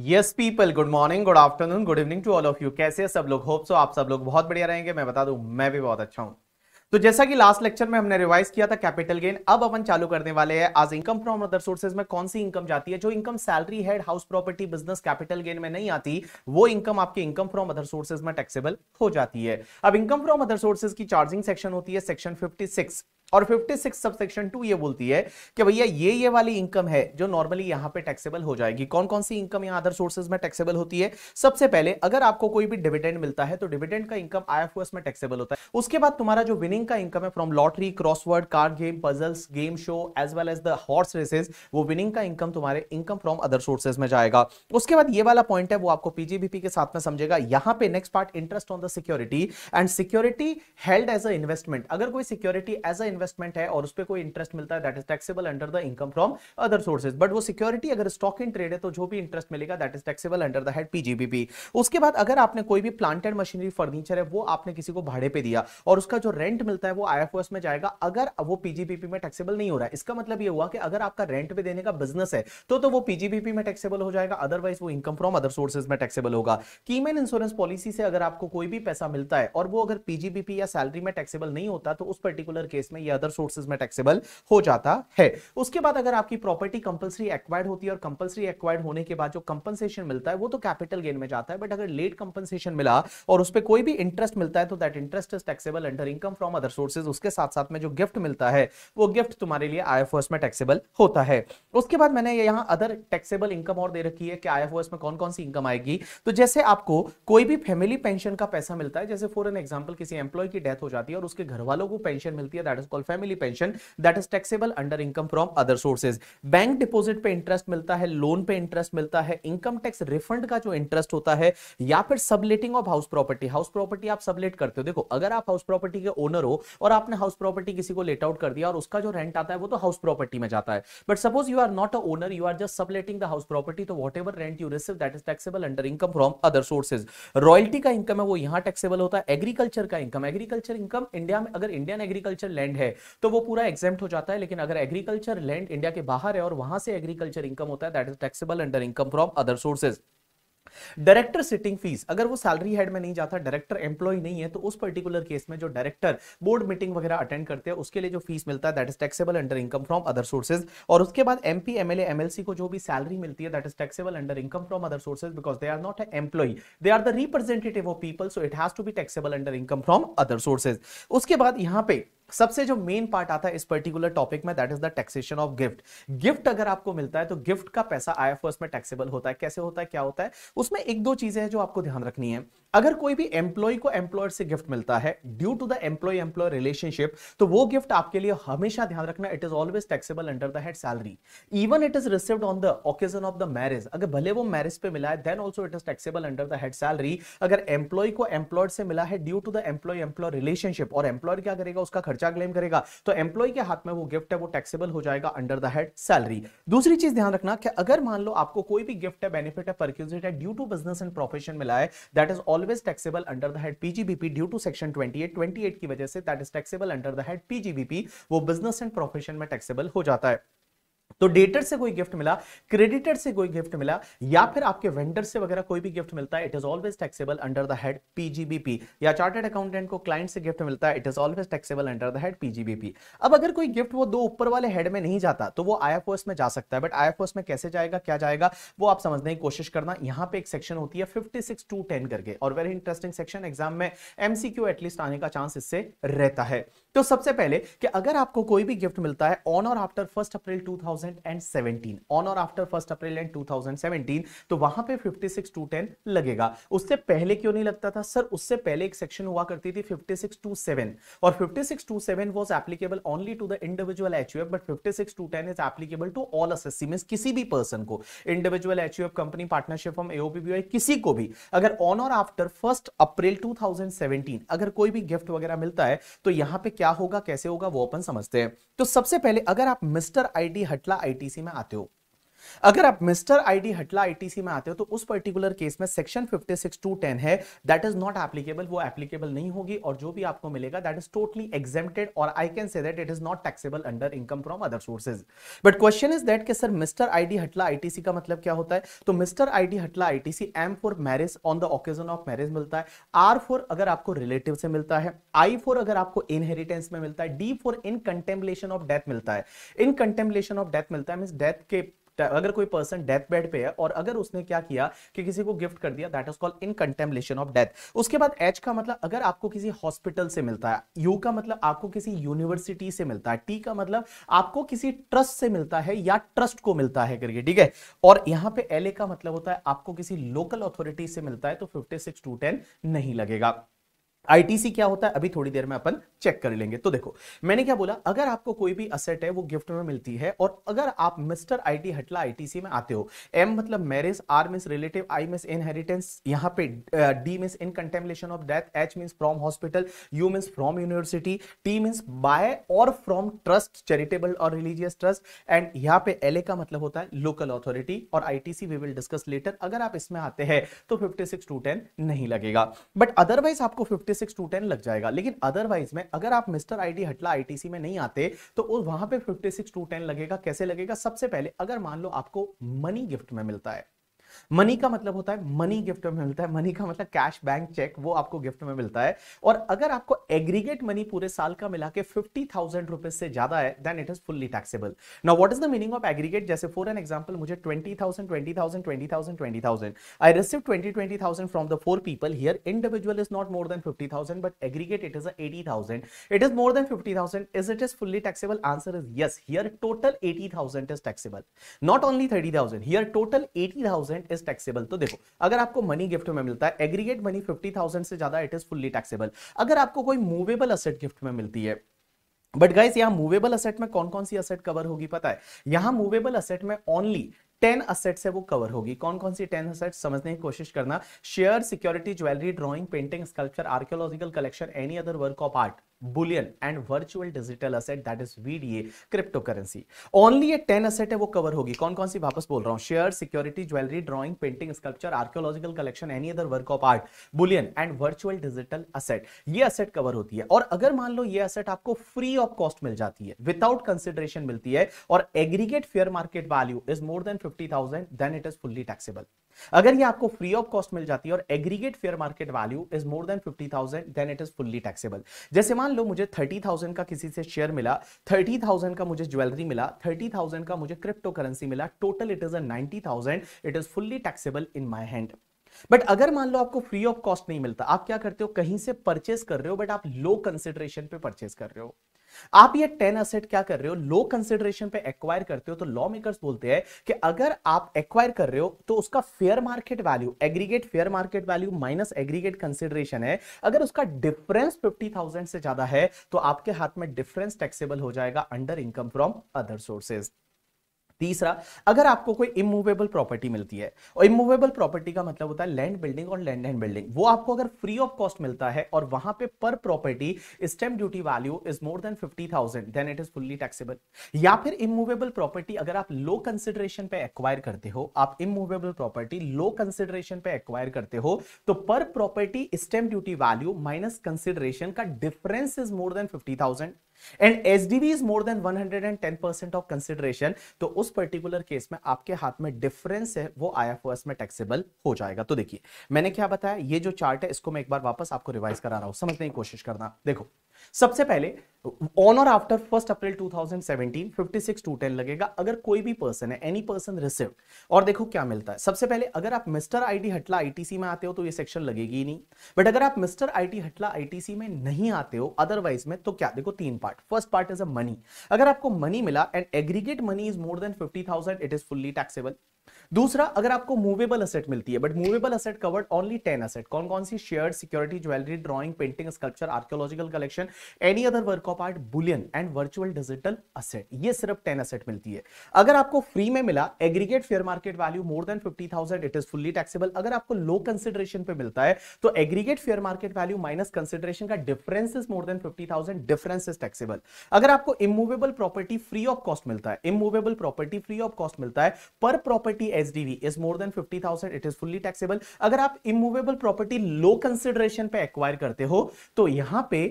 Yes people good morning good afternoon good evening to all of you कैसे सब लोग hope so आप सब लोग बहुत बढ़िया रहेंगे मैं बता दू मैं भी बहुत अच्छा हूं तो जैसा कि लास्ट लेक्चर में हमने रिवाइज किया था कैपिटल गेन अब अपन चालू करने वाले हैं आज इनकम फ्रॉम अदर सोर्सेज में कौन सी इनकम जाती है जो income salary head house property business capital gain में नहीं आती वो इनकम आपके इनकम फ्रॉम अदर सोर्सेज में टैक्सेबल हो जाती है अब इनकम फ्रॉम अदर सोर्सेज की चार्जिंग सेक्शन होती है सेक्शन फिफ्टी सिक्स और 56 सबसेक्शन टू ये बोलती है कि भैया ये ये वाली इनकम है जो नॉर्मली यहां पे टैक्सेबल हो जाएगी कौन कौन सी इनकम यहां अदर सोर्सेज में टैक्सेबल होती है सबसे पहले अगर आपको कोई भी डिविडेंड मिलता है तो डिविडेंड का इनकम आई में टैक्सेबल होता है उसके बाद तुम्हारा जो विनिंग का इनकम है from lottery crossword card game puzzles game show as well as the horse races वो विनिंग का इनकम तुम्हारे इनकम फ्रॉम अदर सोर्सेज में जाएगा उसके बाद ये वाला पॉइंट है वो आपको पीजीबीपी के साथ में समझेगा यहां पे next part interest on the security and security held as a investment अगर कोई सिक्योरिटी एज अ इन्वेस्टमेंट है और उस पर कोई इंटरेस्ट मिलता है that is taxable under the income from other sources but वो सिक्योरिटी अगर स्टॉक इन ट्रेड है तो जो भी इंटरेस्ट मिलेगा that is taxable under the head PGBP उसके बाद अगर आपने कोई भी प्लांटेड मशीनरी फर्नीचर है वो आपने किसी को भाड़े पे दिया और उसका जो रेंट मिलता है वो आई में जाएगा अगर वो पीजीबीपी में टैक्सेबल नहीं हो रहा है इसका मतलब ये हुआ कि अगर आपका रेंट पे देने का बिजनेस है तो तो वो पीजीबीपी में टैक्सेबल हो जाएगा अदरवाइज वो इनकम फ्रॉम अदर सोर्सेज में टैक्सेबल होगा कीमेन इंश्योरेंस पॉलिसी से अगर आपको कोई भी पैसा मिलता है और वो अगर पीजीबीपी या सैलरी में टैक्सेबल नहीं होता तो उस पर्टिकुलर केस में ये या अदर सोर्सेज में टैक्सेबल हो जाता है उसके बाद अगर आपकी प्रॉपर्टी कंपलसरी एक्वायर्ड होती है और कंपलसरी एक्वायर्ड होने के बाद जो कंपनसेशन मिलता है वो तो कैपिटल गेन में जाता है बट अगर लेट कंपनसेशन मिला और उस पर कोई भी इंटरेस्ट मिलता है तो that interest is taxable under income from other sources उसके साथ साथ में जो गिफ्ट मिलता है वो गिफ्ट तुम्हारे लिए आई में टैक्सेबल होता है उसके बाद मैंने यहाँ अदर टैक्सेबल इनकम और दे रखी है कि आई में कौन कौन सी इनकम आएगी तो जैसे आपको कोई भी फैमिली पेंशन का पैसा मिलता है जैसे फॉर एन एग्जाम्पल किसी एम्प्लॉय की डेथ हो जाती है और उसके घर वालों को पेंशन मिलती है that is called call family pension that is taxable under income from other sources bank deposit पे इंटरेस्ट मिलता है लोन पे इंटरेस्ट मिलता है इनकम टैक्स रिफंड का जो इंटरेस्ट होता है या फिर subletting of house property house property आप सबलेट करते हो देखो अगर आप हाउस प्रॉपर्टी के ओनर हो और आपने हाउस प्रॉपर्टी किसी को लेट आउट कर दिया और उसका जो रेंट आता है वो तो हाउस प्रॉपर्टी में जाता है but suppose you are not a owner you are just subletting the house property तो whatever rent you receive that is taxable under income from other sources royalty का income है वो यहाँ taxable होता है एग्रीकल्चर का income agriculture income India में अगर इंडियन एग्रीकल्चर लैंड है तो वो पूरा एग्जाम हो जाता है लेकिन अगर एग्रीकल्चर लैंड इंडिया के बाहर है और वहां से एग्रीकल्चर इनकम होता है that is taxable under income from other sources director sitting fees अगर वो सैलरी हेड में नहीं जाता डायरेक्टर एम्प्लॉय नहीं है तो उस पर्टिकुलर केस में जो डायरेक्टर बोर्ड मीटिंग वगैरह अटेंड करते हैं उसके लिए जो फीस मिलता है that is taxable under income from other sources और उसके बाद एमपी एमएलए एमएलसी को जो भी सैलरी मिलती है that is taxable under income from other sources because they are not a employee they are the representative of people so it has to be taxable under income from other sources उसके बाद यहां पर सबसे जो main part आता है इस particular topic में that is the taxation of gift gift अगर आपको मिलता है तो गिफ्ट का पैसा आईएफएस में टैक्सेबल होता है कैसे होता है क्या होता है उसमें एक दो चीजें हैं जो आपको ध्यान रखनी है अगर कोई भी एम्प्लॉय को एम्प्लॉयर से गिफ्ट मिलता है due to the employer employee relationship तो वो गिफ्ट आपके लिए हमेशा ध्यान रखना it is always taxable under the head salary even it is received on the occasion of the marriage अगर भले वो मैरिज पे मिला है then also it is taxable under the head salary अगर एम्प्लॉय को एम्प्लॉयर से मिला है due to the employer employee relationship और एम्प्लॉयर क्या करेगा उसका खर्चा क्लेम करेगा तो एम्प्लॉय के हाथ में वो गिफ्ट है वो टैक्सेबल हो जाएगा अंडर द हेड सैलरी दूसरी चीज ध्यान रखना कि अगर मान लो आपको कोई भी गिफ्ट है बेनिफिट है परक्यूजिट है due to business and profession मिला है that is all always taxable under the head PGBP due to section 28 28 की वजह से that is taxable under the head PGBP वो बिजनेस एंड प्रोफेशन में टैक्सेबल हो जाता है तो डेटर से कोई गिफ्ट मिला क्रेडिटर से कोई गिफ्ट मिला या फिर आपके वेंडर से वगैरह कोई भी गिफ्ट मिलता है it is always taxable under the head PGBP या चार्टर्ड अकाउंटेंट को क्लाइंट से गिफ्ट मिलता है it is always taxable under the head PGBP अब अगर कोई गिफ्ट वो दो ऊपर वाले हेड में नहीं जाता तो वो आईएफओएस में जा सकता है बट आईएफओएस में कैसे जाएगा क्या जाएगा वो आप समझने की कोशिश करना यहाँ पे एक सेक्शन होती है फिफ्टी सिक्स टू टेन करके और वेरी इंटरेस्टिंग सेक्शन एग्जाम में एमसीक्यू एटलीस्ट आने का चांस इससे रहता है तो सबसे पहले कि अगर आपको कोई भी गिफ्ट मिलता है ऑन और आफ्टर फर्स्ट अप्रैल 2017 ऑन और आफ्टर फर्स्ट अप्रैल एंड 2017 तो वहां पे 56 टू 10 लगेगा उससे पहले क्यों नहीं लगता था सर उससे पहले एक सेक्शन हुआ करती थी 56 टू 7 और 56 two 7 was applicable only to the individual HUF but 56 two 10 is applicable to all assessee means किसी भी पर्सन को individual HUF company partnership firm AOP BI किसी को भी अगर ऑन और आफ्टर फर्स्ट अप्रैल 2017 अगर कोई भी गिफ्ट वगैरह मिलता है तो यहां पे क्या होगा कैसे होगा वो अपन समझते हैं तो सबसे पहले अगर आप मिस्टर आईटी हटला आईटीसी में आते हो अगर आप मिस्टर आईडी हटला आईटीसी में आते हो तो उस पर्टिकुलर केस में सेक्शन 56 टू 10 है दैट इज नॉट एप्लीकेबल वो एप्लीकेबल नहीं होगी और जो भी आपको मिलेगा दैट इज टोटली एग्जेम्प्टेड और I can say that it is not taxable under income from other sources but question is that के सर मिस्टर आईडी हटला आईटीसी का मतलब क्या होता है तो मिस्टर आईडी हटला ITC M for marriage on the occasion of marriage मिलता है आर फॉर अगर आपको रिलेटिव से मिलता है आई फॉर अगर आपको इनहेरिटेंस में मिलता है D for in contemplation of death मिलता है इन कंटेम्पलेशन ऑफ डेथ मिलता है मीन डेथ के अगर कोई पर्सन डेथ बेड पे है और अगर उसने क्या किया कि किसी को गिफ्ट कर दिया that is called in contemplation of death उसके बाद एच का मतलब अगर आपको किसी हॉस्पिटल से मिलता है यू का मतलब आपको किसी यूनिवर्सिटी से मिलता है टी का मतलब आपको किसी ट्रस्ट से मिलता है या ट्रस्ट को मिलता है करके ठीक है और यहां पे एल का मतलब होता है आपको किसी लोकल अथॉरिटी से मिलता है तो फिफ्टी टू टेन नहीं लगेगा आईटीसी क्या होता है अभी थोड़ी देर में अपन चेक कर लेंगे तो देखो मैंने क्या बोला अगर आपको कोई भी असेट है वो गिफ्ट में मिलती है और अगर आप मिस्टर आईटी हटला आईटीसी में आते हो एम मतलब marriage R mean relative I mean inheritance यहाँ पे D mean in contemplation of death H mean from hospital U mean from university T mean by और फ्रॉम ट्रस्ट चैरिटेबल और religious trust and यहाँ पे L का मतलब होता है लोकल अथॉरिटी और ITC we will discuss later अगर आप इसमें आते हैं तो फिफ्टी सिक्स टू टेन नहीं लगेगा बट अदरवाइज आपको फिफ्टी 56 टू टेन लग जाएगा लेकिन अदरवाइज में अगर आप मिस्टर आईडी हटला आईटीसी में नहीं आते तो वहां पे 56 टू टेन लगेगा कैसे लगेगा सबसे पहले अगर मान लो आपको मनी गिफ्ट में मिलता है मनी का मतलब होता है मनी गिफ्ट में मिलता है मनी का मतलब कैश बैंक चेक वो आपको गिफ्ट में मिलता है और अगर आपको एग्रीगेट मनी पूरे साल का मिला के फिफ्टी थाउजेंड रुपीज से ज्यादा है then it is fully taxable now what is the meaning of aggregate जैसे फॉर एन एग्जाम्पल मुझे twenty thousand twenty thousand twenty thousand twenty thousand I receive twenty twenty thousand from the four people here individual is not more than fifty thousand but aggregate it is eighty thousand it is more than fifty thousand is it is fully taxable answer is yes here total eighty thousand is taxable not only thirty thousand here total eighty thousand is taxable तो देखो अगर आपको money gift में मिलता है aggregate money fifty thousand से ज्यादा it is fully taxable अगर आपको कोई मूवेबल असेट गिफ्ट में मिलती है बट गाइस यहाँ मूवेबल असेट में कौन कौन सी असेट कवर होगी पता है यहाँ मूवेबल असेट में ओनली टेन असेट से वो कवर होगी कौन कौन सी टेन असेट समझने की कोशिश करना share security jewellery drawing painting sculpture archaeological collection any other work of art bullion and virtual digital asset that is VDA crypto currency only ये टेन असेट है वो कवर होगी कौन कौन सी वापस बोल रहा हूँ share security jewellery drawing painting sculpture archaeological collection any other work of art bullion and virtual digital asset ये असेट कवर होती है और अगर मान लो ये असेट आपको फ्री ऑफ कॉस्ट मिल जाती है विदाउट कंसिडरेशन मिलती है और aggregate fair market value is more than fifty thousand then it is fully taxable अगर ये आपको फ्री ऑफ कॉस्ट मिल जाती है और aggregate fair market value is more than thousand then it is fully taxable जैसे मान लो मुझे थाउजेंड का किसी से शेयर मिला थर्टी थाउजेंड का मुझे ज्वेलरी मिला थर्टी थाउजेंड का मुझे क्रिप्टो करेंसी मिला total it is a thousand it is fully taxable in my hand but अगर मान लो आपको फ्री ऑफ कॉस्ट नहीं मिलता आप क्या करते हो कहीं से परचेस कर रहे हो बट आप लो कंसिडरेशन पे परचेस कर रहे हो आप ये टेन असेट क्या कर रहे हो लो कंसिडरेशन पे एक्वायर करते हो तो लॉ मेकर्स बोलते हैं कि अगर आप एक्वायर कर रहे हो तो उसका fair market value aggregate fair market value minus aggregate consideration है अगर उसका डिफरेंस फिफ्टी थाउजेंड से ज्यादा है तो आपके हाथ में डिफरेंस टैक्सेबल हो जाएगा under income from other sources तीसरा अगर आपको कोई इमूवेबल प्रॉपर्टी मिलती है और इमूवेबल प्रॉपर्टी का मतलब होता है लैंड बिल्डिंग और लैंड एंड बिल्डिंग वो आपको अगर फ्री ऑफ कॉस्ट मिलता है और वहां पे पर property stamp duty value is more than fifty thousand then it is fully taxable या फिर इमूवेबल प्रॉपर्टी अगर आप लो कंसिडरेशन पे एक्वायर करते हो आप इमूवेबल प्रॉपर्टी लो कंसिडरेशन पे एक्वायर करते हो तो पर property stamp duty value minus consideration का difference is more than fifty thousand and S D V is more than one hundred and ten percent of consideration तो उस particular case में आपके हाथ में डिफरेंस है वो आई में टैक्सेबल हो जाएगा तो देखिए मैंने क्या बताया ये जो चार्ट है इसको मैं एक बार वापस आपको रिवाइज करा रहा हूं समझने की कोशिश करना देखो सबसे पहले ऑन और after first April 2017 56 two ten लगेगा अगर कोई भी पर्सन है एनी पर्सन रिसिव और देखो क्या मिलता है सबसे पहले अगर आप मिस्टर आईटी हटला आईटीसी में आते हो तो ये सेक्शन लगेगी ही नहीं बट अगर आप मिस्टर आईटी हटला आईटीसी में नहीं आते हो अदरवाइज में तो क्या देखो तीन part first part is a money अगर आपको मनी मिला and aggregate money is more than fifty it is fully taxable दूसरा अगर आपको मूवेबल असेट मिलती है but movable asset covered only ten asset कौन कौन सी share security jewellery drawing painting sculpture archaeological collection any other work of art bullion and virtual digital asset ये सिर्फ टेन असेट मिलती है अगर आपको फ्री में मिला aggregate fair market value more than fifty thousand it is fully taxable अगर आपको लो कंसिडरेशन पे मिलता है तो aggregate fair market value minus consideration का difference is more than fifty thousand difference is taxable अगर आपको immovable property free of cost मिलता है immovable property free of cost मिलता है पर property SDV is more than fifty thousand it is fully taxable अगर आप इमूवेबल प्रॉपर्टी लो कंसिडरेशन पे एक्वायर करते हो तो यहां पे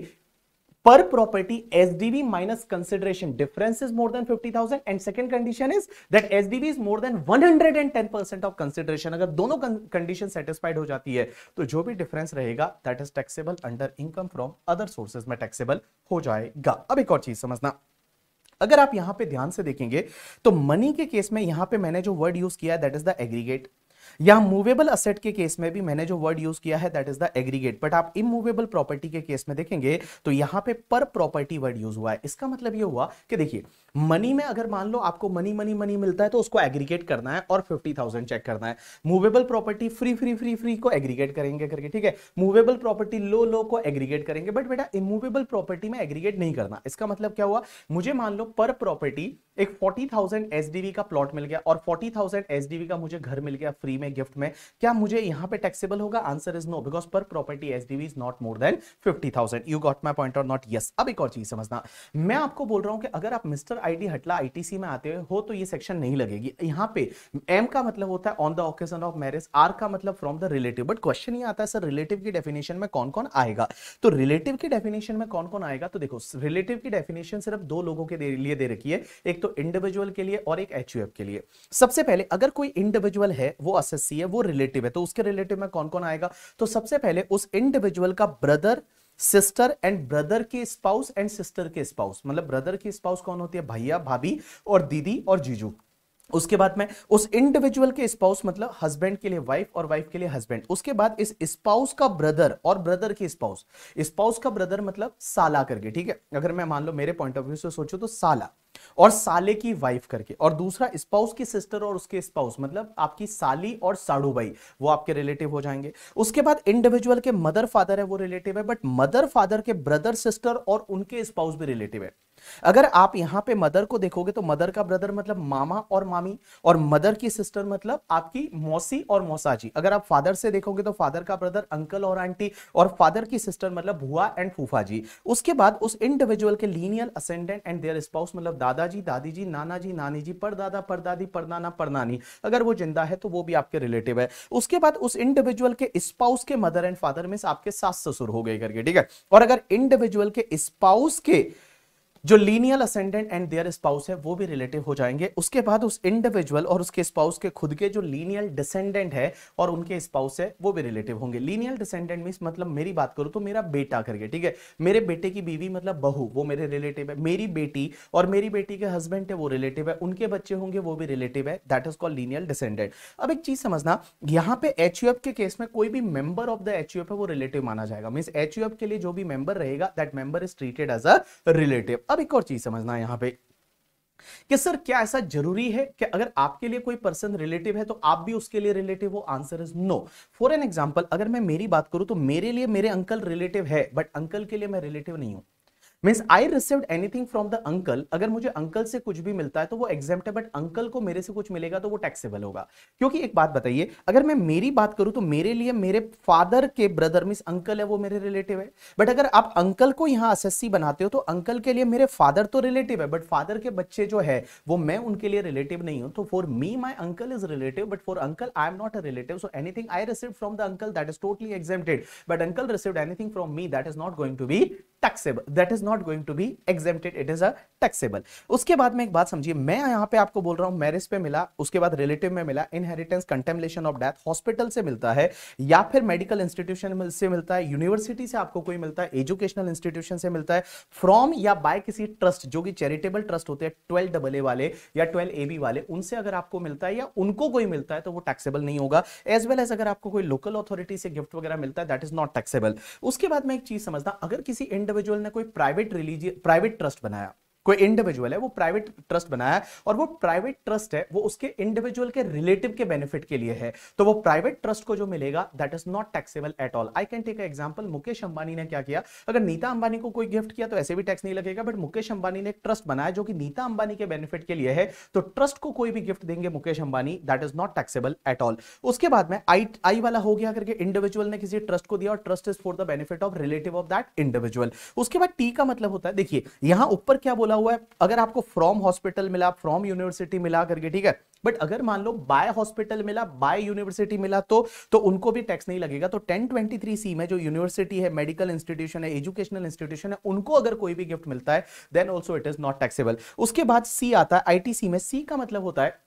पर property SDV minus consideration difference is more than fifty thousand and second condition is that SDV is more than one hundred and ten percent of consideration अगर दोनों condition satisfied हो जाती है तो जो भी डिफरेंस रहेगा that is taxable under income from other sources में टैक्सेबल हो जाएगा अब एक और चीज समझना अगर आप यहां पे ध्यान से देखेंगे तो मनी के केस में यहां पे मैंने जो वर्ड यूज किया दैट इज द एग्रीगेट या मूवेबल असेट के केस में भी मैंने जो वर्ड यूज किया है that is the aggregate but आप इमूवेबल प्रॉपर्टी के केस में देखेंगे तो यहां पे पर प्रॉपर्टी वर्ड यूज हुआ है इसका मतलब ये हुआ कि देखिए मनी में अगर मान लो आपको मनी मनी मनी मिलता है तो उसको एग्रीगेट करना है और फिफ्टी थाउजेंड चेक करना है movable property free free free free को एग्रीगेट करेंगे करके ठीक है मूवेबल प्रॉपर्टी लो लो को एग्रीगेट करेंगे बट बेटा इमूवेबल प्रॉपर्टी में एग्रीगेट नहीं करना इसका मतलब क्या हुआ मुझे मान लो पर प्रॉपर्टी एक 40,000 SDV का प्लॉट मिल गया और 40,000 SDV का मुझे घर मिल गया फ्री में गिफ्ट में क्या मुझे यहां पे टैक्सेबल होगा आंसर इज नो बिकॉज पर property SDV is not more than 50,000 you got my point और नॉट यस अब एक और चीज समझना मैं आपको बोल रहा हूं कि अगर आप मिस्टर आईडी हटला आईटीसी में आते हो तो ये सेक्शन नहीं लगेगी यहाँ पे एम का मतलब होता है on the occasion of marriage R का मतलब from the relative but question ये आता है सर रिलेटिव की डेफिनेशन में कौन कौन आएगा तो रिलेटिव की डेफिनेशन में कौन कौन आएगा तो देखो रिलेटिव की डेफिनेशन सिर्फ दो लोगों के लिए दे रखी है एक तो इंडिविजुअल के लिए और एक एच के लिए सबसे पहले अगर कोई इंडिविजुअल है वो असेसी है वो रिलेटिव है तो उसके रिलेटिव में कौन कौन आएगा तो सबसे पहले उस इंडिविजुअल का ब्रदर सिस्टर एंड ब्रदर की स्पाउस एंड सिस्टर के स्पाउस मतलब ब्रदर की स्पाउस कौन होती है भैया भाभी और दीदी और जीजू उसके बाद में उस इंडिविजुअल के स्पाउस मतलब हस्बैंड के लिए वाइफ और वाइफ के लिए हस्बैंड उसके बाद इस स्पाउस का ब्रदर और ब्रदर की स्पाउस स्पाउस का ब्रदर मतलब साला करके ठीक है अगर मैं मान लो मेरे पॉइंट ऑफ व्यू से सोचूं तो साला और साले की वाइफ करके और दूसरा स्पाउस की सिस्टर और उसके स्पाउस मतलब आपकी साली और साड़ू भाई वो आपके रिलेटिव हो जाएंगे उसके बाद इंडिविजुअल के मदर फादर है वो रिलेटिव है बट मदर फादर के ब्रदर सिस्टर और उनके स्पाउस भी रिलेटिव है अगर आप यहां पे मदर को देखोगे तो मदर का ब्रदर मतलब मामा और मामी और मदर की सिस्टर मतलब आपकी मौसी और मौसाजी अगर आप फादर से देखोगे तो फादर का ब्रदर अंकल और आंटी और फादर की सिस्टर मतलब भुआ एंड फूफा जी उसके बाद उस इंडिविजुअल के lineal ascendant and their spouse मतलब दादाजी दादी जी नाना जी नानी जी दादा दादी पर नाना पर नानी अगर वो जिंदा है तो वो भी आपके रिलेटिव है उसके बाद उस इंडिविजुअल के स्पाउस के मदर एंड फादर में आपके सास ससुर हो गए करके ठीक है और अगर इंडिविजुअल के स्पाउस के जो lineal ascendant and their spouse है वो भी रिलेटिव हो जाएंगे उसके बाद उस इंडिविजुअल और उसके स्पाउस के खुद के जो लीनियल डिसेंडेंट है और उनके स्पाउस है वो भी रिलेटिव होंगे लीनियल डिसेंडेंट मीन मतलब मेरी बात करूं तो मेरा बेटा करके ठीक है मेरे बेटे की बीवी मतलब बहू वो मेरे रिलेटिव है मेरी बेटी और मेरी बेटी के हस्बैंड है वो रिलेटिव है उनके बच्चे होंगे वो भी रिलेटिव है that is called lineal descendant अब एक चीज समझना यहाँ पे एच के केस में कोई भी मेंबर ऑफ द एच है वो रिलेटिव माना जाएगा मीन एच के लिए जो भी मेंबर रहेगा that member is treated as a relative अब एक और चीज समझना है यहां पे कि सर क्या ऐसा जरूरी है कि अगर आपके लिए कोई पर्सन रिलेटिव है तो आप भी उसके लिए रिलेटिव हो answer is no for an example अगर मैं मेरी बात करूं तो मेरे लिए मेरे अंकल रिलेटिव है बट अंकल के लिए मैं रिलेटिव नहीं हूं means I receive anything from the uncle अगर मुझे अंकल से कुछ भी मिलता है तो वो एग्जेप्ट है बट अंकल को मेरे से कुछ मिलेगा तो वो टैक्सेबल होगा क्योंकि एक बात बताइए अगर मैं मेरी बात करूं तो मेरे लिए मेरे फादर के ब्रदर मीन्स अंकल है वो मेरे रिलेटिव है बट अगर आप अंकल को यहाँ एस बनाते हो तो अंकल के लिए मेरे फादर तो रिलेटिव है बट फादर के बच्चे जो है वो मैं उनके लिए रिलेटिव नहीं हूँ तो for me my uncle is relative but for uncle I am not a relative so anything I receive from the uncle that is totally exempted but uncle receive anything from me that is not going to be taxable that is not going to be exempted it is a taxable उसके बाद में एक बात समझिए मैं यहाँ पे आपको बोल रहा हूँ मैरिज पे मिला उसके बाद रिलेटिव में मिला inheritance contemplation of death hospital से मिलता है या फिर मेडिकल इंस्टीट्यूशन से मिलता है यूनिवर्सिटी से आपको कोई मिलता है एजुकेशनल इंस्टीट्यूशन से मिलता है फ्रॉम या बाय किसी ट्रस्ट जो कि चैरिटेबल ट्रस्ट होते हैं ट्वेल्व डबल ए वाले या ट्वेल्व ए बी वाले उनसे अगर आपको मिलता है या उनको कोई मिलता है तो वो टैक्सेबल नहीं होगा एज वेल एज अगर आपको कोई लोकल अथॉरिटी से गिफ्ट वगैरह मिलता है दैट इज नॉट टैक्सेबल उसके बाद में एक चीज समझता अगर किसी इंड इंडिविजुअल ने कोई प्राइवेट रिलीजियन प्राइवेट ट्रस्ट बनाया कोई इंडिविजुअल है वो प्राइवेट ट्रस्ट बनाया है और वो प्राइवेट ट्रस्ट है वो उसके इंडिविजुअल के रिलेटिव के बेनिफिट के लिए है तो वो प्राइवेट ट्रस्ट को जो मिलेगा that is not taxable at all I can take example Mukesh Ambani ने क्या किया अगर नीता अंबानी को कोई गिफ्ट किया तो ऐसे भी टैक्स नहीं लगेगा बट मुकेश अंबानी ने एक ट्रस्ट बनाया जो कि नीता अंबानी के बेनिफिट के लिए है तो ट्रस्ट को कोई भी गिफ्ट देंगे Mukesh Ambani that is not taxable at all उसके बाद में आई आई वाला हो गया करके इंडिविजुअल ने किसी ट्रस्ट को दिया और trust is for the benefit of relative of that individual उसके बाद टी का मतलब होता है देखिए यहां ऊपर क्या बोला बोला हुआ है अगर आपको फ्रॉम हॉस्पिटल मिला फ्रॉम यूनिवर्सिटी मिला करके ठीक है बट अगर मान लो बाय हॉस्पिटल मिला बाय यूनिवर्सिटी मिला तो तो उनको भी टैक्स नहीं लगेगा तो 1023 सी में जो यूनिवर्सिटी है मेडिकल इंस्टीट्यूशन है एजुकेशनल इंस्टीट्यूशन है उनको अगर कोई भी गिफ्ट मिलता है then also it is not taxable उसके बाद सी आता है आई में सी का मतलब होता है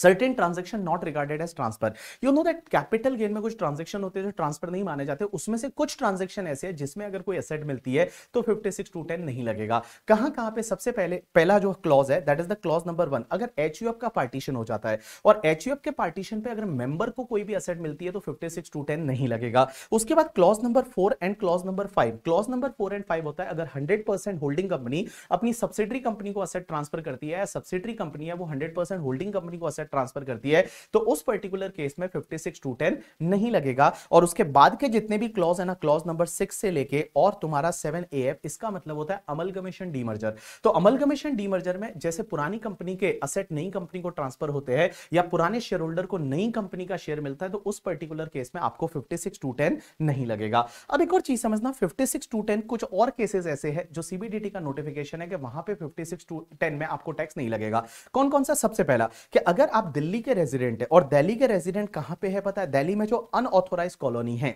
certain transaction not regarded as transfer you know that capital gain में कुछ ट्रांजेक्शन होते हैं जो ट्रांसफर नहीं माने जाते उसमें से कुछ ट्रांजेक्शन ऐसे हैं जिसमें अगर कोई एसेट मिलती है तो फिफ्टी सिक्स टू टेन नहीं लगेगा कहां कहां पे सबसे पहले पहला जो क्लॉज है that is the clause number one अगर एच का पार्टीशन हो जाता है और एच के पार्टीशन पे अगर मेंबर को कोई भी एसेट मिलती है तो फिफ्टी सिक्स टू टेन नहीं लगेगा उसके बाद clause number four and clause number five clause number four and five होता है अगर हंड्रेड परसेंट होल्डिंग कंपनी अपनी सब्सिडरी कंपनी को असेट ट्रांसफर करती है सब्सिडरी कंपनी है वो हंड्रेड परसेंट होल्डिंग कंपनी को असेट एसेट ट्रांसफर करती है तो उस पर्टिकुलर केस में फिफ्टी सिक्स टू टेन नहीं लगेगा और उसके बाद के जितने भी क्लॉज है ना क्लॉज नंबर सिक्स से लेके और तुम्हारा सेवन ए एफ इसका मतलब होता है अमल अमलगमेशन डीमर्जर तो अमल अमलगमेशन डीमर्जर में जैसे पुरानी कंपनी के असेट नई कंपनी को ट्रांसफर होते हैं या पुराने शेयर होल्डर को नई कंपनी का शेयर मिलता है तो उस पर्टिकुलर केस में आपको फिफ्टी सिक्स टू टेन नहीं लगेगा अब एक और चीज समझना फिफ्टी सिक्स टू टेन कुछ और केसेस ऐसे है जो सीबीडीटी का नोटिफिकेशन है कि वहां पे फिफ्टी सिक्स टू टेन में आपको टैक्स नहीं लगेगा कौन कौन सा सबसे पहला कि अगर आप दिल्ली के रेजिडेंट है और दिल्ली के रेजिडेंट कहां पे है पता है दिल्ली में जो अनऑथोराइज कॉलोनी है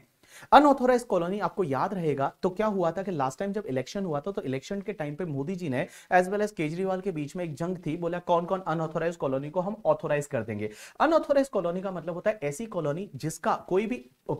अनऑथोराइज कॉलोनी आपको याद रहेगा तो क्या हुआ था कि लास्ट टाइम जब इलेक्शन हुआ था तो इलेक्शन के टाइम पे मोदी जी ने एज वेल एज केजरीवाल के बीच में एक जंग थी बोला कौन कौन अनऑथोराइज कॉलोनी को हम ऑथोराइज कर देंगे अनऑथोराइज कॉलोनी का मतलब होता है ऐसी कॉलोनी जिसका कोई भी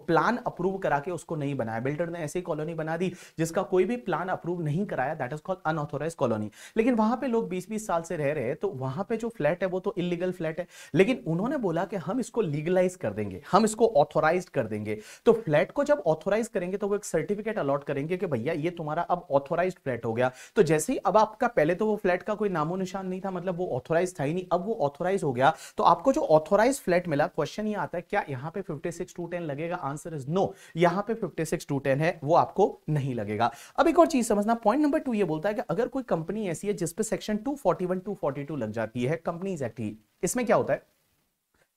प्लान अप्रूव करा के उसको नहीं बनाया बिल्डर ने ऐसी कॉलोनी बना दी जिसका कोई भी प्लान अप्रूव नहीं कराया that is called unauthorise colony लेकिन वहां पे लोग 20-20 साल से रह रहे हैं तो वहां पे जो फ्लैट है वो तो इलीगल फ्लैट है लेकिन उन्होंने बोला कि हम इसको लीगलाइज कर देंगे हम इसको ऑथोराइज कर देंगे तो फ्लैट को जब ऑथोराइज करेंगे तो वो एक सर्टिफिकेट अलॉट करेंगे कि भैया ये तुम्हारा अब ऑथोराइज फ्लैट हो गया तो जैसे ही अब आपका पहले तो वो फ्लैट का कोई नामो निशान नहीं था मतलब वो ऑथोराइज था ही नहीं अब वो ऑथोराइज हो गया तो आपको जो ऑथोराइज फ्लैट मिला क्वेश्चन ये आता है क्या यहाँ पे फिफ्टी सिक्स टू टेन लगेगा आंसर इज नो यहाँ पे फिफ्टी सिक्स टू टेन है वो आपको नहीं लगेगा अब एक और चीज समझना पॉइंट नंबर टू ये बोलता है कि अगर कोई कंपनी ऐसी है जिसपे section two forty one two forty two लग जाती है कंपनीज एक्ट ही इसमें क्या होता है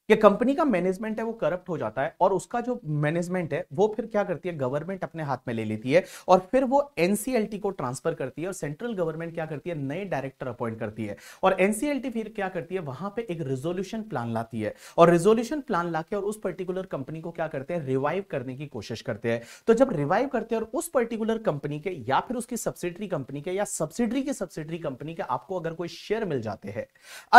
कि कंपनी का मैनेजमेंट है वो करप्ट हो जाता है और उसका जो मैनेजमेंट है वो फिर क्या करती है गवर्नमेंट अपने हाथ में ले लेती है और फिर वो एनसीएलटी को ट्रांसफर करती है और सेंट्रल गवर्नमेंट क्या करती है नए डायरेक्टर अपॉइंट करती है और एनसीएलटी फिर क्या करती है वहां पर एक रिजोल्यूशन प्लान लाती है और रिजोल्यूशन प्लान लाके और उस पर्टिकुलर कंपनी को क्या करते हैं रिवाइव करने की कोशिश करते हैं तो जब रिवाइव करते हैं और उस पर्टिकुलर कंपनी के या फिर उसकी सब्सिडरी कंपनी के या सब्सिडरी की सब्सिडरी कंपनी के आपको अगर कोई शेयर मिल जाते हैं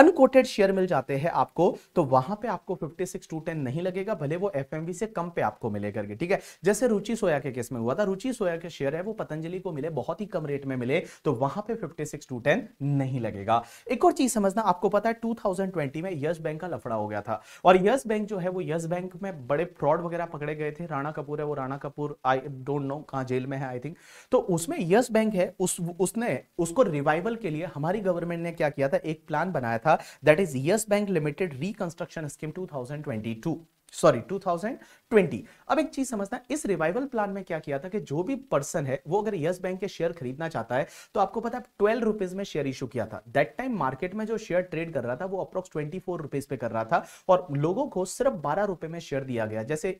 अनकोटेड शेयर मिल जाते हैं आपको तो वहां पर आपको 56 टू 10 नहीं लगेगा भले वो एफएमवी से कम पे आपको मिले करके ठीक है जैसे रुचि सोया के केस में हुआ था रुचि सोया के शेयर है वो पतंजलि को मिले बहुत ही कम रेट में मिले तो वहां पे 56 टू 10 नहीं लगेगा एक और चीज समझना आपको पता है 2020 में यस बैंक का लफड़ा हो गया था और यस बैंक जो है वो यस बैंक में बड़े फ्रॉड वगैरह पकड़े गए थे राणा कपूर है वो Rana Kapoor I don't know कहा जेल में है आई थिंक तो उसमें यस बैंक है उस उसने उसको रिवाइवल के लिए हमारी गवर्नमेंट ने क्या किया था एक प्लान बनाया था that is yes bank limited reconstruction scheme 2022 sorry 2000 twenty अब एक चीज समझना इस रिवाइवल प्लान में क्या किया था कि जो भी पर्सन है वो अगर यस बैंक के शेयर खरीदना चाहता है तो आपको पता है ट्वेल्व रुपीज में शेयर इशू किया था दैट टाइम मार्केट में जो शेयर ट्रेड कर रहा था वो अप्रोक्स ट्वेंटी फोर रुपीज पे कर रहा था और लोगों को सिर्फ बारह रुपए में शेयर दिया गया जैसे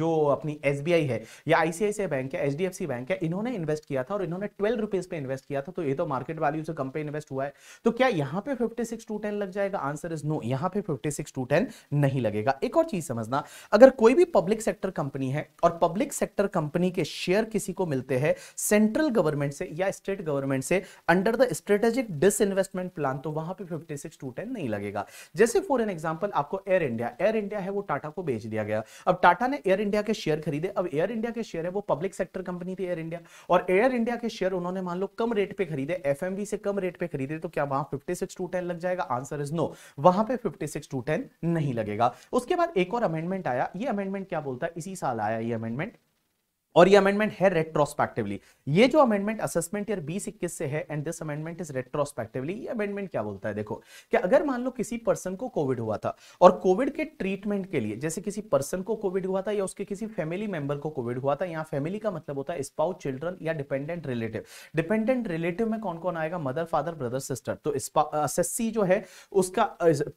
जो अपनी एस है या आईसीआईसी बैंक है एच बैंक है इन्होंने इन्वेस्ट किया था और इन्होंने ट्वेल्व रुपीज पे इन्वेस्ट किया था तो ये तो मार्केट वैल्यू से कम पे इन्वेस्ट हुआ है तो क्या यहाँ पे फिफ्टी सिक्स टू टेन लग जाएगा आंसर इज नो यहाँ पे फिफ्टी सिक्स टू टेन नहीं लगेगा एक और चीज समझना अगर कोई भी पब्लिक सेक्टर कंपनी है और पब्लिक सेक्टर कंपनी के शेयर किसी को मिलते हैं सेंट्रल गवर्नमेंट से या स्टेट गवर्नमेंट से under the strategic disinvestment plan तो वहां पे 56 टू टेन नहीं लगेगा जैसे फॉर एन एग्जाम्पल आपको एयर इंडिया एयर इंडिया है वो टाटा को बेच दिया गया अब टाटा ने एयर इंडिया के शेयर खरीदे अब एयर इंडिया के शेयर है वो पब्लिक सेक्टर कंपनी थी एयर इंडिया और एयर इंडिया के शेयर उन्होंने मान लो कम रेट पे खरीदे एफ से कम रेट पे खरीदे तो क्या वहां फिफ्टी सिक्स टू टेन लग जाएगा आंसर इज नो वहां पे फिफ्टी सिक्स टू टेन नहीं लगेगा उसके बाद एक और अमेंडमेंट आया ये अमेंडमेंट क्या बोलता है इसी साल आया ये अमेंडमेंट और ये अमेंडमेंट है रेट्रोस्पेक्टिवली ये जो अमेंडमेंट असेसमेंट ईयर बीस इक्कीस से है and this amendment is retrospectively ये अमेंडमेंट क्या बोलता है देखो कि अगर मान लो किसी पर्सन को कोविड हुआ था और कोविड के ट्रीटमेंट के लिए जैसे किसी पर्सन को कोविड हुआ था या उसके किसी फैमिली मेंबर को कोविड हुआ था यहाँ फैमिली का मतलब होता है स्पाउस चिल्ड्रन या डिपेंडेंट रिलेटिव डिपेंडेंट रिलेटिव में कौन कौन आएगा मदर फादर ब्रदर सिस्टर तो एसएससी जो है उसका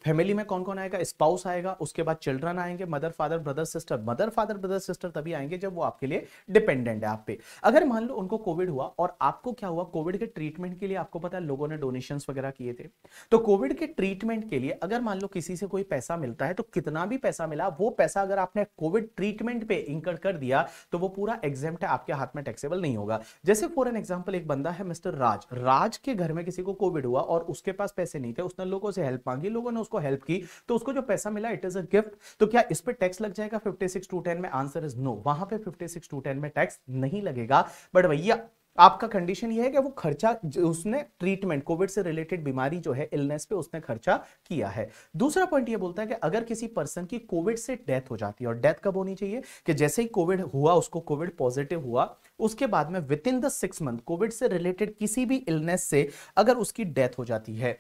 फैमिली में कौन कौन आएगा स्पाउस आएगा उसके बाद चिल्ड्रन आएंगे mother father brother sister mother father brother sister तभी आएंगे जब वो आपके लिए डिपेंडेंट है आप पे अगर मान लो उनको कोविड हुआ और आपको क्या हुआ कोविड के ट्रीटमेंट के लिए आपको पता है लोगों ने डोनेशन वगैरह किए थे तो कोविड के ट्रीटमेंट के लिए अगर मान लो किसी से कोई पैसा मिलता है तो कितना भी पैसा मिला वो पैसा अगर आपने कोविड ट्रीटमेंट पे इंकर कर दिया तो वो पूरा एग्जाम आपके हाथ में टैक्सेबल नहीं होगा जैसे फॉर एन एग्जाम्पल एक बंदा है मिस्टर राज राज के घर में किसी को कोविड हुआ और उसके पास पैसे नहीं थे उसने लोगों से हेल्प मांगी लोगों ने उसको हेल्प की तो उसको जो पैसा मिला इट इज अ गिफ्ट तो क्या इस पर टैक्स लग जाएगा फिफ्टी सिक्स टू टेन में आंसर इज नो वहां पर fifty six two ten return में टैक्स नहीं लगेगा बट भैया आपका कंडीशन यह है कि वो खर्चा उसने ट्रीटमेंट कोविड से रिलेटेड बीमारी जो है इलनेस पे उसने खर्चा किया है दूसरा पॉइंट ये बोलता है कि अगर किसी पर्सन की कोविड से डेथ हो जाती है और डेथ कब होनी चाहिए कि जैसे ही कोविड हुआ उसको कोविड पॉजिटिव हुआ उसके बाद में within the six month covid से रिलेटेड किसी भी इलनेस से अगर उसकी डेथ हो जाती है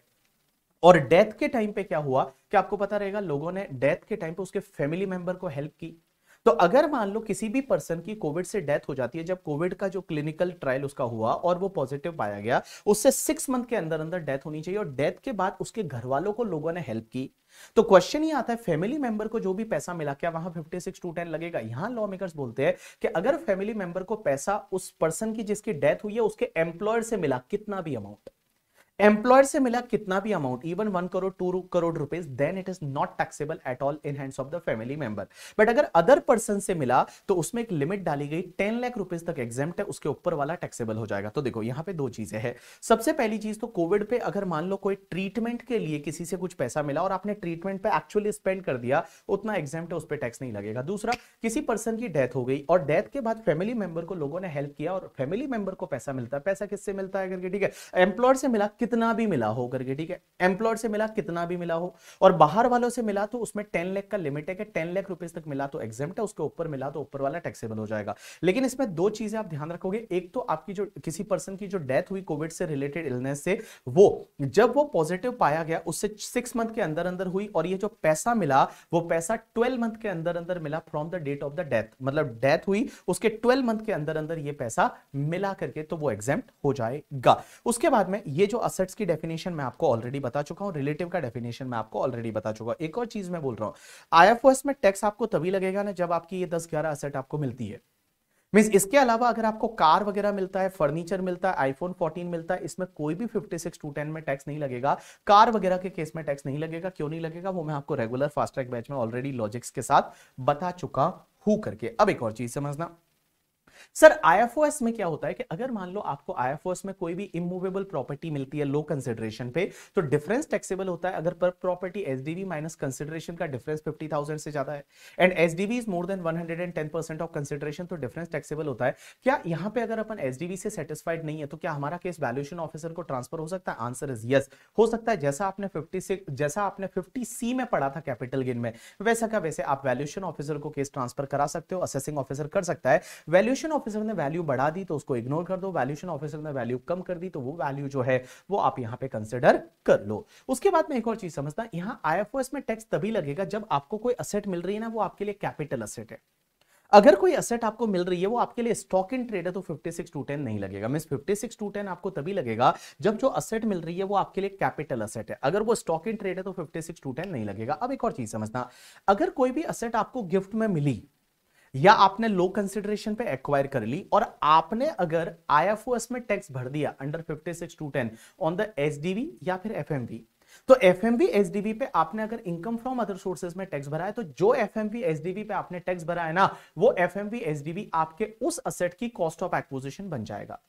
और डेथ के टाइम पे क्या हुआ कि आपको पता रहेगा लोगों ने डेथ के टाइम पे उसके फैमिली मेंबर को हेल्प की तो अगर मान लो किसी भी पर्सन की कोविड से डेथ हो जाती है जब कोविड का जो क्लिनिकल ट्रायल उसका हुआ और वो पॉजिटिव पाया गया उससे सिक्स मंथ के अंदर अंदर डेथ होनी चाहिए और डेथ के बाद उसके घर वालों को लोगों ने हेल्प की तो क्वेश्चन ये आता है फैमिली मेंबर को जो भी पैसा मिला क्या वहां फिफ्टी सिक्स टू टेन लगेगा यहां लॉ मेकर्स बोलते हैं कि अगर फैमिली मेंबर को पैसा उस पर्सन की जिसकी डेथ हुई है उसके एम्प्लॉयर से मिला कितना भी अमाउंट एम्प्लॉयर से मिला कितना भी amount even one crore two crore rupees then it is not taxable at all in hands of the family member but अगर अदर पर्सन से मिला तो उसमें एक लिमिट डाली गई टेन लाख रुपीज तक एग्जाम्ट है उसके ऊपर वाला टैक्सेबल हो जाएगा तो देखो यहाँ पे दो चीजें हैं सबसे पहली चीज तो कोविड पे अगर मान लो कोई ट्रीटमेंट के लिए किसी से कुछ पैसा मिला और आपने ट्रीटमेंट पे एक्चुअली स्पेंड कर दिया उतना एग्जाम्ट है उस पर टैक्स नहीं लगेगा दूसरा किसी पर्सन की डेथ हो गई और डेथ के बाद फैमिली मेंबर को लोगों ने हेल्प किया और फैमिली मेंबर को पैसा मिलता है पैसा किससे मिलता है करके ठीक है एम्प्लॉयर से मिला कितना भी मिला हो करके ठीक है एम्प्लॉयड से मिला कितना भी मिला हो और बाहर वालों से मिला तो उसमें टेन लाख का लिमिट है कि टेन लाख रुपीज तक मिला तो एग्जाम है उसके ऊपर मिला तो ऊपर वाला टैक्सेबल हो जाएगा लेकिन इसमें दो चीजें आप ध्यान रखोगे एक तो आपकी जो किसी पर्सन की जो डेथ हुई कोविड से रिलेटेड इलनेस से वो जब वो पॉजिटिव पाया गया उससे सिक्स मंथ के अंदर अंदर हुई और ये जो पैसा मिला वो पैसा ट्वेल्व मंथ के अंदर अंदर मिला from the date of the death मतलब डेथ हुई उसके ट्वेल्व मंथ के अंदर अंदर ये पैसा मिला करके तो वो एग्जाम हो जाएगा उसके बाद में ये जो असेट्स की डेफिनेशन मैं आपको ऑलरेडी बता चुका हूँ रिलेटिव का डेफिनेशन मैं आपको ऑलरेडी बता चुका एक और चीज मैं बोल रहा हूँ आई में टैक्स आपको तभी लगेगा ना जब आपकी ये दस ग्यारह असेट आपको मिलती है मीन्स इसके अलावा अगर आपको कार वगैरह मिलता है फर्नीचर मिलता है आईफोन 14 मिलता है इसमें कोई भी 56 सिक्स टू टेन में टैक्स नहीं लगेगा कार वगैरह के केस में टैक्स नहीं लगेगा क्यों नहीं लगेगा वो मैं आपको रेगुलर फास्ट ट्रैक बैच में ऑलरेडी लॉजिक्स के साथ बता चुका हूं करके अब एक और चीज समझना सर आईएफओएस में क्या होता है कि अगर मान लो आपको आईएफओएस में कोई भी इमूवेबल प्रॉपर्टी मिलती है लो कंसिडरेशन पे तो डिफरेंस टैक्सेबल होता है अगर पर प्रॉपर्टी एसडीवी माइनस कंसिडरेशन का डिफरेंस 50000 से ज्यादा है and SDV is more than 110% of consideration तो डिफरेंस टैक्सेबल होता है क्या यहां पे अगर अपन एसडीवी से सेटिस्फाइड नहीं है तो क्या हमारा केस वैल्यूएशन ऑफिसर को ट्रांसफर हो सकता है आंसर इज यस हो सकता है जैसा आपने 56 जैसा आपने 50 सी में पढ़ा था कैपिटल गेन में वैसा का वैसे आप वैल्यूएशन ऑफिसर को केस ट्रांसफर करा सकते हो असेसिंग ऑफिसर कर सकता है वैल्यूएशन वैल्यूशन ऑफिसर ने वैल्यू बढ़ा दी तो उसको इग्नोर कर दो वैल्यूशन ऑफिसर ने वैल्यू कम कर दी तो वो वैल्यू जो है वो आप यहाँ पे कंसिडर कर लो उसके बाद में एक और चीज समझता यहाँ आईएफओएस में टैक्स तभी लगेगा जब आपको कोई असेट मिल रही है ना वो आपके लिए कैपिटल असेट है अगर कोई असेट आपको मिल रही है वो आपके लिए स्टॉक इन ट्रेड है तो 56 टू 10 नहीं लगेगा मीन 56 टू 10 आपको तभी लगेगा जब जो असेट मिल रही है वो आपके लिए कैपिटल असेट है अगर वो स्टॉक इन ट्रेड है तो 56 टू 10 नहीं लगेगा अब एक और चीज समझना अगर कोई भी असेट आपको गिफ्ट में मिली या आपने लो कंसिडरेशन पे एक्वायर कर ली और आपने अगर आई में टैक्स भर दिया under fifty six two ten on the S या फिर एफ तो एफ एम बी पे आपने अगर इनकम फ्रॉम अदर सोर्सेज में टैक्स भरा है तो जो एफ एम बी पे आपने टैक्स भरा है ना वो एफ एम बी आपके उस असेट की कॉस्ट ऑफ एक्विजिशन बन जाएगा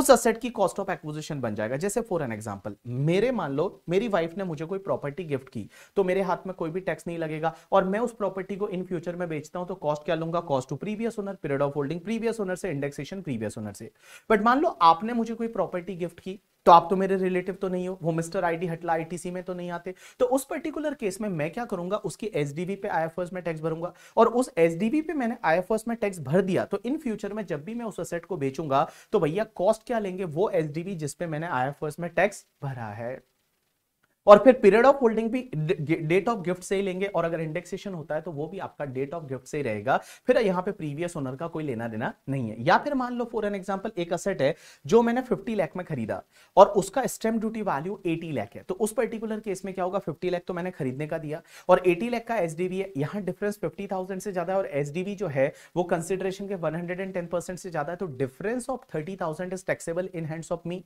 उस असेट की कॉस्ट ऑफ एक्विजिशन बन जाएगा जैसे फॉर एन एग्जाम्पल मेरे मान लो मेरी वाइफ ने मुझे कोई प्रॉपर्टी गिफ्ट की तो मेरे हाथ में कोई भी टैक्स नहीं लगेगा और मैं उस प्रॉपर्टी को इन फ्यूचर में बेचता हूं तो कॉस्ट क्या लूंगा cost to previous owner period of holding previous owner से इंडेक्सेशन प्रीवियस ओनर से बट मान लो आपने मुझे कोई प्रॉपर्टी गिफ्ट की तो आप तो मेरे रिलेटिव तो नहीं हो वो मिस्टर आईडी हटला आईटीसी में तो नहीं आते तो उस पर्टिकुलर केस में मैं क्या करूंगा उसकी एसडीबी पे आईएफएस में टैक्स भरूंगा और उस एसडीबी पे मैंने आईएफएस में टैक्स भर दिया तो इन फ्यूचर में जब भी मैं उस असेट को बेचूंगा तो भैया कॉस्ट क्या लेंगे वो एसडीबी जिसपे मैंने आईएफएस में टैक्स भरा है और फिर पीरियड ऑफ होल्डिंग भी डेट ऑफ गिफ्ट से ही लेंगे और अगर इंडेक्सेशन होता है तो वो भी आपका डेट ऑफ गिफ्ट से ही रहेगा फिर यहाँ पे प्रीवियस ओनर का कोई लेना देना नहीं है या फिर मान लो फॉर एन एग्जाम्पल एक असेट है जो मैंने फिफ्टी लैख में खरीदा और उसका stamp duty value eighty lakh है तो उस पर्टिकुलर केस में क्या होगा फिफ्टी लैख तो मैंने खरीदने का दिया और एटी लैख का एस है यहाँ डिफरेंस फिफ्टी से ज्यादा है और एस जो है वो कंसिडरेशन के वन से ज्यादा है तो difference of thirty is taxable in hands of me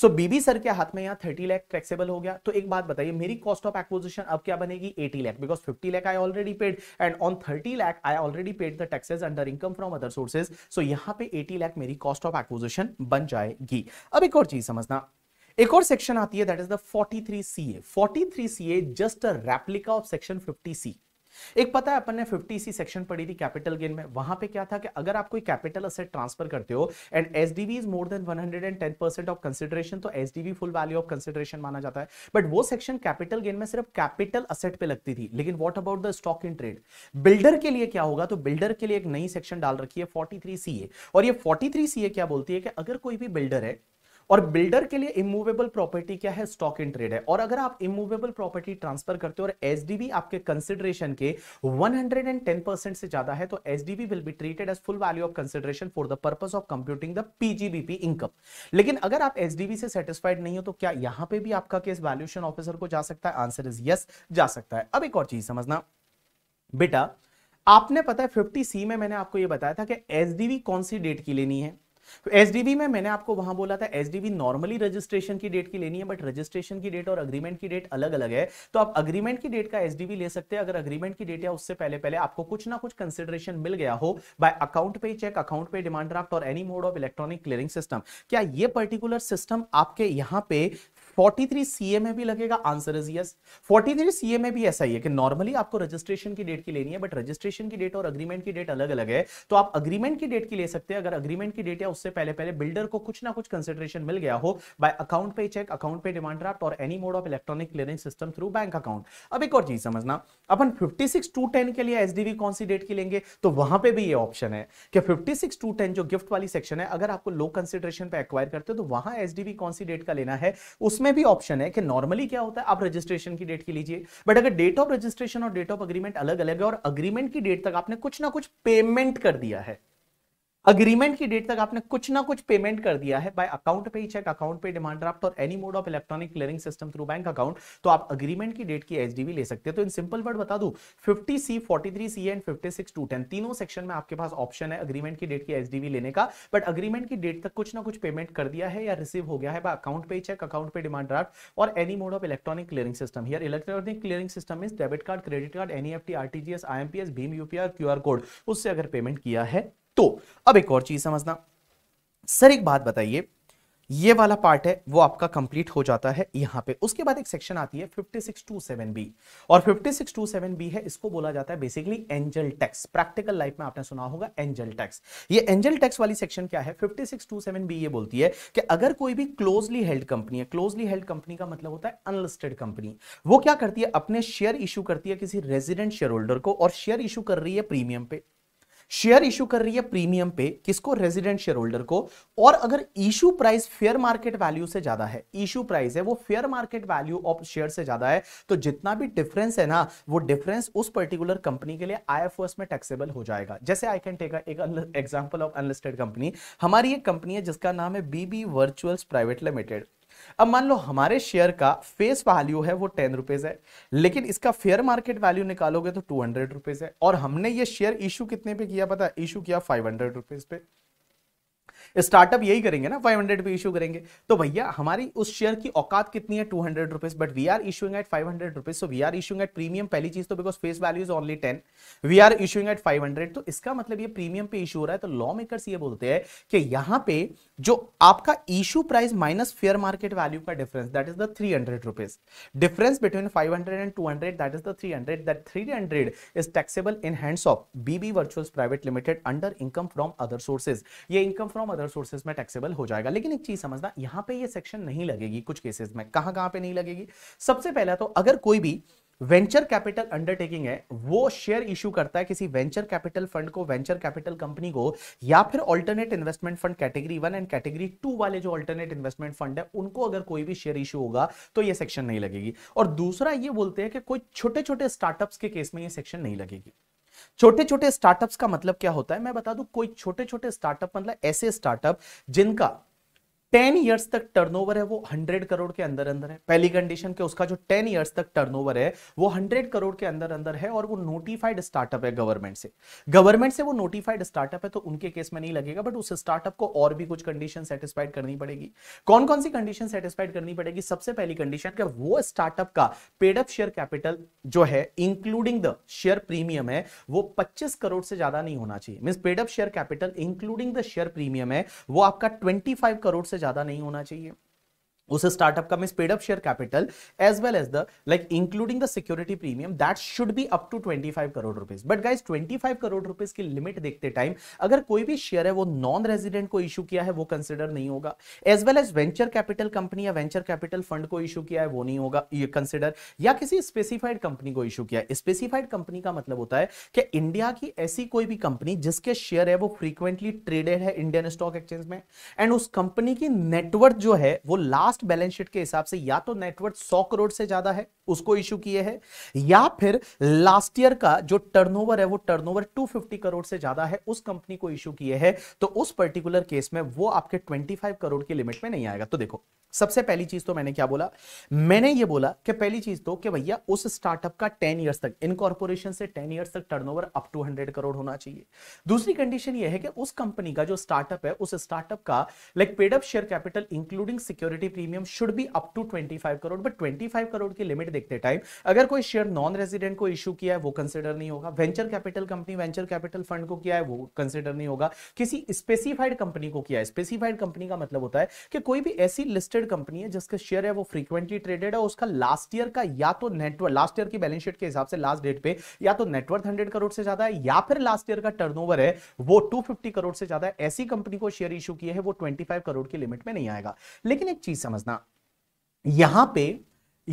so BB sir के हाथ में यहाँ थर्टी लैख टैक्सेबल हो गया तो एक बात बताइए मेरी कॉस्ट ऑफ एक्विजिशन अब क्या बनेगी eighty lakh because fifty lakh I already paid and on thirty lakh I already paid the taxes under income from other sources so यहाँ पे एटी लैख मेरी कॉस्ट ऑफ एक्विजिशन बन जाएगी अब एक और चीज समझना एक और सेक्शन आती है that is the forty three C A just a replica of section fifty C एक पता है अपन ने फिफ्टी सी सेक्शन पढ़ी थी कैपिटल गेन में वहां पे क्या था कि अगर आप कोई कैपिटल असेट ट्रांसफर करते हो and S D is more than one hundred and ten percent of consideration तो S D full value of consideration माना जाता है बट वो सेक्शन कैपिटल गेन में सिर्फ कैपिटल असेट पे लगती थी लेकिन what about the stock in trade builder के लिए क्या होगा तो बिल्डर के लिए एक नई सेक्शन डाल रखी है फोर्टी थ्री सी ए और ये फोर्टी थ्री सी ए क्या बोलती है कि अगर कोई भी बिल्डर है और बिल्डर के लिए इमूवेबल प्रॉपर्टी क्या है स्टॉक इन ट्रेड है और अगर आप इमूवेबल प्रॉपर्टी ट्रांसफर करते हो और एसडीबी आपके कंसिडरेशन के 110% से ज्यादा है तो SDB will be treated as full value of consideration for the purpose of computing the PGBP income लेकिन अगर आप एसडीबी से सेटिस्फाइड नहीं हो तो क्या यहां पर भी आपका केस वैल्यूशन ऑफिसर को जा सकता है आंसर इज यस जा सकता है अब एक और चीज समझना बेटा आपने पता है 50 सी में मैंने आपको ये बताया था कि एसडीवी कौन सी डेट की लेनी है एस डी में मैंने आपको वहां बोला था एस डी नॉर्मली रजिस्ट्रेशन की डेट की लेनी है बट रजिस्ट्रेशन की डेट और अग्रीमेंट की डेट अलग अलग है तो आप अग्रीमेंट की डेट का एस ले सकते हैं अगर अग्रीमेंट की डेट या उससे पहले पहले आपको कुछ ना कुछ कंसिडरेशन मिल गया हो by account payee cheque account payee demand draft और any mode of electronic clearing system क्या ये पर्टिकुलर सिस्टम आपके यहाँ पे 43 सीए में भी लगेगा आंसर इज यस 43 सीए में भी ऐसा ही है कि नॉर्मली आपको रजिस्ट्रेशन की डेट की लेनी है बट रजिस्ट्रेशन की डेट और अग्रीमेंट की डेट अलग अलग है तो आप अग्रीमेंट की डेट की ले सकते हैं अगर अग्रीमेंट की डेट या उससे पहले पहले बिल्डर को कुछ ना कुछ कंसिडरेशन मिल गया हो by account payee cheque account payee demand draft और any mode of electronic clearing system through bank account अब एक और चीज समझना अपन फिफ्टी सिक्स टू टेन के लिए एसडीवी कौन सी डेट की लेंगे तो वहां पे भी ये ऑप्शन है कि फिफ्टी सिक्स टू टेन जो गिफ्ट वाली सेक्शन है अगर आपको लो कंसिडरेशन पे एक्वायर करते हो तो वहां एसडीवी कौन सी डेट का लेना है उसमें इसमें भी ऑप्शन है कि नॉर्मली क्या होता है आप रजिस्ट्रेशन की डेट की लीजिए बट अगर डेट ऑफ रजिस्ट्रेशन और डेट ऑफ अग्रीमेंट अलग अलग है और अग्रीमेंट की डेट तक आपने कुछ ना कुछ पेमेंट कर दिया है अग्रीमेंट की डेट तक आपने कुछ ना कुछ पेमेंट कर दिया है by account payee cheque account payee demand draft और any mode of electronic clearing system through bank account तो आप अग्रीमेंट की डेट की एचडीवी ले सकते हैं तो इन सिंपल वर्ड बता दू fifty C forty three C and fifty six two ten तीनों सेक्शन में आपके पास ऑप्शन है अग्रीमेंट की डेट की एचडीवी लेने का बट अग्रीमेंट की डेट तक कुछ ना कुछ पेमेंट कर दिया है या रिसीव हो गया है by account payee cheque account payee demand draft और any mode of electronic clearing system here electronic clearing system is debit card credit card NEFT RTGS IMPS भीम यूपीआई क्यूआर कोड उससे अगर पेमेंट किया है तो अब एक और चीज समझना सर एक बात बताइए ये वाला पार्ट है वो आपका कंप्लीट हो जाता है यहां पे उसके बाद एक सेक्शन आती है 5627 बी और 5627 बी है इसको बोला जाता है basically angel tax practical life में आपने सुना होगा एंजल टैक्स ये एंजल टैक्स वाली सेक्शन क्या है 5627 बी ये बोलती है कि अगर कोई भी क्लोजली हेल्ड कंपनी है क्लोजली हेल्ड कंपनी का मतलब होता है अनलिस्टेड कंपनी वो क्या करती है अपने शेयर इशू करती है किसी रेजिडेंट शेयर होल्डर को और शेयर इशू कर रही है प्रीमियम पे शेयर इशू कर रही है प्रीमियम पे किसको रेजिडेंट शेयर होल्डर को और अगर issue price fair market value से ज्यादा है इशू प्राइस है वो fair market value of share से ज्यादा है तो जितना भी डिफरेंस है ना वो डिफरेंस उस पर्टिकुलर कंपनी के लिए आईएफओएस में टैक्सेबल हो जाएगा जैसे आई कैन टेक एक एग्जाम्पल ऑफ अनलिस्टेड कंपनी हमारी एक कंपनी है जिसका नाम है बीबी वर्चुअल्स प्राइवेट लिमिटेड अब मान लो हमारे शेयर का फेस वैल्यू है वो टेन रुपीज है लेकिन इसका फेयर मार्केट वैल्यू निकालोगे तो टू हंड्रेड रुपीज है और हमने ये शेयर इशू कितने पे किया पता इशू किया फाइव हंड्रेड रुपीज पे स्टार्टअप यही करेंगे ना फाइव हंड्रेड पे इशू करेंगे तो भैया हमारी उस शेयर की औकात कितनी है two hundred rupees but we are issuing at five hundred rupees so we are issuing at premium पहली चीज तो because face value is only ten we are issuing at five hundred तो इसका मतलब ये प्रीमियम पे इशू हो रहा है तो लॉ मेकर्स ये बोलते हैं कि यहाँ पे जो आपका issue price minus fair market value का difference that is the three hundred rupees difference between five hundred and two hundred that is the three hundred that three hundred is taxable in hands of BB virtual private limited under income from other sources ये income from other sources में taxable हो जाएगा लेकिन एक चीज समझना यहां पे ये सेक्शन नहीं लगेगी कुछ केसेस में कहां कहां पे नहीं लगेगी सबसे पहला तो अगर कोई भी वेंचर कैपिटल अंडरटेकिंग है वो शेयर इशू करता है किसी वेंचर कैपिटल फंड को वेंचर कैपिटल कंपनी को या फिर alternate investment fund category one and category two वाले जो अल्टरनेट इन्वेस्टमेंट फंड है उनको अगर कोई भी शेयर इशू होगा तो ये सेक्शन नहीं लगेगी और दूसरा ये बोलते हैं कि कोई छोटे छोटे स्टार्टअप्स के केस में ये सेक्शन नहीं लगेगी छोटे छोटे स्टार्टअप्स का मतलब क्या होता है मैं बता दूं कोई छोटे छोटे स्टार्टअप मतलब ऐसे स्टार्टअप जिनका टेन ईयर्स तक टर्नओवर है वो हंड्रेड करोड़ के अंदर अंदर है पहली कंडीशन के उसका जो टेन ईयर्स तक टर्नओवर है वो हंड्रेड करोड़ के अंदर अंदर है और वो नोटिफाइड स्टार्टअप है गवर्नमेंट से गवर्नमेंट से वो नोटिफाइड स्टार्टअप है तो उनके केस में नहीं लगेगा बट उस स्टार्टअप को और भी कुछ कंडीशन सेटिस्फाइड करनी पड़ेगी कौन कौन सी कंडीशन सेटिस्फाइड करनी पड़ेगी सबसे पहली कंडीशन के वो स्टार्टअप का पेडअप शेयर कैपिटल जो है इंक्लूडिंग द शेयर प्रीमियम है वो पच्चीस करोड़ से ज्यादा नहीं होना चाहिए mean paid up share capital including the share premium है वो आपका ट्वेंटी करोड़ से ज़्यादा नहीं होना चाहिए उस स्टार्टअप का mean paid up share capital as well as the like including the security premium that should be up to 25 crore rupees but guys 25 crore rupees की लिमिट देखते टाइम अगर कोई भी शेयर है वो नॉन रेजिडेंट को इशू किया है वो कंसिडर नहीं होगा as well as venture capital company या वेंचर कैपिटल फंड को इशू किया है वो नहीं होगा ये कंसिडर या किसी स्पेसिफाइड कंपनी को इशू किया है स्पेसिफाइड कंपनी का मतलब होता है कि इंडिया की ऐसी कोई भी कंपनी जिसके शेयर है वो फ्रीक्वेंटली ट्रेडेड है इंडियन स्टॉक एक्सचेंज में एंड उस कंपनी की नेटवर्क जो है वो लास्ट लास्ट बैलेंस शीट के हिसाब से या तो नेटवर्थ सौ करोड़ से ज्यादा है उसको इश्यू किए हैं या फिर लास्ट ईयर का जो टर्नओवर है वो टर्नओवर 250 करोड़ से ज्यादा है उस कंपनी को इश्यू किए हैं तो उस पर्टिकुलर केस में वो आपके 25 करोड़ की लिमिट में नहीं आएगा तो देखो सबसे पहली चीज तो मैंने क्या बोला मैंने ये बोला कि पहली चीज तो कि भैया उस स्टार्टअप का 10 इयर्स तक इनकॉर्पोरेशन से 10 इयर्स तक टर्नओवर अप टू 100 करोड़ होना चाहिए दूसरी कंडीशन ये है कि उस कंपनी का जो स्टार्टअप है उस स्टार्टअप का like paid up share capital including security premium should be up to 25 crore but 25 crore की लिमिट देखते टाइम अगर कोई शेयर नॉन रेजिडेंट को इशू किया है वो कंसिडर नहीं होगा venture capital company venture capital fund को किया है वो कंसिडर नहीं होगा किसी स्पेसिफाइड कंपनी को किया है स्पेसिफाइड कंपनी का मतलब होता है कि कोई भी ऐसी लिस्टेड कंपनी है जिसका शेयर है वो फ्रीक्वेंटली ट्रेडेड है उसका लास्ट ईयर का या तो नेटवर्क लास्ट ईयर की बैलेंस शीट के हिसाब से लास्ट डेट पे या तो नेटवर्क हंड्रेड करोड़ से ज्यादा है या फिर लास्ट ईयर का टर्न है वो टू करोड़ से ज्यादा ऐसी कंपनी को शेयर इशू किए हैं वो ट्वेंटी करोड़ की लिमिट में नहीं आएगा लेकिन एक चीज समझना यहां पे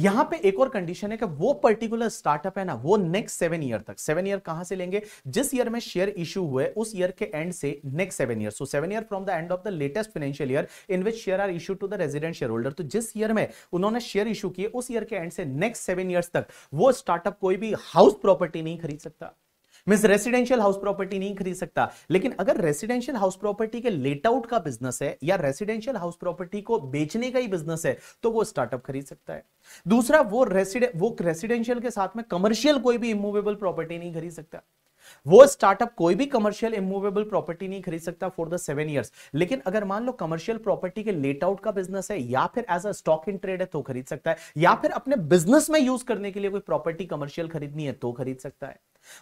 यहां पे एक और कंडीशन है कि वो पर्टिकुलर स्टार्टअप है ना वो नेक्स्ट सेवन ईयर तक सेवन ईयर कहां से लेंगे जिस ईयर में शेयर इशू हुए उस ईयर के एंड से next seven year so seven year from the end of the latest financial year in which share are issue to the resident share holder तो जिस ईयर में उन्होंने शेयर इशू किए उस ईयर के एंड से नेक्स्ट सेवन ईयर तक वो स्टार्टअप कोई भी हाउस प्रॉपर्टी नहीं खरीद सकता मीन रेसिडेंशियल हाउस प्रॉपर्टी नहीं खरीद सकता लेकिन अगर रेसिडेंशियल हाउस प्रॉपर्टी के लेटआउट का बिजनेस है या रेसिडेंशियल हाउस प्रॉपर्टी को बेचने का ही बिजनेस है तो वो स्टार्टअप खरीद सकता है दूसरा वो रेसिडें वो रेसिडेंशियल के साथ में कमर्शियल कोई भी इमूवेबल प्रॉपर्टी नहीं खरीद सकता वो स्टार्टअप कोई भी कमर्शियल इमूवेबल प्रॉपर्टी नहीं खरीद सकता फॉर द सेवन ईयर्स लेकिन अगर मान लो कमर्शियल प्रॉपर्टी के लेट आउट का बिजनेस है या फिर as a stock in trade है तो खरीद सकता है या फिर अपने बिजनेस में यूज करने के लिए कोई प्रॉपर्टी कमर्शियल खरीदनी है तो खरीद सकता है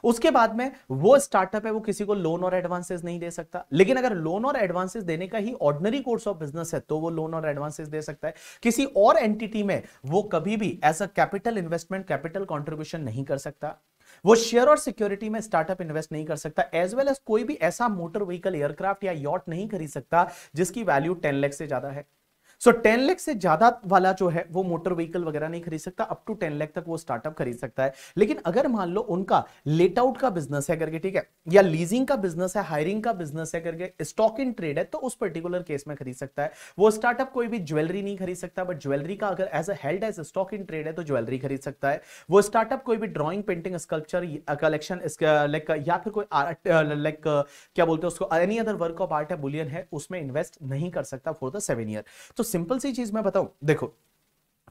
उसके बाद में वो स्टार्टअप है वो किसी को लोन और एडवांसेस नहीं दे सकता लेकिन अगर लोन और एडवांसेस देने का ही ऑर्डनरी कोर्स ऑफ बिजनेस है तो वो लोन और एडवांसेस दे सकता है किसी और एंटिटी में वो कभी भी as a capital investment capital contribution नहीं कर सकता वो शेयर और सिक्योरिटी में स्टार्टअप इन्वेस्ट नहीं कर सकता एज वेल एज कोई भी ऐसा मोटर व्हीकल एयरक्राफ्ट या यॉट नहीं खरीद सकता जिसकी वैल्यू टेन लैख से ज्यादा है सो टेन लैख से ज्यादा वाला जो है वो मोटर व्हीकल वगैरह नहीं खरीद सकता अप टू टेन लैख तक वो स्टार्टअप खरीद सकता है लेकिन अगर मान लो उनका लेट आउट का बिजनेस है करके ठीक है या लीजिंग का बिजनेस है हायरिंग का बिजनेस है करके स्टॉक इन ट्रेड है तो उस पर्टिकुलर केस में खरीद सकता है वो स्टार्टअप कोई भी ज्वेलरी नहीं खरीद सकता बट ज्वेलरी का अगर as a held as stock in trade है तो ज्वेलरी खरीद सकता है वो स्टार्टअप कोई भी drawing painting sculpture collection like या फिर कोई आर्ट लाइक क्या बोलते हैं उसको any other work of art है बुलियन है उसमें इन्वेस्ट नहीं कर सकता फॉर द सेवन ईयर तो सिंपल सी चीज मैं बताऊं देखो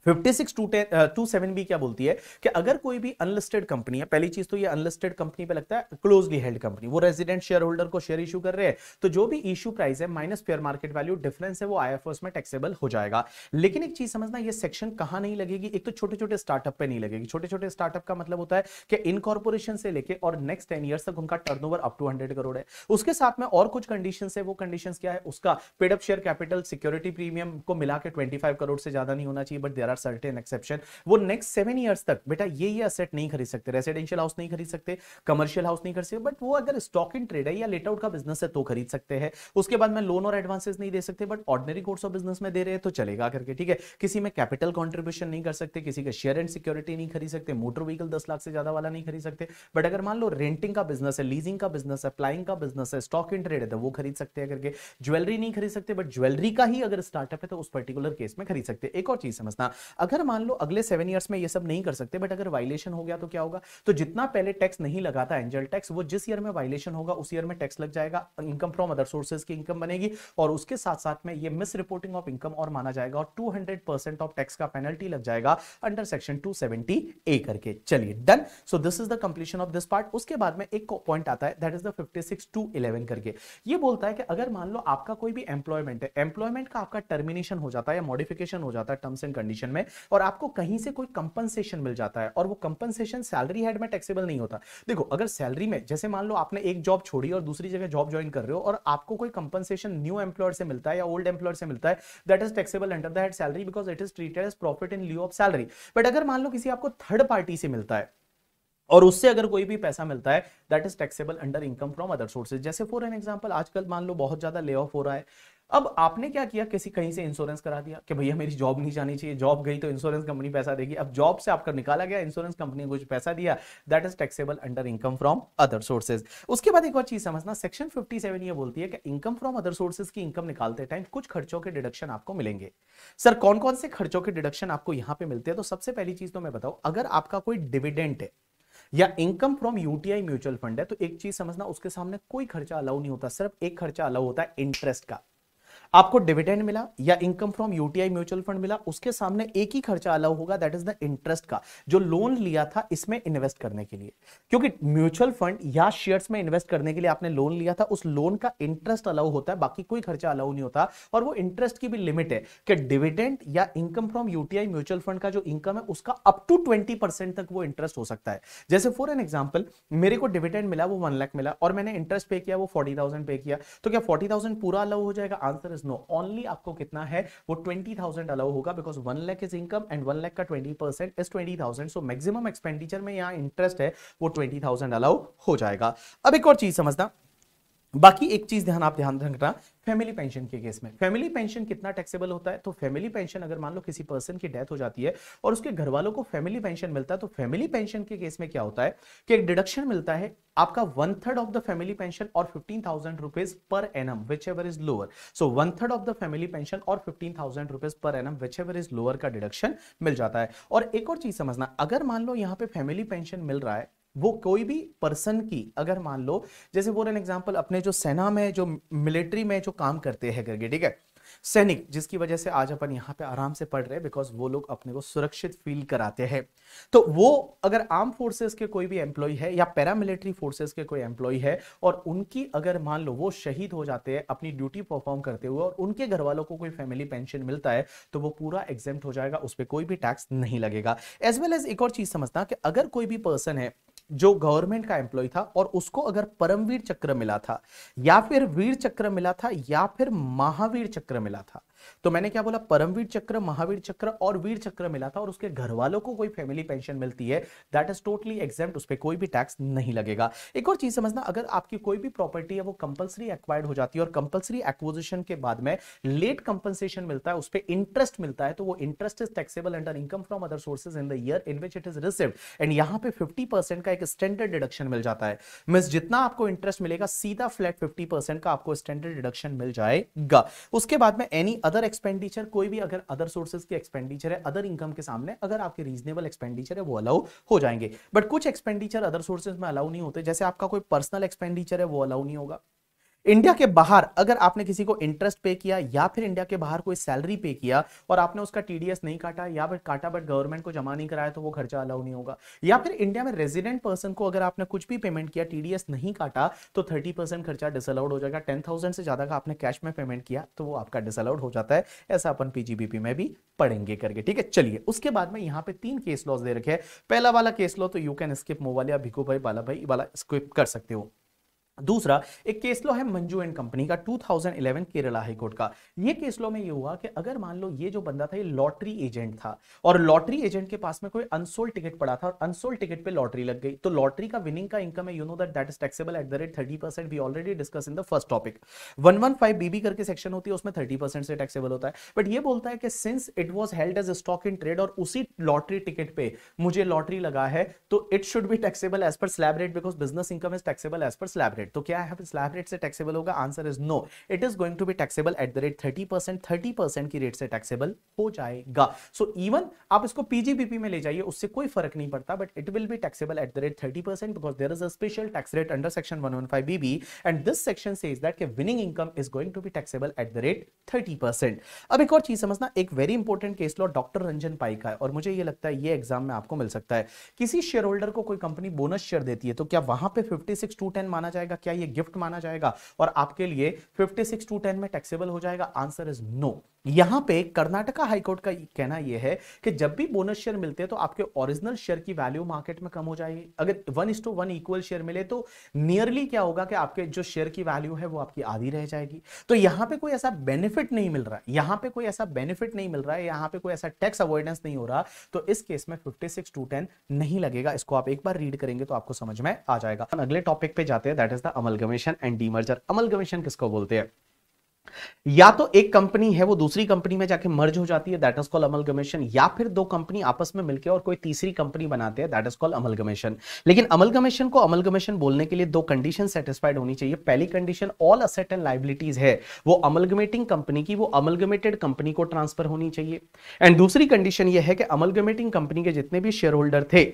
56 टू टू सेवन भी क्या बोलती है कि अगर कोई भी अनलिस्टेड कंपनी है पहली चीज तो ये अनलिस्टेड कंपनी पे लगता है क्लोजली हेल्ड कंपनी वो रेजिडेंट शेयर होल्डर को शेयर इशू कर रहे हैं तो जो भी इशू प्राइस है minus fair market value difference है वो आई में टैक्सेबल हो जाएगा लेकिन एक चीज समझना ये सेक्शन कहाँ नहीं लगेगी एक तो छोटे छोटे स्टार्टअप पे नहीं लगेगी छोटे छोटे स्टार्टअप का मतलब होता है कि इनकॉर्पोरेशन से लेकर और नेक्स्ट टेन ईयर्स तक उनका turn up to hundred crore है उसके साथ में और कुछ कंडीशन है वो कंडीशन क्या है उसका paid up share capital security premium को मिला के ट्वेंटी करोड़ से ज्यादा नहीं होना चाहिए but there are certain exception वो नेक्स्ट सेवन ईयर्स तक बेटा ये ये असेट नहीं खरीद सकते रेसिडेंशियल हाउस नहीं खरीद सकते कमर्शियल हाउस नहीं खरीद सकते बट वो अगर स्टॉक इन ट्रेड है या लेट आउट का बिजनेस है तो खरीद सकते हैं उसके बाद में लोन और एडवांसेस नहीं दे सकते but ordinary course of business में दे रहे हैं तो चलेगा करके ठीक है किसी में कैपिटल कॉन्ट्रीब्यूशन नहीं कर सकते किसी का शेयर एंड सिक्योरिटी नहीं खरीद सकते मोटर व्हीकल दस लाख से ज्यादा वाला नहीं खरीद सकते बट अगर मान लो रेंटिंग का बिजनेस है लीजिंग का बिजनेस है प्लाइंग का बिजनेस है स्टॉक इन ट्रेड है तो वो खरीद सकते हैं करके ज्वेलरी नहीं खरीद सकते बट ज्वेलरी का ही अगर स्टार्टअप है तो उस पर्टिकुलर केस में खरीद सकते एक और चीज समझना अगर मान लो अगले सेवन ईयर्स में ये सब नहीं कर सकते बट अगर वायलेशन हो गया तो क्या होगा तो जितना पहले टैक्स नहीं लगाता एंजल टैक्स वो जिस ईयर में वायलेशन होगा उस ईयर में टैक्स लग जाएगा इनकम फ्रॉम अदर सोर्सेज की इनकम बनेगी और उसके साथ साथ में ये मिस रिपोर्टिंग ऑफ इनकम और माना जाएगा और टू ऑफ टैक्स का पेनल्टी लग जाएगा अंडर सेक्शन टू ए करके चलिए done so this is the completion of this part उसके बाद में एक पॉइंट आता है that is the fifty six two eleven करके ये बोलता है कि अगर मान लो आपका कोई भी एम्प्लॉयमेंट है एम्प्लॉयमेंट का आपका टर्मिनेशन हो जाता है या मॉडिफिकेशन हो जाता है टर्म्स एंड कंडीशन में और आपको कहीं से कोई कंपनसेशन मिल जाता है और वो कंपनसेशन सैलरी हेड में टैक्सेबल नहीं होता देखो अगर सैलरी में जैसे मान लो आपने एक जॉब छोड़ी और दूसरी जगह जॉब ज्वाइन कर रहे हो और आपको कोई कंपनसेशन न्यू एम्प्लॉयर से मिलता है या ओल्ड एम्प्लॉयर से मिलता है that is taxable under the head salary because it is treated as profit in lieu of salary but अगर मान लो किसी आपको थर्ड पार्टी से मिलता है और उससे अगर कोई भी पैसा मिलता है that is taxable under income from other sources जैसे फॉर एन एग्जांपल आजकल मान लो बहुत ज्यादा ले ऑफ हो रहा है अब आपने क्या किया किसी कहीं से इंश्योरेंस करा दिया कि भैया मेरी जॉब नहीं जानी चाहिए जॉब गई तो इंश्योरेंस कंपनी पैसा देगी अब जॉब से आपका निकाला गया इंश्योरेंस कंपनी ने कुछ पैसा दिया that is taxable under income from other sources उसके बाद एक और चीज समझना सेक्शन 57 ये बोलती है कि इनकम फ्रॉम अदर सोर्सेज की इनकम निकालते टाइम कुछ खर्चों के डिडक्शन आपको मिलेंगे सर कौन कौन से खर्चों के डिडक्शन आपको यहाँ पे मिलते हैं तो सबसे पहली चीज तो मैं बताऊं अगर आपका कोई डिविडेंट है या income from UTI mutual fund है तो एक चीज समझना उसके सामने कोई खर्चा अलाउ नहीं होता सिर्फ एक खर्चा अलाउ होता है इंटरेस्ट का आपको डिविडेंड मिला या income from UTI mutual fund मिला उसके सामने एक ही खर्चा अलाउ होगा दैट इज द इंटरेस्ट का जो लोन लिया था इसमें इन्वेस्ट करने के लिए क्योंकि म्यूचुअल फंड या शेयर्स में इन्वेस्ट करने के लिए आपने लोन लिया था उस लोन का इंटरेस्ट अलाउ होता है बाकी कोई खर्चा अलाउ नहीं होता और वो इंटरेस्ट की भी लिमिट है कि डिविडेंड या income from UTI mutual fund का जो इनकम है उसका अप टू ट्वेंटी तक वो इंटरेस्ट हो सकता है जैसे फॉर एन एग्जाम्पल मेरे को डिविडेंड मिला वो वन लाख मिला और मैंने इंटरेस्ट पे किया वो फोर्टी पे किया तो क्या फोर्टी पूरा अलाउ हो जाएगा आंसर इज नो ओनली आपको कितना है वो ट्वेंटी थाउजेंड अलाउ होगा because one lakh is income and one lakh का twenty percent is twenty thousand so maximum expenditure में यहाँ इंटरेस्ट है वो ट्वेंटी थाउजेंड अलाउ हो जाएगा अब एक और चीज समझना बाकी एक चीज ध्यान आप ध्यान रखना फैमिली पेंशन के केस में फैमिली पेंशन कितना टैक्सेबल होता है तो फैमिली पेंशन अगर मान लो किसी पर्सन की डेथ हो जाती है और उसके घर वालों को फैमिली पेंशन मिलता है तो फैमिली पेंशन के केस में क्या होता है कि एक डिडक्शन मिलता है आपका one third of the family pension और fifteen thousand rupees per annum whichever is lower so one third of the family pension और fifteen thousand rupees per annum whichever is lower का deduction मिल जाता है और एक और चीज समझना अगर मान लो यहाँ पे फैमिली पेंशन मिल रहा है वो कोई भी पर्सन की अगर मान लो जैसे फॉर एन एग्जाम्पल अपने जो सेना में जो मिलिट्री में जो काम करते हैं करके ठीक है सैनिक जिसकी वजह से आज अपन यहाँ पे आराम से पढ़ रहे हैं बिकॉज वो लोग अपने को सुरक्षित फील कराते हैं तो वो अगर आर्म फोर्सेस के कोई भी एम्प्लॉय है या पैरामिलिट्री फोर्सेस के कोई एम्प्लॉय है और उनकी अगर मान लो वो शहीद हो जाते हैं अपनी ड्यूटी परफॉर्म करते हुए और उनके घर वालों को कोई फैमिली पेंशन मिलता है तो वो पूरा एग्जेम्प्ट हो जाएगा उस पर कोई भी टैक्स नहीं लगेगा एज वेल एज एक और चीज समझता कि अगर कोई भी पर्सन है जो गवर्नमेंट का एम्प्लॉय था और उसको अगर परमवीर चक्र मिला था या फिर वीर चक्र मिला था या फिर महावीर चक्र मिला था तो मैंने क्या बोला परमवीर चक्र महावीर चक्र और वीर चक्र मिला था और उसके घर वालों को कोई फैमिली पेंशन मिलती है दैट इज टोटली एग्जाम उस पर कोई भी टैक्स नहीं लगेगा एक और चीज समझना अगर आपकी कोई भी प्रॉपर्टी है वो कंपलसरी एक्वायर्ड हो जाती है और कंपलसरी एक्विजिशन के बाद में लेट कंपनसेशन मिलता है उस पर इंटरेस्ट मिलता है तो वो interest is taxable under income from other sources in the year in which it is received and यहाँ पे 50% का एक स्टैंडर्ड डिडक्शन मिल जाता है मीन जितना आपको इंटरेस्ट मिलेगा सीधा फ्लैट 50% का आपको स्टैंडर्ड डिडक्शन मिल जाएगा उसके बाद में एनी अदर अदर एक्सपेंडिचर कोई भी अगर अदर सोर्सेज के एक्सपेंडिचर है अदर इनकम के सामने अगर आपके रीजनेबल एक्सपेंडिचर है वो अलाउ हो जाएंगे बट कुछ एक्सपेंडिचर अदर सोर्सेज में अलाउ नहीं होते जैसे आपका कोई पर्सनल एक्सपेंडिचर है वो अलाउ नहीं होगा इंडिया के बाहर अगर आपने किसी को इंटरेस्ट पे किया या फिर इंडिया के बाहर कोई सैलरी पे किया और आपने उसका टीडीएस नहीं काटा या फिर काटा बट गवर्नमेंट को जमा नहीं कराया तो वो खर्चा अलाउ नहीं होगा या फिर इंडिया में रेजिडेंट पर्सन को अगर आपने कुछ भी पेमेंट किया टीडीएस नहीं काटा तो थर्टी परसेंट खर्चा डिसअलाउड हो जाएगा टेन थाउजेंड से ज्यादा का आपने कैश में पेमेंट किया तो वो आपका डिसअलाउड हो जाता है ऐसा अपन पीजीबीपी में भी पढ़ेंगे करके ठीक है चलिए उसके बाद में यहाँ पे तीन केस लॉज दे रखे हैं पहला वाला केस लॉ तो यू कैन स्किप मो या भिको भाई बाला भाई वाला स्किप कर सकते हो दूसरा एक केस लो है मंजू एंड कंपनी का 2011 केरला हाईकोर्ट का ये केस लो में ये हुआ कि अगर मान लो ये जो बंदा था ये लॉटरी एजेंट था और लॉटरी एजेंट के पास में कोई अनसोल्ड टिकट पड़ा था और अनसोल्ड टिकट पे लॉटरी लग गई तो लॉटरी का विनिंग का इनकम है you know that that is taxable at the rate thirty percent we already discuss in the first topic one one five BB करके सेक्शन होती है उसमें थर्टी परसेंट से टैक्सेबल होता है बट ये बोलता है कि since it was held as stock in trade और उसी लॉटरी टिकट पे मुझे लॉटरी लगा है तो it should be taxable as per slab rate because business income is taxable as per slab rate rate तो क्या है स्लैब रेट से टैक्सेबल होगा answer is no it is going to be taxable at the rate thirty percent thirty percent की rate से taxable हो जाएगा सो so, even आप इसको पीजीबीपी में ले जाइए उससे कोई फर्क नहीं पड़ता but it will be taxable at the rate thirty percent because there is a special tax rate under section one one five BB and this section से इज दैट के winning income is going to be taxable at the rate thirty percent अब एक और चीज समझना एक very important case law doctor Ranjan Pai का है और मुझे ये लगता है ये एग्जाम में आपको मिल सकता है किसी शेयर होल्डर को कोई कंपनी बोनस शेयर देती है तो क्या वहां पे फिफ्टी सिक्स टू टेन माना जाएगा जाएगा क्या ये गिफ्ट माना जाएगा और आपके लिए फिफ्टी सिक्स टू टेन में टैक्सेबल हो जाएगा आंसर इज नो यहां पे कर्नाटका हाईकोर्ट का कहना यह है कि जब भी बोनस शेयर मिलते हैं तो आपके ओरिजिनल शेयर की वैल्यू मार्केट में कम हो जाएगी अगर वन इस टू वन इक्वल शेयर मिले तो नियरली क्या होगा कि आपके जो शेयर की वैल्यू है वो आपकी आधी रह जाएगी तो यहां पे कोई ऐसा बेनिफिट नहीं मिल रहा है यहां पे कोई ऐसा बेनिफिट नहीं मिल रहा है यहां पर कोई ऐसा टैक्स अवॉइडेंस नहीं हो रहा तो इस केस में फिफ्टी सिक्स टू टेन नहीं लगेगा इसको आप एक बार रीड करेंगे तो आपको समझ में आ जाएगा अगले टॉपिक पे जाते हैं that is the amalgamation and demerger amalgamation किसको बोलते हैं या तो एक कंपनी है वो दूसरी कंपनी में जाके मर्ज हो जाती है दैट इज कॉल अमलगमेशन या फिर दो कंपनी आपस में मिलकर और कोई तीसरी कंपनी बनाते हैं दैट इज कॉल अमलगमेशन लेकिन अमलगमेशन को अमलगमेशन बोलने के लिए दो कंडीशन सेटिस्फाइड होनी चाहिए पहली condition all asset and liabilities है वो अमलगमेटिंग कंपनी की वो अमलगमेटेड कंपनी को ट्रांसफर होनी चाहिए एंड दूसरी कंडीशन यह है कि अमलगमेटिंग कंपनी के जितने भी शेयर होल्डर थे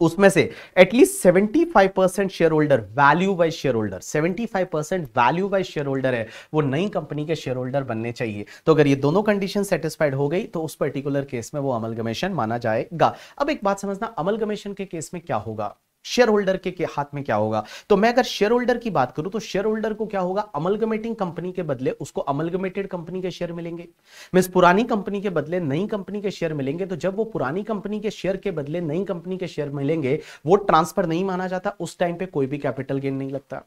उसमें से at least 75 percent share holder value wise share holder 75 percent value wise share holder है वो नई कंपनी के शेयर होल्डर बनने चाहिए तो अगर ये दोनों कंडीशन सेटिस्फाइड हो गई तो उस पर्टिकुलर केस में वो अमलगमेशन माना जाएगा अब एक बात समझना अमलगमेशन के केस में क्या होगा शेयर होल्डर के, के हाथ में क्या होगा तो मैं अगर शेयर होल्डर की बात करूं तो शेयर होल्डर को क्या होगा अमलगमेटिंग कंपनी के बदले उसको अमलगमेटेड कंपनी के शेयर मिलेंगे मीन पुरानी कंपनी के बदले नई कंपनी के शेयर मिलेंगे तो जब वो पुरानी कंपनी के शेयर के बदले नई कंपनी के शेयर मिलेंगे वो ट्रांसफर नहीं माना जाता उस टाइम पे कोई भी कैपिटल गेन नहीं लगता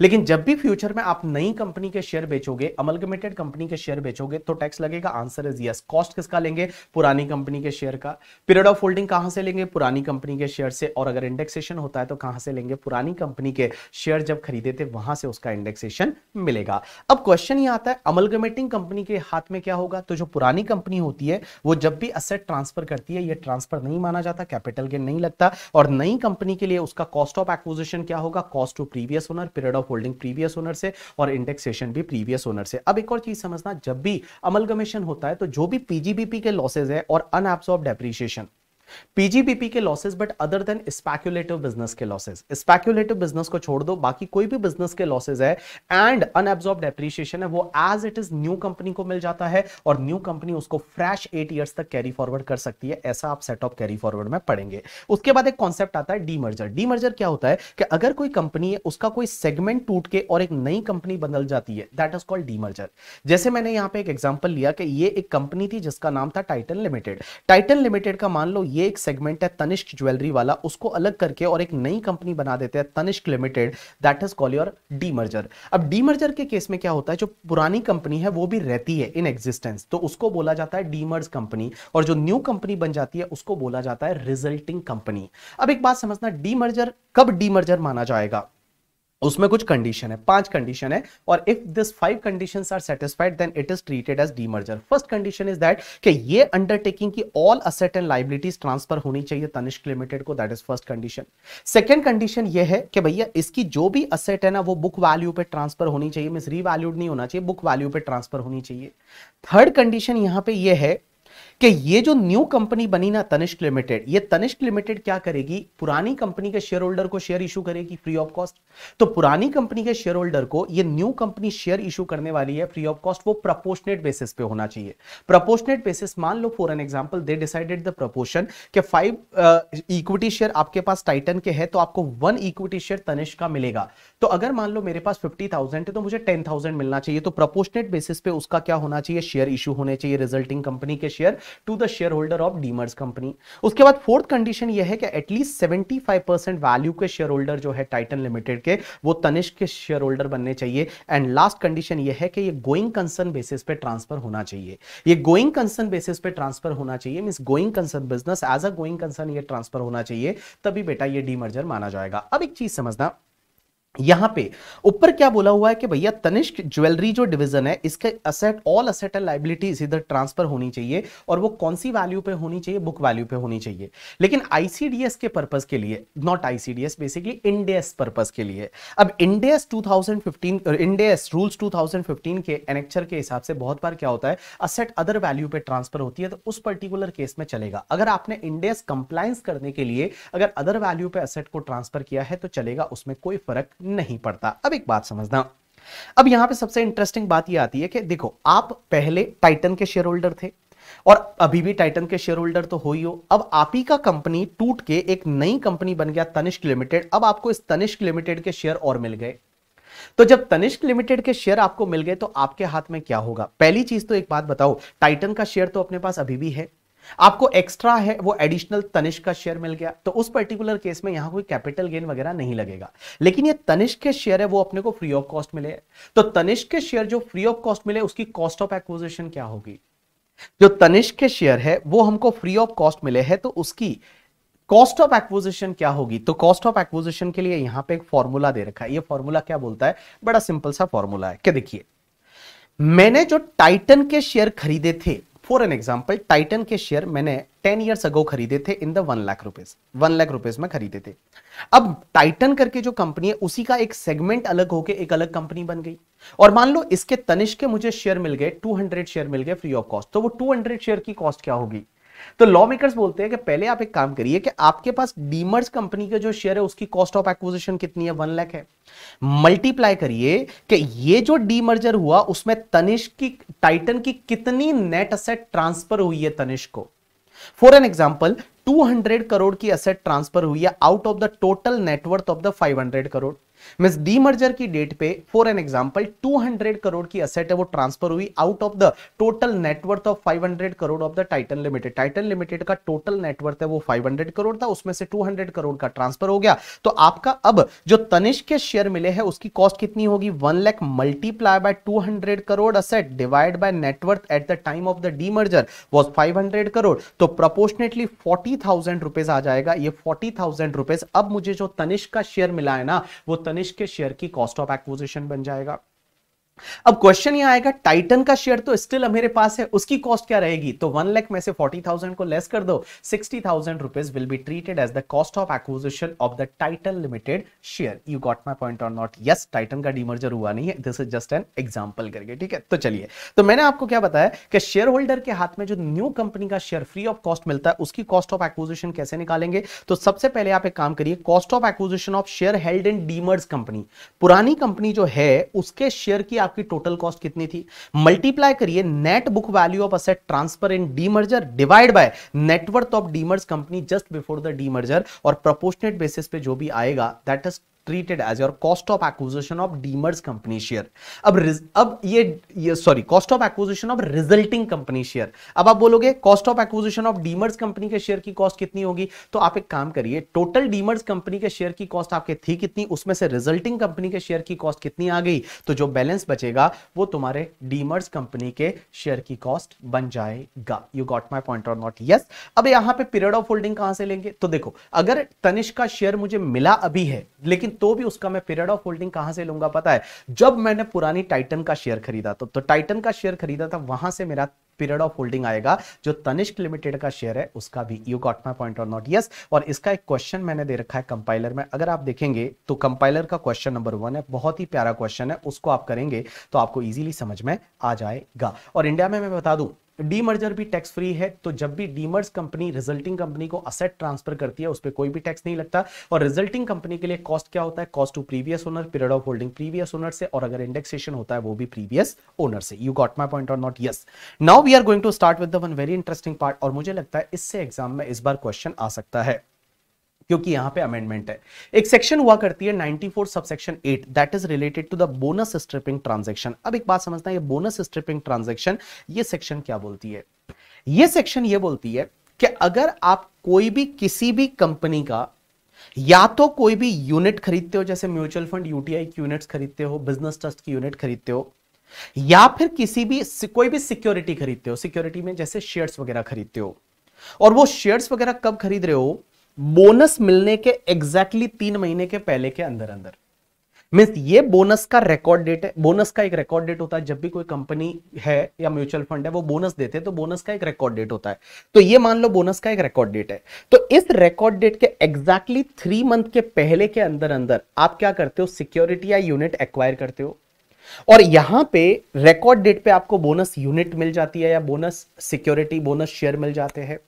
लेकिन जब भी फ्यूचर में आप नई कंपनी के शेयर बेचोगे अमलगमेटेड कंपनी के शेयर बेचोगे तो टैक्स लगेगा आंसर इज यस कॉस्ट किसका लेंगे पुरानी कंपनी के शेयर का पीरियड ऑफ होल्डिंग कहां से लेंगे पुरानी कंपनी के शेयर से और अगर इंडेक्सेशन होता है तो कहां से लेंगे पुरानी कंपनी के शेयर जब खरीदे थे वहां से उसका इंडेक्सेशन मिलेगा अब क्वेश्चन ये आता है अमलगमेटिंग कंपनी के हाथ में क्या होगा तो जो पुरानी कंपनी होती है वो जब भी असेट ट्रांसफर करती है ये ट्रांसफर नहीं माना जाता कैपिटल गेन नहीं लगता और नई कंपनी के लिए उसका कॉस्ट ऑफ एक्विजिशन क्या होगा cost to previous owner period of holding previous owner से और इंडेक्सेशन भी प्रीवियस ओनर से अब एक और चीज समझना जब भी अमलगमेशन होता है तो जो भी पीजीबीपी के लॉसेज है और अनएब्सॉर्ब डेप्रीशिएशन पीजीबीपी के losses but other than speculative business के लॉसेस स्पेक्यूलेटिव बिजनेस को छोड़ दो बाकी कोई भी बिजनेस के लॉसेस है एंड अनएब्जॉर्ब डेप्रिसिएशन है वो as it is new company को मिल जाता है और न्यू कंपनी उसको फ्रेश एट ईयर्स तक कैरी फॉरवर्ड कर सकती है ऐसा आप सेट ऑफ कैरी फॉरवर्ड में पढ़ेंगे उसके बाद एक कॉन्सेप्ट आता है डी मर्जर डी मर्जर क्या होता है कि अगर कोई कंपनी है उसका कोई सेगमेंट टूट के और एक नई कंपनी बदल जाती है that is called demerger जैसे मैंने यहां पर एक एग्जाम्पल लिया कि ये एक कंपनी थी जिसका नाम था टाइटन लिमिटेड टाइटन लिमिटेड का मान लो ये एक सेगमेंट है तनिष्क ज्वेलरी वाला उसको अलग करके और एक नई कंपनी बना देते हैं Tanishq limited that is call your demerger अब डीमर्जर के केस में क्या होता है जो पुरानी कंपनी है वो भी रहती है इन एग्जिस्टेंस तो उसको बोला जाता है डीमर्ज कंपनी और जो न्यू कंपनी बन जाती है उसको बोला जाता है रिजल्टिंग कंपनी अब एक बात समझना डीमर्जर कब डीमर्जर माना जाएगा उसमें कुछ कंडीशन है पांच कंडीशन है और if this five conditions are satisfied then it is treated as demerger first condition is that कि ये अंडरटेकिंग की all asset and liabilities transfer होनी चाहिए तनिष्क लिमिटेड को that is first condition second condition ये है कि भैया इसकी जो भी असेट है ना वो बुक वैल्यू पे ट्रांसफर होनी चाहिए मीन रीवैल्यूड नहीं होना चाहिए बुक वैल्यू पे ट्रांसफर होनी चाहिए थर्ड कंडीशन यहां पे ये है कि ये जो न्यू कंपनी बनी ना तनिष्क लिमिटेड ये तनिष्क लिमिटेड क्या करेगी पुरानी कंपनी के शेयर होल्डर को शेयर इशू करेगी फ्री ऑफ कॉस्ट तो पुरानी कंपनी के शेयर होल्डर को ये न्यू कंपनी शेयर इशू करने वाली है फ्री ऑफ कॉस्ट वो प्रपोर्शनेट बेसिस पे होना चाहिए प्रपोर्शनेट बेसिस मान लो for an example they decided the proportion के फाइव इक्विटी शेयर आपके पास टाइटन के है तो आपको वन इक्विटी शेयर तनिष्क का मिलेगा तो अगर मान लो मेरे पास फिफ्टी थाउजेंड है तो मुझे टेन थाउजेंड मिलना चाहिए तो प्रपोर्शनेट बेसिस पे उसका क्या होना चाहिए शेयर इशू होने चाहिए रिजल्टिंग कंपनी के share to the share holder of demerged company उसके बाद फोर्थ कंडीशन यह है कि at least seventy five percent value के शेयर होल्डर जो है टाइटन लिमिटेड के वो तनिष्क के शेयर होल्डर बनने चाहिए एंड लास्ट कंडीशन यह है कि ये गोइंग कंसर्न बेसिस पे ट्रांसफर होना चाहिए ये गोइंग कंसर्न बेसिस पे ट्रांसफर होना चाहिए mean going concern business as a going concern ये ट्रांसफर होना चाहिए तभी बेटा ये डीमर्जर माना जाएगा अब एक चीज समझना यहां पे ऊपर क्या बोला हुआ है कि भैया तनिष्क ज्वेलरी जो डिवीजन है इसके asset all asset and liabilities इधर ट्रांसफर होनी चाहिए और वो कौन सी वैल्यू पे होनी चाहिए बुक वैल्यू पे होनी चाहिए लेकिन आईसीडीएस के पर्पज के लिए not ICDS basically Ind AS purpose के लिए अब इंडेस 2015 इंडेस रूल्स 2015 के एनेक्चर के हिसाब से बहुत बार क्या होता है असेट अदर वैल्यू पे ट्रांसफर होती है तो उस पर्टिकुलर केस में चलेगा अगर आपने इंडेस कंप्लायंस करने के लिए अगर अदर वैल्यू पे असेट को ट्रांसफर किया है तो चलेगा उसमें कोई फर्क नहीं पड़ता अब एक बात समझना अब यहां पे सबसे इंटरेस्टिंग बात यह आती है कि देखो आप पहले टाइटन के शेयर होल्डर थे और अभी भी टाइटन के शेयर होल्डर तो हो ही हो अब आप ही का कंपनी टूट के एक नई कंपनी बन गया तनिष्क लिमिटेड अब आपको इस तनिष्क लिमिटेड के शेयर और मिल गए तो जब तनिष्क लिमिटेड के शेयर आपको मिल गए तो आपके हाथ में क्या होगा पहली चीज तो एक बात बताओ टाइटन का शेयर तो अपने पास अभी भी है आपको एक्स्ट्रा है वो एडिशनल तनिष्क का शेयर मिल गया तो उस पर्टिकुलर केस में यहां कोई कैपिटल गेन वगैरह नहीं लगेगा लेकिन ये तनिष्क के शेयर है वो अपने को फ्री ऑफ कॉस्ट मिले तो तनिष्क के शेयर जो फ्री ऑफ कॉस्ट मिले उसकी कॉस्ट ऑफ एक्विजिशन क्या होगी जो तनिष्क के शेयर है वो हमको फ्री ऑफ कॉस्ट मिले है तो उसकी कॉस्ट ऑफ एक्विजिशन क्या होगी तो कॉस्ट ऑफ एक्विजिशन के लिए यहां पे एक फॉर्मूला दे रखा है ये फॉर्मूला क्या बोलता है बड़ा सिंपल सा फॉर्मूला है क्या देखिए मैंने जो टाइटन के शेयर खरीदे थे फॉर एन एग्जाम्पल टाइटन के शेयर मैंने टेन ईयर्स अगो खरीदे थे in the one lakh rupees one lakh rupees में खरीदे थे अब टाइटन करके जो कंपनी है उसी का एक सेगमेंट अलग होके एक अलग कंपनी बन गई और मान लो इसके तनिष के मुझे शेयर मिल गए 200 शेयर मिल गए फ्री ऑफ कॉस्ट तो वो 200 शेयर की कॉस्ट क्या होगी तो लॉ मेकर्स बोलते हैं कि पहले आप एक काम करिए कि आपके पास डीमर्स कंपनी का जो शेयर है उसकी कॉस्ट ऑफ एक्विजिशन कितनी है वन लैख है मल्टीप्लाई करिए कि ये जो डीमर्जर हुआ उसमें तनिष्क की टाइटन की कितनी नेट असेट ट्रांसफर हुई है तनिष्क को फॉर एन एग्जाम्पल 200 करोड़ की असेट ट्रांसफर हुई है out of the total net worth of the 500 crore means merger की डेट पे फॉर एन एग्जांपल 200 करोड़ की असेट है वो ट्रांसफर हुई out of the total net worth of 500 crore of the Titan limited Titan limited का टोटल नेटवर्थ है वो 500 करोड़ था उसमें से 200 करोड़ का ट्रांसफर हो गया तो आपका अब जो तनिष्क के शेयर मिले हैं उसकी कॉस्ट कितनी होगी one lakh multiply by two crore asset divide by net worth at the time of the D demerger was five crore तो प्रपोर्शनेटली फोर्टी थाउजेंड आ जाएगा ये फोर्टी थाउजेंड अब मुझे जो तनिष्क का शेयर मिला है ना वो तनिष्क तनिष्क के शेयर की कॉस्ट ऑफ एक्विजिशन बन जाएगा अब क्वेश्चन ये आएगा टाइटन का शेयर तो स्टिल मेरे पास है उसकी कॉस्ट क्या रहेगी तो वन लैख में से फोर्टी थाउजेंड को लेस कर दो sixty thousand rupees will be treated as the cost of acquisition of the Titan limited share you got my point और नॉट यस टाइटन का डीमर्जर हुआ नहीं है this is just an example करके ठीक है तो चलिए तो मैंने आपको क्या बताया कि शेयर होल्डर के हाथ में जो न्यू कंपनी का शेयर फ्री ऑफ कॉस्ट मिलता है उसकी कॉस्ट ऑफ एक्विजिशन कैसे निकालेंगे तो सबसे पहले आप एक काम करिए cost of acquisition of share held in demerged company पुरानी कंपनी जो है उसके शेयर की आपकी टोटल कॉस्ट कितनी थी मल्टीप्लाई करिए net book value of asset transfer in demerger divide by net worth of demerged company just before the demerger और प्रपोर्शनेट बेसिस पे जो भी आएगा that is treated as your cost of acquisition of demerged company share अब अब ये sorry cost of acquisition of resulting company share अब आप बोलोगे cost of acquisition of demerged company के शेयर की कॉस्ट कितनी होगी तो आप एक काम करिए टोटल डीमर्स कंपनी के शेयर की कॉस्ट आपके थी कितनी उसमें से रिजल्टिंग कंपनी के शेयर की कॉस्ट कितनी आ गई तो जो बैलेंस बचेगा वो तुम्हारे डीमर्स कंपनी के शेयर की कॉस्ट बन जाएगा you got my point or not yes अब यहां पर पीरियड ऑफ होल्डिंग कहां से लेंगे तो देखो अगर तनिष्क का शेयर मुझे मिला अभी है लेकिन तो भी उसका मैं पीरियड ऑफ होल्डिंग कहां से लूंगा पता है जब मैंने पुरानी टाइटन का शेयर खरीदा तो, तो टाइटन का शेयर खरीदा था वहां से मेरा पीरियड ऑफ होल्डिंग आएगा जो तनिष्क लिमिटेड का शेयर है उसका भी यू गॉट माई पॉइंट और नॉट यस और इसका एक क्वेश्चन मैंने दे रखा है कंपाइलर में अगर आप देखेंगे तो कंपाइलर का क्वेश्चन नंबर वन है बहुत ही प्यारा क्वेश्चन है उसको आप करेंगे तो आपको इजीली समझ में आ जाएगा और इंडिया में मैं बता दूं डीमर्जर भी टैक्स फ्री है तो जब भी डीमर्ज कंपनी रिजल्टिंग कंपनी को असेट ट्रांसफर करती है उस पर कोई भी टैक्स नहीं लगता और रिजल्टिंग कंपनी के लिए कॉस्ट क्या होता है cost to previous owner period of holding previous owner से और अगर इंडेक्सेशन होता है वो भी प्रीवियस ओनर से यू गॉट माई पॉइंट और not yes now we are going to start with one very interesting part और मुझे लगता है इससे एग्जाम में इस बार क्वेश्चन आ सकता है क्योंकि यहां पे अमेंडमेंट है एक सेक्शन हुआ करती है 94 four section 8 that is related to the bonus stripping transaction अब एक बात समझना है बोनस स्ट्रिपिंग ट्रांजैक्शन ये सेक्शन क्या बोलती है ये सेक्शन ये बोलती है कि अगर आप कोई भी किसी भी कंपनी का या तो कोई भी यूनिट खरीदते हो जैसे म्यूचुअल फंड यूटीआई की यूनिट्स खरीदते हो बिजनेस ट्रस्ट की यूनिट खरीदते हो या फिर किसी भी कोई भी सिक्योरिटी खरीदते हो सिक्योरिटी में जैसे शेयर्स वगैरह खरीदते हो और वो शेयर्स वगैरह कब खरीद रहे हो बोनस मिलने के एग्जैक्टली exactly तीन महीने के पहले के अंदर अंदर मीन्स ये बोनस का रिकॉर्ड डेट है बोनस का एक रिकॉर्ड डेट होता है जब भी कोई कंपनी है या म्यूचुअल फंड है वो बोनस देते हैं तो बोनस का एक रिकॉर्ड डेट होता है तो ये मान लो बोनस का एक रिकॉर्ड डेट है तो इस रिकॉर्ड डेट के एग्जैक्टली थ्री मंथ के पहले के अंदर अंदर आप क्या करते हो सिक्योरिटी या यूनिट एक्वायर करते हो और यहां पे रिकॉर्ड डेट पे आपको बोनस यूनिट मिल जाती है या बोनस सिक्योरिटी बोनस शेयर मिल जाते हैं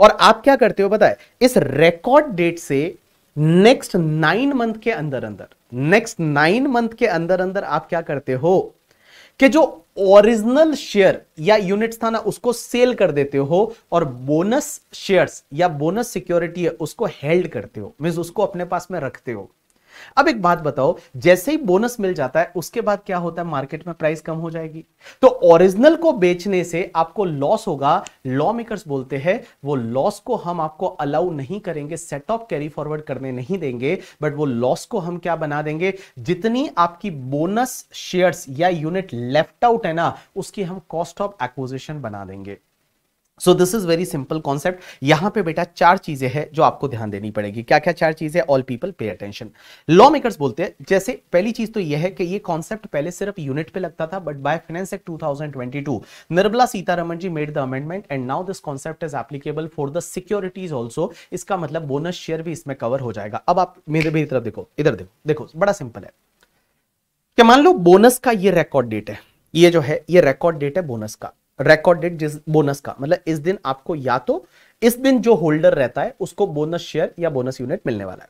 और आप क्या करते हो बताए इस रिकॉर्ड डेट से नेक्स्ट नाइन मंथ के अंदर अंदर नेक्स्ट नाइन मंथ के अंदर अंदर आप क्या करते हो कि जो ओरिजिनल शेयर या यूनिट्स था ना उसको सेल कर देते हो और बोनस शेयर्स या बोनस सिक्योरिटी है उसको हेल्ड करते हो मीन उसको अपने पास में रखते हो अब एक बात बताओ जैसे ही बोनस मिल जाता है उसके बाद क्या होता है मार्केट में प्राइस कम हो जाएगी तो ओरिजिनल को बेचने से आपको लॉस होगा लॉ मेकर्स बोलते हैं वो लॉस को हम आपको अलाउ नहीं करेंगे सेट ऑफ कैरी फॉरवर्ड करने नहीं देंगे बट वो लॉस को हम क्या बना देंगे जितनी आपकी बोनस शेयर्स या यूनिट लेफ्ट आउट है ना उसकी हम कॉस्ट ऑफ एक्विजिशन बना देंगे so this is very simple concept यहां पे बेटा चार चीजें हैं जो आपको ध्यान देनी पड़ेगी क्या क्या चार चीजें all people pay attention law makers बोलते हैं जैसे पहली चीज तो यह है कि ये कॉन्सेप्ट पहले सिर्फ यूनिट पे लगता था but by finance act 2022 Nirmala Sitharaman ji made the amendment and now this concept is applicable for the securities also इसका मतलब बोनस शेयर भी इसमें कवर हो जाएगा अब आप मेरे मेरी तरफ देखो इधर देखो देखो बड़ा सिंपल है क्या मान लो बोनस का ये रिकॉर्ड डेट है ये जो है ये रिकॉर्ड डेट है बोनस का रिकॉर्ड डेट जिस बोनस का मतलब इस दिन आपको या तो इस दिन जो होल्डर रहता है उसको बोनस शेयर या बोनस यूनिट मिलने वाला है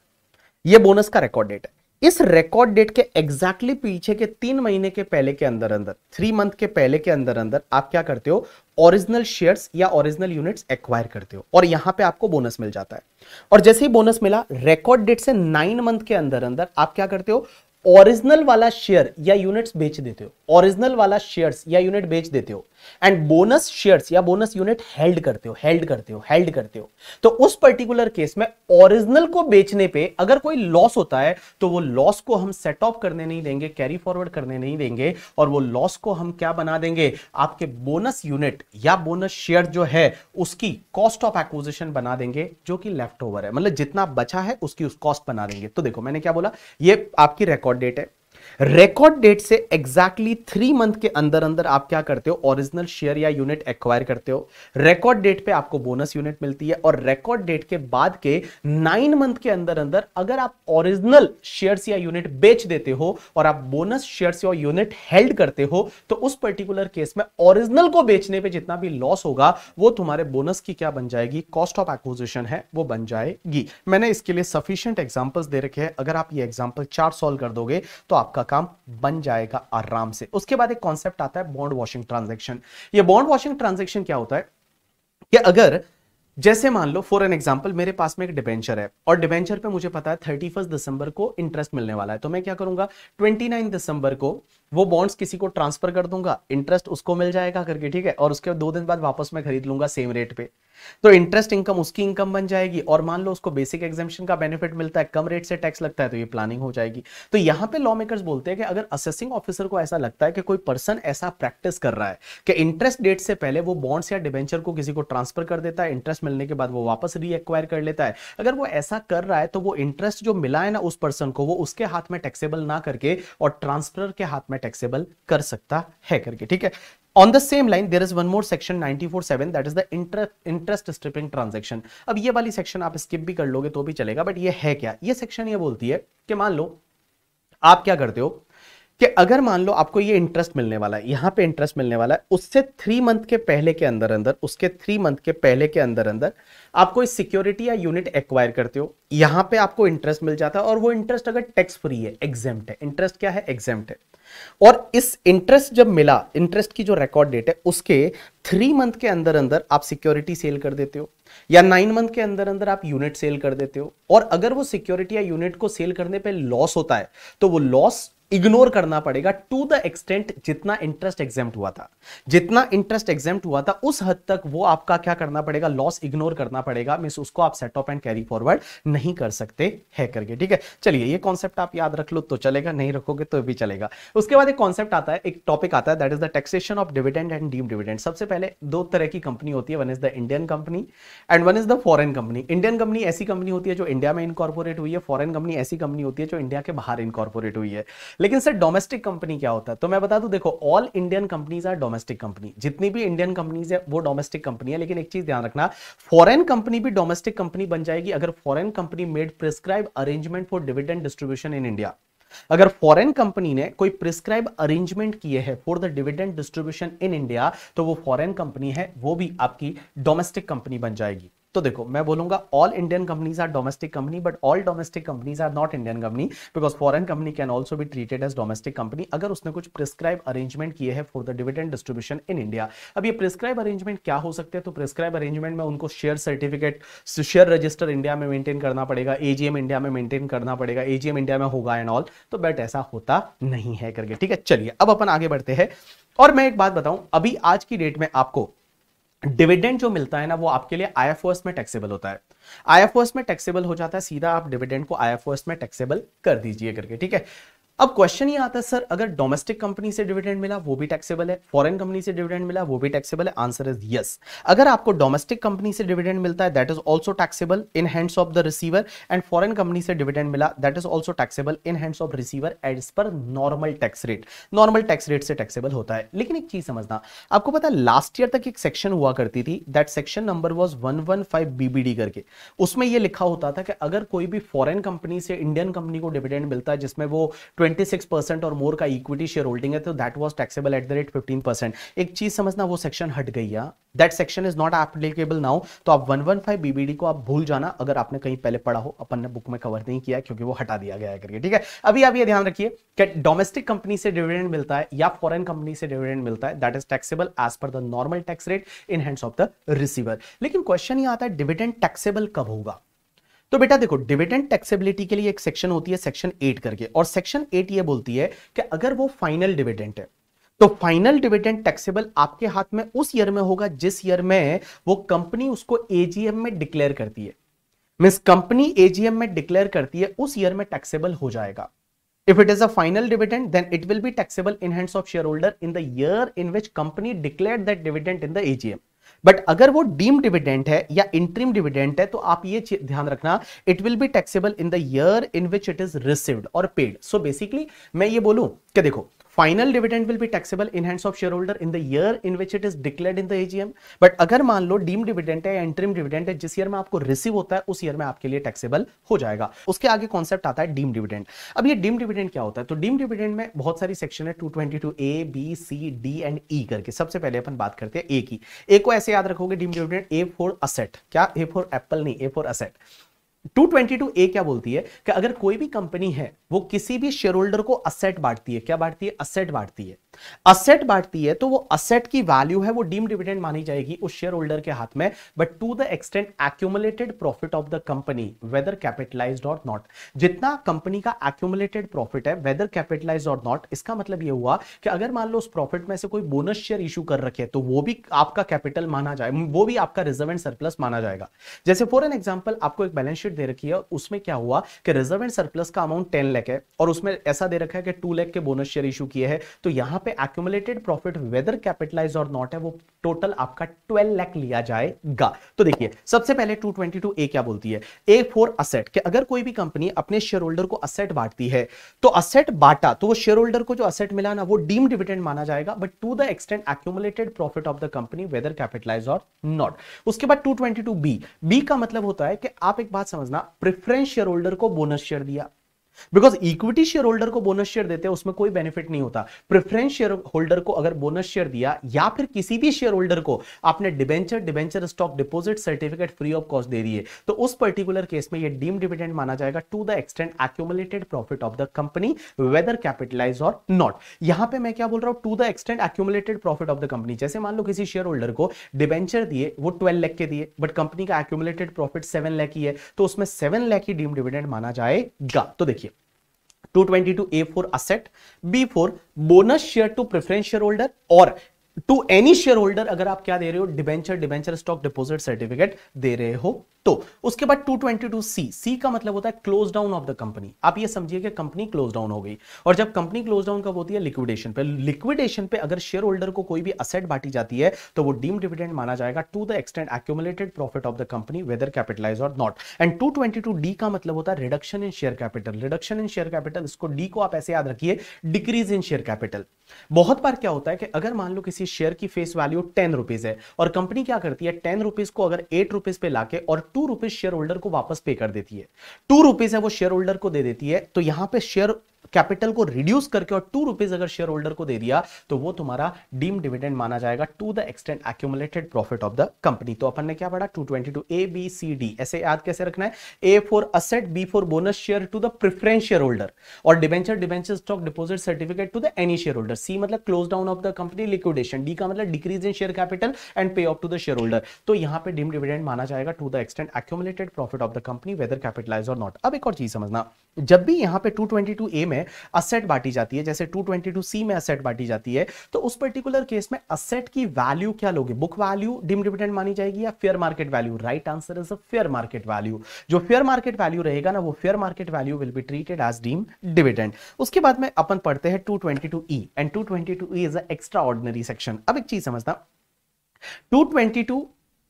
ये बोनस का रिकॉर्ड डेट है इस रिकॉर्ड डेट के एग्जैक्टली exactly पीछे के तीन महीने के पहले के अंदर अंदर थ्री मंथ के पहले के अंदर अंदर आप क्या करते हो ओरिजिनल शेयर्स या ओरिजिनल यूनिट्स एक्वायर करते हो और यहां पे आपको बोनस मिल जाता है और जैसे ही बोनस मिला रिकॉर्ड डेट से नाइन मंथ के अंदर अंदर आप क्या करते हो ओरिजिनल वाला शेयर या यूनिट्स बेच देते हो ओरिजिनल वाला शेयर्स या यूनिट बेच देते हो एंड बोनस शेयर्स या बोनस यूनिट हेल्ड करते हो हेल्ड करते हो हेल्ड करते हो तो उस पर्टिकुलर केस में ओरिजिनल को बेचने पे अगर कोई लॉस होता है तो वो लॉस को हम सेट ऑफ करने नहीं देंगे कैरी फॉरवर्ड करने नहीं देंगे और वो लॉस को हम क्या बना देंगे आपके बोनस यूनिट या बोनस शेयर जो है उसकी कॉस्ट ऑफ एक्विजिशन बना देंगे जो कि लेफ्ट ओवर है मतलब जितना बचा है उसकी उस कॉस्ट बना देंगे तो देखो मैंने क्या बोला ये आपकी रिकॉर्ड डेट है रिकॉर्ड डेट से एग्जैक्टली थ्री मंथ के अंदर अंदर आप क्या करते हो ओरिजिनल शेयर या यूनिट एक्वायर करते हो रिकॉर्ड डेट पे आपको बोनस यूनिट मिलती है और रिकॉर्ड डेट के बाद के नाइन मंथ के अंदर अंदर अगर आप ओरिजिनल शेयर्स या यूनिट बेच देते हो और आप बोनस शेयर्स या यूनिट हेल्ड करते हो तो उस पर्टिकुलर केस में ओरिजिनल को बेचने पर जितना भी लॉस होगा वो तुम्हारे बोनस की क्या बन जाएगी कॉस्ट ऑफ एक्विजिशन है वो बन जाएगी मैंने इसके लिए सफिशियंट एग्जाम्पल्स दे रखे हैं अगर आप ये एग्जाम्पल चार सॉल्व कर दोगे तो आपका आपका काम बन जाएगा आराम से उसके बाद एक कॉन्सेप्ट आता है बॉन्ड वॉशिंग ट्रांजेक्शन ये बॉन्ड वॉशिंग ट्रांजेक्शन क्या होता है कि अगर जैसे मान लो फॉर एन एग्जाम्पल मेरे पास में एक डिबेंचर है और डिबेंचर पे मुझे पता है थर्टी फर्स्ट दिसंबर को इंटरेस्ट मिलने वाला है तो मैं क्या करूंगा ट्वेंटी नाइन दिसंबर को वो बॉन्ड्स किसी को ट्रांसफर कर दूंगा इंटरेस्ट उसको मिल जाएगा करके ठीक है और उसके दो दिन बाद वापस मैं खरीद लूंगा सेम रेट पे तो इंटरेस्ट इनकम उसकी इनकम बन जाएगी और मान लो उसको बेसिक एग्जामेशन का बेनिफिट मिलता है कम रेट से टैक्स लगता है तो ये प्लानिंग हो जाएगी तो यहाँ पे लॉ मेकर्स बोलते हैं कि अगर असेसिंग ऑफिसर को ऐसा लगता है कि कोई पर्सन ऐसा प्रैक्टिस कर रहा है कि इंटरेस्ट डेट से पहले वो बॉन्ड्स या डिबेंचर को किसी को ट्रांसफर कर देता है इंटरेस्ट मिलने के बाद वो वापस रीएक्वायर कर लेता है अगर वो ऐसा कर रहा है तो वो इंटरेस्ट जो मिला है ना उस पर्सन को वो उसके हाथ में टैक्सेबल ना करके और ट्रांसफर के हाथ में में टैक्सेबल कर सकता है करके ठीक है on the same line there is one more section ninety four seven that is the interest stripping transaction अब ये वाली सेक्शन आप स्किप भी कर लोगे तो भी चलेगा बट ये है क्या ये सेक्शन ये बोलती है कि मान लो आप क्या करते हो कि अगर मान लो आपको ये इंटरेस्ट मिलने वाला है यहां पे इंटरेस्ट मिलने वाला है उससे थ्री मंथ के पहले के अंदर अंदर उसके थ्री मंथ के पहले के अंदर अंदर आप कोई सिक्योरिटी या यूनिट एक्वायर करते हो यहां पे आपको इंटरेस्ट मिल जाता है और वो इंटरेस्ट अगर टैक्स फ्री है एग्जाम्ट है इंटरेस्ट क्या है एग्जाम्ट है और इस इंटरेस्ट जब मिला इंटरेस्ट की जो रिकॉर्ड डेट है उसके थ्री मंथ के अंदर अंदर आप सिक्योरिटी सेल कर देते हो या नाइन मंथ के अंदर अंदर आप यूनिट सेल कर देते हो और अगर वो सिक्योरिटी या यूनिट को सेल करने पे लॉस होता है तो वो लॉस इग्नोर करना पड़ेगा टू द एक्सटेंट जितना इंटरेस्ट एग्जाम्प्ट हुआ था जितना इंटरेस्ट एग्जाम्प्ट हुआ था उस हद तक वो आपका क्या करना पड़ेगा लॉस इग्नोर करना पड़ेगा मीन उसको आप सेटअप एंड कैरी फॉरवर्ड नहीं कर सकते है करके ठीक है चलिए ये कॉन्सेप्ट आप याद रख लो तो चलेगा नहीं रखोगे तो भी चलेगा उसके बाद एक कॉन्सेप्ट आता है एक टॉपिक आता है that is the taxation of dividend and deemed dividend सबसे पहले दो तरह की कंपनी होती है one is the Indian company and one is the foreign company Indian company ऐसी कंपनी होती है जो इंडिया में इनकॉर्पोरेट हुई है फॉरन कंपनी ऐसी कंपनी होती है जो इंडिया के बाहर इनकॉर्पोरेट हुई है लेकिन सर डोमेस्टिक कंपनी क्या होता है तो मैं बता दूं देखो all Indian companies are domestic company जितनी भी इंडियन कंपनीज है वो डोमेस्टिक कंपनी है लेकिन एक चीज ध्यान रखना फॉरेन कंपनी भी डोमेस्टिक कंपनी बन जाएगी अगर foreign company made prescribed arrangement for dividend distribution in India अगर फॉरेन कंपनी ने कोई प्रिस्क्राइब अरेंजमेंट किए हैं for the dividend distribution in India तो वो फॉरेन कंपनी है वो भी आपकी डोमेस्टिक कंपनी बन जाएगी तो देखो मैं बोलूंगा all Indian companies are domestic company but all domestic companies are not Indian company because foreign company can also भी ट्रीटेड एज डोमेस्टिक कंपनी अगर उसने कुछ प्रिस्क्राइब अरेंजमेंट किए हैं for the dividend distribution in India अब ये prescribe arrangement क्या हो सकते हैं तो प्रिस्क्राइब अरेंजमेंट में उनको share certificate share register India में मेंटेन करना पड़ेगा एजीएम इंडिया में मेंटेन करना पड़ेगा एजीएम इंडिया में होगा एंड ऑल तो बट ऐसा होता नहीं है करके ठीक है चलिए अब अपन आगे बढ़ते हैं और मैं एक बात बताऊं अभी आज की डेट में आपको डिविडेंड जो मिलता है ना वो आपके लिए आईएफओएस में टैक्सेबल होता है आईएफओएस में टैक्सेबल हो जाता है सीधा आप डिविडेंड को आईएफओएस में टैक्सेबल कर दीजिए करके ठीक है अब क्वेश्चन ये आता है सर अगर डोमेस्टिक कंपनी से डिविडेंड मिला वो भी टैक्सेबल है फॉरेन कंपनी से डिविडेंड मिला वो भी टैक्सेबल है आंसर इज यस अगर आपको डोमेस्टिक कंपनी से डिविडेंड मिलता है that is also taxable in hands of the receiver and foreign company से डिविडेंड मिला that is also taxable in hands of receiver as per normal tax rate normal tax rate से taxable होता है लेकिन एक चीज समझना आपको पता लास्ट ईयर तक एक सेक्शन हुआ करती थी that section number was one one five BBD करके उसमें यह लिखा होता था कि अगर कोई भी फॉरेन कंपनी से इंडियन कंपनी को डिविडेंड मिलता है जिसमें वो 20 26 और मोर का इक्विटी शेयर होल्डिंग है तो that was taxable at the rate 15% एक चीज समझना वो सेक्शन हट गई है that section is not applicable now तो आप 115 बीबीडी को आप भूल जाना अगर आपने कहीं पहले पढ़ा हो अपन ने बुक में कवर नहीं किया क्योंकि वो हटा दिया गया है करके ठीक है अभी आप ये ध्यान रखिए कि डोमेस्टिक कंपनी से डिविडेंड मिलता है या फॉरेन कंपनी से डिविडेंड मिलता है that is taxable as per the normal tax rate in hands of the receiver लेकिन क्वेश्चन ये आता है डिविडेंड टैक्सेबल कब होगा तो बेटा देखो डिविडेंड टैक्सेबिलिटी के लिए एक सेक्शन होती है सेक्शन एट करके और सेक्शन एट ये बोलती है कि अगर वो फाइनल डिविडेंट है तो फाइनल डिविडेंड टैक्सेबल आपके हाथ में उस ईयर में होगा जिस ईयर में वो कंपनी उसको एजीएम में डिक्लेयर करती है मीन्स कंपनी एजीएम में डिक्लेयर करती है उस ईयर में टैक्सेबल हो जाएगा it is a final dividend then it will be taxable in hands of shareholder in the year in which company declare that dividend in the AGM but अगर वो deem dividend है या interim dividend है तो आप ये ध्यान रखना it will be taxable in the year in which it is received और पेड सो बेसिकली मैं ये बोलूं क्या देखो final dividend will be taxable in hands of shareholder in the year in which it is declared in the AGM but अगर मान लो deemed dividend है एंट्रीम डिविडेंड है जिस ईयर में आपको रिसीव होता है उस ईयर में आपके लिए टैक्सेबल हो जाएगा उसके आगे कॉन्सेप्ट आता है डीम डिविडेंड अब ये डीम डिविडेंड क्या होता है तो डीम डिविडेंड में बहुत सारी सेक्शन है two twenty two A B C D and E करके सबसे पहले अपन बात करते हैं ए की ए को ऐसे याद रखोगे deemed dividend A for asset क्या ए फॉर एप्पल नहीं ए फॉर असेट 222 ए क्या बोलती है कि अगर कोई भी कंपनी है वो किसी भी शेयर होल्डर को असेट बांटती है क्या बांटती है असेट बांटती है असेट बांटती है तो वो असेट की वैल्यू है वो डीम डिविडेंड मानी जाएगी उस शेयर होल्डर के हाथ में but to the extent accumulated profit of the company whether capitalise or not जितना कंपनी का एक्यूमुलेटेड प्रॉफिट है वेदर कैपिटलाइज और नॉट इसका मतलब ये हुआ कि अगर मान लो उस प्रॉफिट में से कोई बोनस शेयर इशू कर रखे तो वो भी आपका कैपिटल माना जाए वो भी आपका रिजर्व एंड सरप्लस माना जाएगा जैसे फॉर एन एग्जाम्पल आपको एक बैलेंस शीट दे रखी है उसमें क्या हुआ कि रिजर्व एंड सरप्लस का अमाउंट टेन लैख है और उसमें ऐसा दे रखा है कि टू लैख के बोनस शेयर इशू किए हैं तो यहां पे accumulated profit whether capitalise or not है वो टोटल आपका ट्वेल्व लैख लिया जाएगा तो देखिए सबसे पहले टू ट्वेंटी टू ए क्या बोलती है ए फोर असेट कि अगर कोई भी कंपनी अपने शेयर होल्डर को असेट बांटती है तो असेट बांटा तो वो शेयर होल्डर को जो असेट मिला ना वो डीम डिविडेंड माना जाएगा but to the extent accumulated profit of the company whether capitalise or not उसके बाद two twenty two B B का मतलब होता है कि आप एक बात समझ समझना प्रेफरेंस शेयर होल्डर को बोनस शेयर दिया बिकॉज इक्विटी शेयर होल्डर को बोनस शेयर देते हैं उसमें कोई बेनिफिट नहीं होता प्रेफरेंस शेयर होल्डर को अगर बोनस शेयर दिया या फिर किसी भी शेयर होल्डर को आपने debenture debenture stock deposit certificate free of cost दे दिए तो उस पर्टिकुलर केस में ये डीम डिविडेंड माना जाएगा to the extent accumulated profit of the company whether capitalise or not यहां पर मैं क्या बोल रहा हूं to the extent accumulated profit of the company जैसे मान लो किसी शेयर होल्डर को डिबेंचर दिए वो ट्वेल्व लैख के दिए बट कंपनी का एक्यूमुलेटेड प्रॉफिट सेवन लैख ही है तो उसमें सेवन लैख ही डीम डिविडेंड माना जाएगा तो देखिए 222 A4 asset. B4 bonus share to preference shareholder or to any share holder अगर आप क्या दे रहे हो debenture debenture stock deposit certificate दे रहे हो तो उसके बाद 222 सी सी का मतलब होता है close down of the company आप ये समझिए कि कंपनी क्लोज डाउन हो गई और जब कंपनी क्लोज डाउन कब होती है लिक्विडेशन पे लिक्विडेशन पे अगर शेयर होल्डर को कोई भी असेट बांटी जाती है तो वो डीम डिविडेंड माना जाएगा to the extent accumulated profit of the company whether capitalise or not and two D का मतलब होता है reduction in share capital reduction in share capital इसको डी को आप ऐसे याद रखिए डिक्रीज इन शेयर कैपिटल बहुत बार क्या होता है कि अगर मान लो किसी जिसकी शेयर की फेस वैल्यू टेन रुपीज है और कंपनी क्या करती है टेन रुपीज को अगर एट रुपीज पे लाके और टू रुपीज शेयर होल्डर को वापस पे कर देती है टू रुपीज है वो शेयर होल्डर को दे देती है तो यहां पे शेयर कैपिटल को रिड्यूस करके और टू रुपीज अगर शेयर होल्डर को दे दिया तो वो तुम्हारा डीम डिविडेंड माना जाएगा to the extent accumulated profit of the company तो अपन ने क्या पढ़ा two twenty two A B C D ऐसे याद कैसे रखना है A for asset B for bonus share to the preference share holder और debenture debenture stock deposit certificate to the any share holder C मतलब close down of the company liquidation D का मतलब decrease in share capital and pay of to the share holder तो यहां पर deem dividend माना जाएगा to the extent accumulated profit of the company whether capitalise or not अब एक और चीज समझना जब भी यहां पर टू ट्वेंटी टू ए में में असेट बांटी जाती है जैसे सी में असेट बांटी जाती है तो उस पर्टिकुलर केस में असेट की वैल्यू क्या लोगे बुक वैल्यू डिम डिविडेंड मानी जाएगी या fair market value right answer is a fair market value जो फेयर मार्केट वैल्यू रहेगा ना वो fair market value will be treated as deem dividend उसके बाद में अपन पढ़ते हैं two E and two E is a extraordinary section अब एक चीज समझता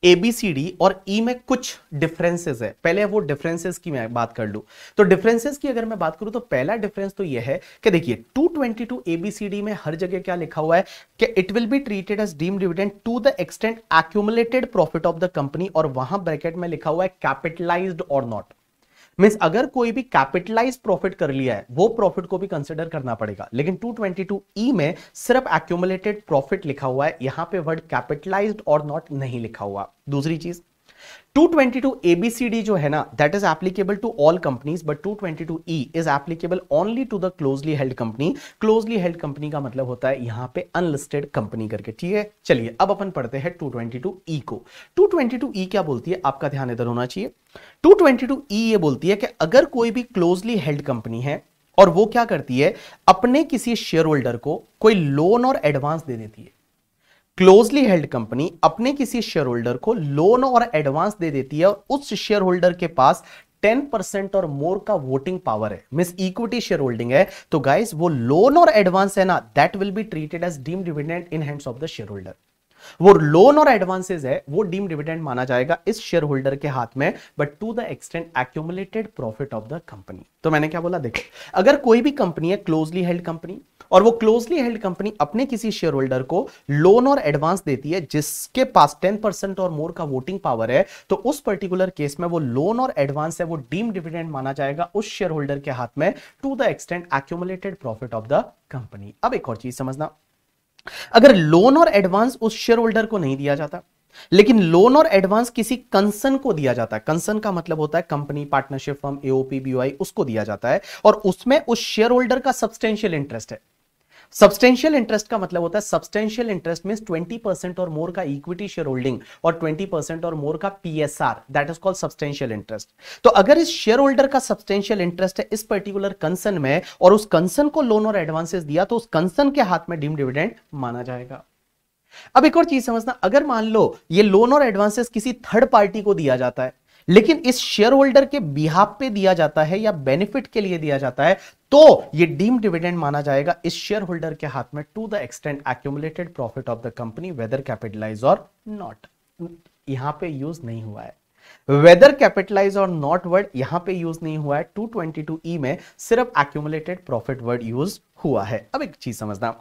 एबीसीडी और ई e में कुछ डिफरेंसेस है पहले वो डिफरेंसेस की मैं बात कर लू तो डिफरेंसेस की अगर मैं बात करूं तो पहला डिफरेंस तो ये है कि देखिए 222 एबीसीडी में हर जगह क्या लिखा हुआ है कि it will be treated as deem dividend to the extent accumulated profit of the company और वहां ब्रैकेट में लिखा हुआ है कैपिटलाइज्ड और नॉट मीन्स अगर कोई भी कैपिटलाइज प्रॉफिट कर लिया है वो प्रॉफिट को भी कंसिडर करना पड़ेगा लेकिन 222 ई e में सिर्फ एक्यूमुलेटेड प्रॉफिट लिखा हुआ है यहां पे वर्ड कैपिटलाइज्ड और नॉट नहीं लिखा हुआ दूसरी चीज 222 ABCD जो है ना that is applicable to all companies but E is applicable only to the closely held company closely held company का मतलब होता है यहां पे अनलिस्टेड कंपनी करके ठीक है चलिए अब अपन पढ़ते हैं 222E को 222E क्या बोलती है आपका ध्यान इधर होना चाहिए ई e ये बोलती है कि अगर कोई भी क्लोजली हेल्ड कंपनी है और वो क्या करती है अपने किसी शेयर होल्डर को कोई लोन और एडवांस दे देती है क्लोजली हेल्ड कंपनी अपने किसी शेयर होल्डर को लोन और एडवांस दे देती है और उस शेयर होल्डर के पास 10% और मोर का वोटिंग पावर है मिस इक्विटी शेयर होल्डिंग है तो गाइस वो लोन और एडवांस है ना that will be treated as deem dividend in hands of the share holder वो लोन और एडवांसेस है वो डीम डिविडेंड माना जाएगा इस शेयर होल्डर के हाथ में but to the extent accumulated profit of the company तो मैंने क्या बोला देखो अगर कोई भी कंपनी है क्लोजली हेल्ड कंपनी और वो क्लोजली हेल्ड कंपनी अपने किसी शेयर होल्डर को लोन और एडवांस देती है जिसके पास टेन परसेंट और मोर का वोटिंग पावर है तो उस पर्टिकुलर केस में वो लोन और एडवांस है वो डीम डिविडेंड माना जाएगा उस शेयर होल्डर के हाथ में to the extent accumulated profit of the company अब एक और चीज समझना अगर लोन और एडवांस उस शेयर होल्डर को नहीं दिया जाता लेकिन लोन और एडवांस किसी कंसर्न को दिया जाता है कंसर्न का मतलब होता है company partnership firm AOP BOI उसको दिया जाता है और उसमें उस शेयर होल्डर का सब्सटेंशियल इंटरेस्ट है सब्सटेंशियल इंटरेस्ट का मतलब होता है substantial interest mean twenty percent or more का इक्विटी शेयर होल्डिंग और ट्वेंटी परसेंट और मोर का P S R that is called substantial interest तो अगर इस शेयर होल्डर का सब्सटेंशियल इंटरेस्ट है इस पर्टिकुलर कंसर्न में और उस कंसर्न को लोन और एडवांसेस दिया तो उस कंसर्न के हाथ में डीम डिविडेंड माना जाएगा अब एक और चीज समझना अगर मान लो ये लोन और एडवांसेस किसी थर्ड पार्टी को दिया जाता है लेकिन इस शेयर होल्डर के बिहाब पे दिया जाता है या बेनिफिट के लिए दिया जाता है तो ये डीम डिविडेंड माना जाएगा इस शेयर होल्डर के हाथ में to the extent accumulated profit of the company whether capitalise or not यहां पे यूज नहीं हुआ है whether capitalise or not word यहां पे यूज नहीं हुआ है 222 ई e में सिर्फ एक्यूमुलेटेड प्रॉफिट वर्ड यूज हुआ है अब एक चीज समझना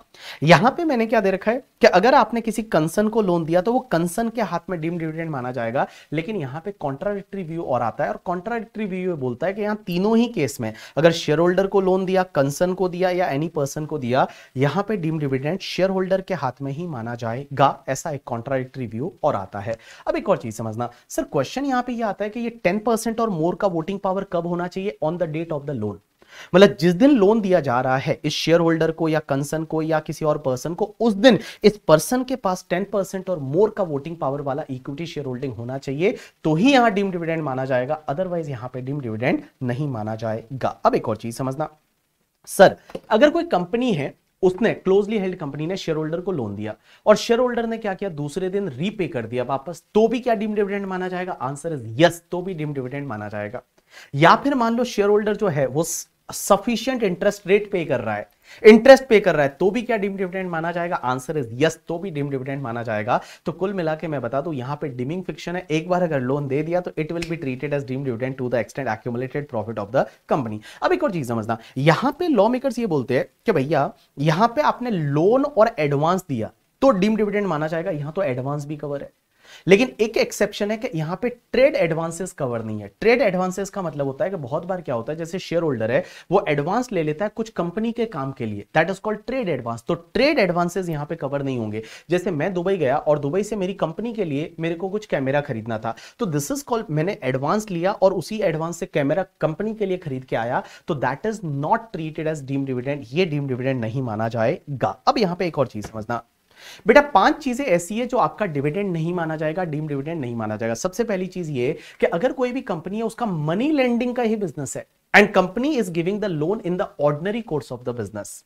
यहां पे मैंने क्या दे रखा है कि अगर आपने किसी कंसर्न को लोन दिया तो वो कंसर्न के हाथ में डीम डिविडेंड माना जाएगा लेकिन यहां पे कॉन्ट्राडिक्टरी व्यू और आता है और कॉन्ट्राडिक्टरी व्यू बोलता है कि यहां तीनों ही केस में अगर शेयर होल्डर को लोन दिया कंसर्न को दिया या एनी पर्सन को दिया यहां पर डीम डिविडेंड शेयर होल्डर के हाथ में ही माना जाएगा ऐसा एक कॉन्ट्राडिक्टी व्यू और आता है अब एक और चीज समझना सर क्वेश्चन यहां पर यह आता है कि ये टेन और मोर का वोटिंग पावर कब होना चाहिए on the date of the loan मतलब जिस दिन लोन दिया जा रहा है इस शेयर होल्डर को या कंसर्न को या किसी और पर्सन को उस दिन इस पर्सन के पास टेन परसेंट और मोर का वोटिंग पावर वाला इक्विटी शेयर होल्डिंग होना चाहिए तो ही यहां डीम डिविडेंड माना जाएगा अदरवाइज यहां पे डीम डिविडेंड नहीं माना जाएगा अब एक और चीज समझना सर अगर कोई कंपनी है उसने क्लोजली हेल्ड कंपनी ने शेयर होल्डर को लोन दिया और शेयर होल्डर ने क्या किया दूसरे दिन रीपे कर दिया वापस तो भी क्या डीम डिविडेंड माना जाएगा आंसर इज यस तो भी डीम डिविडेंड माना जाएगा या फिर मान लो शेयर होल्डर जो है वो सफिशियंट इंटरेस्ट रेट पे कर रहा है इंटरेस्ट पे कर रहा है तो भी क्या डिम डिविडेंड माना जाएगा आंसर इज यस तो भी डिम डिविडेंड माना जाएगा तो कुल मिला के मैं बता दू यहां पे डिमिंग फिक्शन है एक बार अगर लोन दे दिया तो it will be treated as deem dividend to the extent accumulated profit of the company अब एक और चीज समझना यहां पे लॉ मेकर ये बोलते हैं कि भैया यहां पे आपने लोन और एडवांस दिया तो डिम डिविडेंड माना जाएगा यहां तो एडवांस भी कवर है लेकिन एक एक्सेप्शन है कि यहां पे ट्रेड एडवांसेस कवर नहीं है ट्रेड एडवांसेस का मतलब होता है कि बहुत बार क्या होता है जैसे शेयर होल्डर है वो एडवांस ले लेता है कुछ कंपनी के काम के लिए that is called trade advance तो ट्रेड एडवांसेस यहां पे कवर नहीं होंगे जैसे मैं दुबई गया और दुबई से मेरी कंपनी के लिए मेरे को कुछ कैमरा खरीदना था तो दिस इज कॉल्ड मैंने एडवांस लिया और उसी एडवांस से कैमरा कंपनी के लिए खरीद के आया तो that is not treated as deem dividend ये डीम डिविडेंड नहीं माना जाएगा अब यहां पर एक और चीज समझना बेटा पांच चीजें ऐसी है जो आपका डिविडेंड नहीं माना जाएगा डीम डिविडेंड नहीं माना जाएगा सबसे पहली चीज ये कि अगर कोई भी कंपनी है उसका मनी लेंडिंग का ही बिजनेस है and company is giving the loan in the ordinary course of the business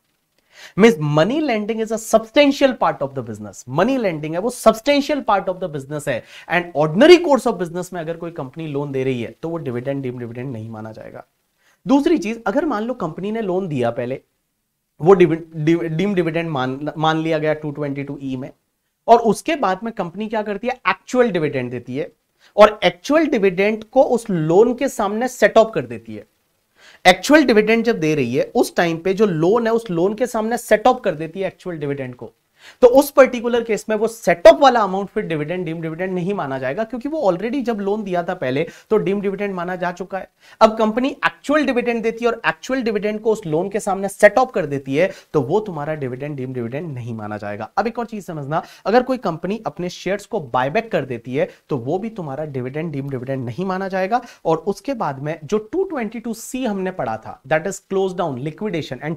mean money lending is a substantial part of the business money lending है वो substantial part of the business है and ordinary course of business में अगर कोई company loan दे रही है तो वो डिविडेंड डीम डिविडेंड नहीं माना जाएगा दूसरी चीज अगर मान लो कंपनी ने लोन दिया पहले वो डीम डिविडेंड मान मान लिया गया 222 ई e में और उसके बाद में कंपनी क्या करती है एक्चुअल डिविडेंड देती है और एक्चुअल डिविडेंड को उस लोन के सामने सेट ऑफ कर देती है एक्चुअल डिविडेंड जब दे रही है उस टाइम पे जो लोन है उस लोन के सामने सेट ऑफ कर देती है एक्चुअल डिविडेंड को तो उस पर्टिकुलर केस में वो सेटअप वाला अमाउंट फिर डिविडेंड डीम डिविडेंड नहीं माना जाएगा क्योंकि वो ऑलरेडी जब लोन दिया था पहले तो डीम डिविडेंड माना जा चुका है अब कंपनी एक्चुअल डिविडेंड देती है और एक्चुअल डिविडेंड को उस लोन के सामने सेटअप कर देती है तो वो तुम्हारा डिविडेंड डीम डिविडेंड नहीं माना जाएगा अब एक और चीज समझना अगर कोई कंपनी अपने शेयर्स को बायबैक कर देती है तो वो भी तुम्हारा डिविडेंड डीम डिविडेंड नहीं माना जाएगा और उसके बाद में जो टू सी हमने पढ़ा था that is close down liquidation and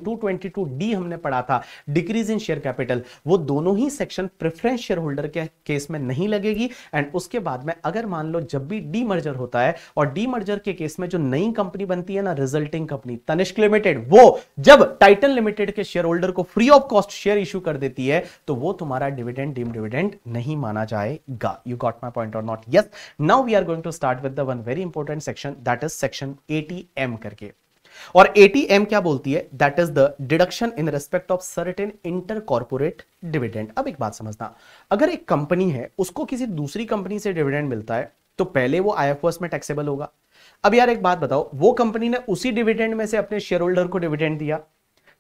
two D हमने पढ़ा था डिक्रीज इन शेयर कैपिटल वो वो दोनों ही सेक्शन प्रेफरेंस शेयर होल्डर के केस में नहीं लगेगी एंड उसके बाद में अगर मान लो जब भी डी मर्जर होता है और डी मर्जर के केस में जो नई कंपनी बनती है ना रिजल्टिंग कंपनी तनिष्क लिमिटेड वो जब टाइटन लिमिटेड के शेयर होल्डर को free of cost share issue कर देती है तो वो तुम्हारा डिविडेंड डीम डिविडेंड नहीं माना जाएगा यू गॉट माई पॉइंट और not yes now we are going to start with one very important section that is section eighty M करके और एटीएम क्या बोलती है that is the deduction in respect of certain inter corporate dividend अब एक बात समझना अगर एक कंपनी है उसको किसी दूसरी कंपनी से डिविडेंड मिलता है तो पहले वो आई में टैक्सेबल होगा अब यार एक बात बताओ वो कंपनी ने उसी डिविडेंड में से अपने शेयर होल्डर को डिविडेंड दिया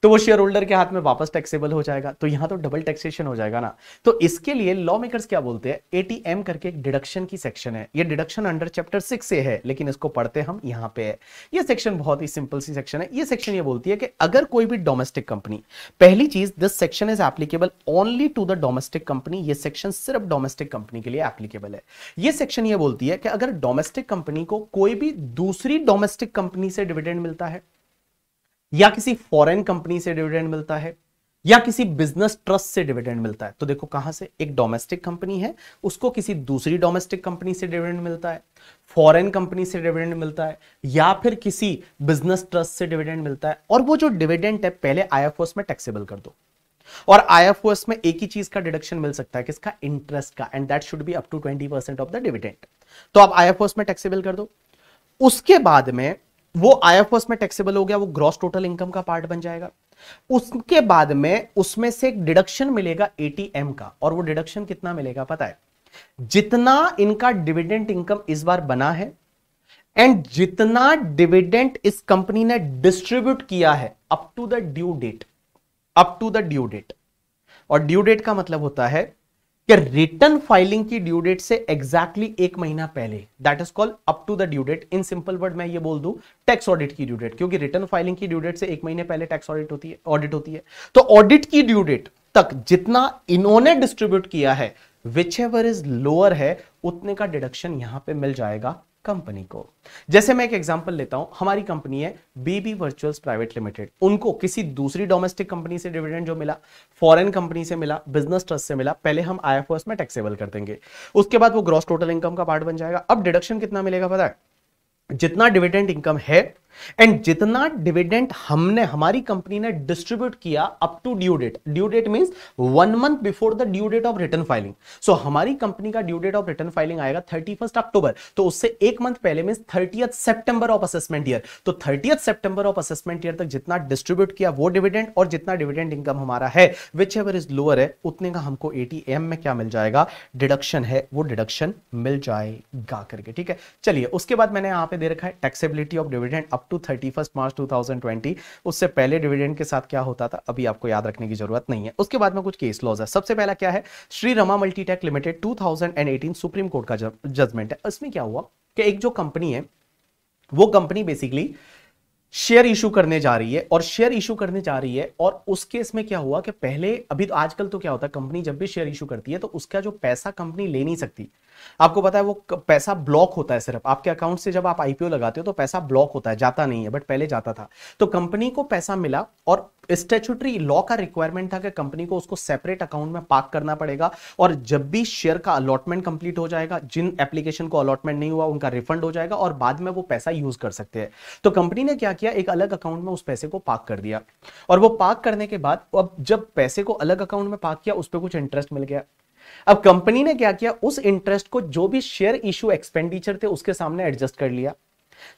तो वो शेयर होल्डर के हाथ में वापस टैक्सेबल हो जाएगा तो यहां तो डबल टैक्सेशन हो जाएगा ना तो इसके लिए लॉ मेकर्स क्या बोलते हैं एटीएम करके एक डिडक्शन की सेक्शन है ये डिडक्शन अंडर चैप्टर सिक्स से है लेकिन इसको पढ़ते हम यहाँ पे है ये सेक्शन बहुत ही सिंपल सी सेक्शन है ये सेक्शन ये बोलती है कि अगर कोई भी डोमेस्टिक कंपनी पहली चीज this section is applicable only to the domestic company ये सेक्शन सिर्फ डोमेस्टिक कंपनी के लिए एप्लीकेबल है ये सेक्शन ये बोलती है कि अगर डोमेस्टिक कंपनी को कोई भी दूसरी डोमेस्टिक कंपनी से डिविडेंड मिलता है या किसी फॉरेन कंपनी से डिविडेंड मिलता है या किसी बिजनेस ट्रस्ट से डिविडेंड मिलता है तो देखो कहां से एक डोमेस्टिक कंपनी है उसको किसी दूसरी डोमेस्टिक कंपनी से डिविडेंड मिलता है फॉरेन कंपनी से डिविडेंड मिलता है या फिर किसी बिजनेस ट्रस्ट से डिविडेंड मिलता है और वो जो डिविडेंड है पहले आईएफओएस में टैक्सेबल कर दो और आईएफओएस में एक ही चीज का डिडक्शन मिल सकता है किसका इंटरेस्ट का and that should be up to 20% of the dividend तो आप आईएफओएस में टैक्सेबल कर दो उसके बाद में वो आई एफ में टैक्सेबल हो गया वो ग्रॉस टोटल इनकम का पार्ट बन जाएगा उसके बाद में उसमें से एक डिडक्शन मिलेगा एटीएम का और वो डिडक्शन कितना मिलेगा पता है जितना इनका डिविडेंट इनकम इस बार बना है एंड जितना डिविडेंट इस कंपनी ने डिस्ट्रीब्यूट किया है up to the due date up to the due date और ड्यू डेट का मतलब होता है कि रिटर्न फाइलिंग की ड्यू डेट से एग्जैक्टली exactly एक महीना पहले that is called up to the due date in simple word मैं ये बोल दू टैक्स ऑडिट की ड्यू डेट क्योंकि रिटर्न फाइलिंग की ड्यू डेट से एक महीने पहले टैक्स ऑडिट होती है ऑडिट होती है तो ऑडिट की ड्यू डेट तक जितना इन्होंने डिस्ट्रीब्यूट किया है विच एवर इज लोअर है उतने का डिडक्शन यहां पे मिल जाएगा कंपनी को जैसे मैं एक एग्जांपल लेता हूं हमारी कंपनी है बीबी वर्चुअल्स प्राइवेट लिमिटेड उनको किसी दूसरी डोमेस्टिक कंपनी से डिविडेंड जो मिला फॉरेन कंपनी से मिला बिजनेस ट्रस्ट से मिला पहले हम आई में टैक्सेबल कर देंगे उसके बाद वो ग्रॉस टोटल इनकम का पार्ट बन जाएगा अब डिडक्शन कितना मिलेगा पता है जितना डिविडेंड इनकम है एंड जितना डिविडेंट हमने हमारी कंपनी ने डिस्ट्रीब्यूट किया up to due date due date mean one month before the due date of return filing so हमारी कंपनी का due date of return filing आएगा थर्टी फर्स्ट अक्टूबर तो उससे एक मंथ पहले mean thirty September of assessment year तो thirty September of assessment year तक जितना डिस्ट्रीब्यूट किया वो डिविडेंट और जितना डिविडेंट इनकम हमारा है विच एवर इज लोअर है उतने का हमको एटीएम में क्या मिल जाएगा डिडक्शन है वो डिडक्शन मिल जाएगा करके ठीक है चलिए उसके बाद मैंने यहां पे दे रखा है taxability of dividend up to thirty March two thousand twenty उससे पहले डिविडेंड के साथ क्या होता था अभी आपको याद रखने की जरूरत नहीं है उसके बाद में कुछ केस लॉज है सबसे पहला क्या है Shri Rama multitech limited eighteen supreme court का जजमेंट है इसमें क्या हुआ कि एक जो कंपनी है वो कंपनी बेसिकली शेयर इशू करने जा रही है और शेयर इशू करने जा रही है और उस केस में क्या हुआ कि पहले अभी तो आजकल तो क्या होता है कंपनी जब भी शेयर इशू करती है तो उसका जो पैसा कंपनी ले नहीं सकती आपको पता है वो पैसा ब्लॉक होता है सिर्फ आपके अकाउंट से जब आप आईपीओ लगाते हो तो पैसा ब्लॉक होता है जाता नहीं है बट पहले जाता था तो कंपनी को पैसा मिला और स्टेचुटरी लॉ का रिक्वायरमेंट था कि कंपनी को उसको सेपरेट अकाउंट में पार्क करना पड़ेगा और जब भी शेयर का अलॉटमेंट कंप्लीट हो जाएगा जिन एप्लीकेशन को अलॉटमेंट नहीं हुआ उनका रिफंड हो जाएगा और बाद में वो पैसा यूज कर सकते हैं तो कंपनी ने क्या किया किया एक अलग अकाउंट में उस पैसे को पार्क कर दिया और वो पार्क करने के बाद अब जब पैसे को अलग अकाउंट में पार्क किया उस पर कुछ इंटरेस्ट मिल गया अब कंपनी ने क्या किया उस इंटरेस्ट को जो भी शेयर इशू एक्सपेंडिचर थे उसके सामने एडजस्ट कर लिया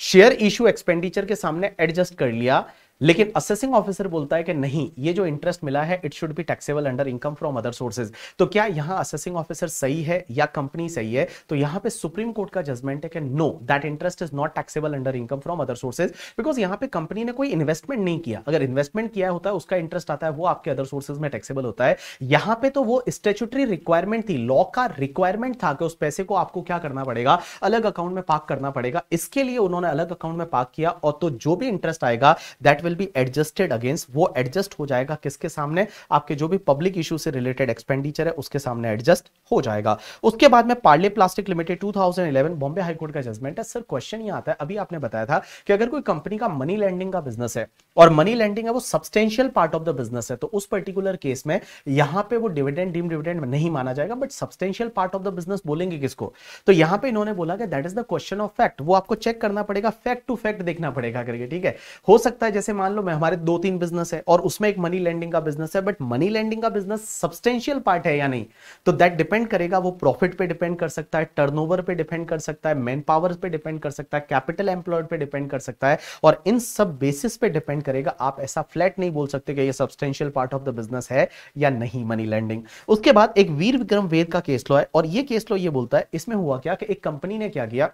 शेयर इशू एक्सपेंडिचर के सामने एडजस्ट कर लिया लेकिन असेसिंग ऑफिसर बोलता है कि नहीं ये जो इंटरेस्ट मिला है it should be taxable under income from other sources तो क्या यहां असेसिंग ऑफिसर सही है या कंपनी सही है तो यहां पे सुप्रीम कोर्ट का जजमेंट है कि no that interest is not taxable under income from other sources because यहां पे कंपनी ने कोई इन्वेस्टमेंट नहीं किया अगर इन्वेस्टमेंट किया होता है उसका इंटरेस्ट आता है वो आपके अदर सोर्सेज में टैक्सेबल होता है यहां पर तो वो स्टेचुटरी रिक्वायरमेंट थी लॉ का रिक्वायरमेंट था कि उस पैसे को आपको क्या करना पड़ेगा अलग अकाउंट में पार्क करना पड़ेगा इसके लिए उन्होंने अलग अकाउंट में पार्क किया और तो जो भी इंटरेस्ट आएगा that will be adjusted against वो एडजस्ट हो जाएगा किसके सामने आपके जो भी पब्लिक इशू से रिलेटेड एक्सपेंडिचर है उसके सामने एडजस्ट हो जाएगा उसके बाद में Parle plastic limited 2011 Bombay high court का जजमेंट है सर क्वेश्चन ये आता है अभी आपने बताया था कि अगर कोई कंपनी का मनी लैंडिंग का बिजनेस है और मनी लैंडिंग है वो substantial part of the business है तो उस पर्टिकुलर केस में यहां पे वो डिविडेंड डीम डिविडेंड नहीं माना जाएगा but substantial part of the business बोलेंगे किसको तो यहां पे इन्होंने बोला कि that is the question of fact वो आपको चेक करना पड़ेगा फैक्ट टू फैक्ट देखना पड़ेगा करके ठीक है हो सकता है जैसे मान लो मैं हमारे दो तीन बिजनेस है और उसमें एक मनी लैंडिंग का बिजनेस है बट मनी लैंडिंग का बिजनेस सब्सटेंशियल पार्ट है या नहीं तो दैट डिपेंड करेगा वो प्रॉफिट पे डिपेंड कर सकता है टर्नओवर पे डिपेंड कर सकता है मैन पावर पे डिपेंड कर सकता है कैपिटल एम्प्लॉयड पे डिपेंड कर सकता है और इन सब बेसिस पे डिपेंड करेगा आप ऐसा फ्लैट नहीं बोल सकते कि ये substantial part of the business है या नहीं मनी लैंडिंग उसके बाद एक वीर विक्रम वेद का केस लो है और ये केस लो ये बोलता है इसमें हुआ क्या कि एक कंपनी ने क्या किया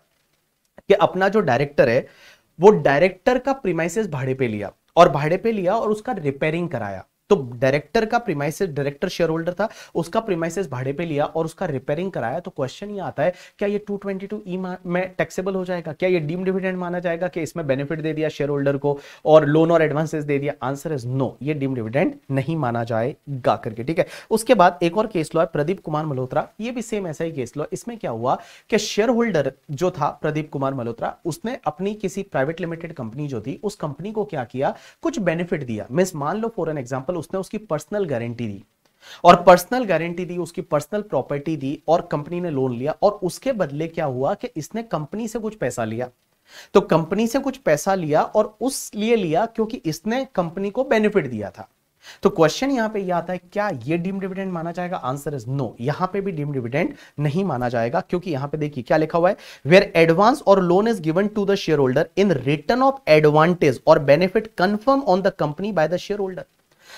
कि अपना जो डायरेक्टर है वो डायरेक्टर का प्रीमाइसिस भाड़े पे लिया और भाड़े पे लिया और उसका रिपेयरिंग कराया तो डायरेक्टर का प्रीमाइसिस डायरेक्टर शेयर होल्डर था उसका प्रीमाइसिस भाड़े पे लिया और उसका रिपेयरिंग कराया तो क्वेश्चन ये आता है क्या ये 222 ई में टैक्सेबल हो जाएगा क्या ये डीम डिविडेंड माना जाएगा कि इसमें बेनिफिट दे दिया शेयर होल्डर को और लोन और एडवांसेस दे दिया आंसर इज नो ये डीम डिविडेंड नहीं माना जाएगा करके ठीक है उसके बाद एक और केस लॉ है प्रदीप कुमार मल्होत्रा ये भी सेम ऐसा ही केस लॉ इसमें क्या हुआ कि शेयर होल्डर जो था प्रदीप कुमार मल्होत्रा उसने अपनी किसी प्राइवेट लिमिटेड कंपनी जो थी उस कंपनी को क्या किया कुछ बेनिफिट दिया मीन मान लो फॉर एन एग्जाम्पल उसने उसकी पर्सनल गारंटी दी और पर्सनल गारंटी दी उसकी पर्सनल प्रॉपर्टी दी और कंपनी ने लोन लिया और उसके बदले क्या हुआ कि इसने कंपनी से कुछ पैसा लिया तो कंपनी से कुछ पैसा लिया और उस लिए लिया क्योंकि इसने कंपनी को बेनिफिट दिया था तो क्वेश्चन यहां पे ये आता है क्या ये डीम डिविडेंड माना जाएगा आंसर इज नो यहां पे भी डीम डिविडेंड नहीं माना जाएगा क्योंकि यहां पे देखिए क्या लिखा हुआ है where advance or loan is given to the share shareholder in return of advantage or benefit confirm on the company by the share shareholder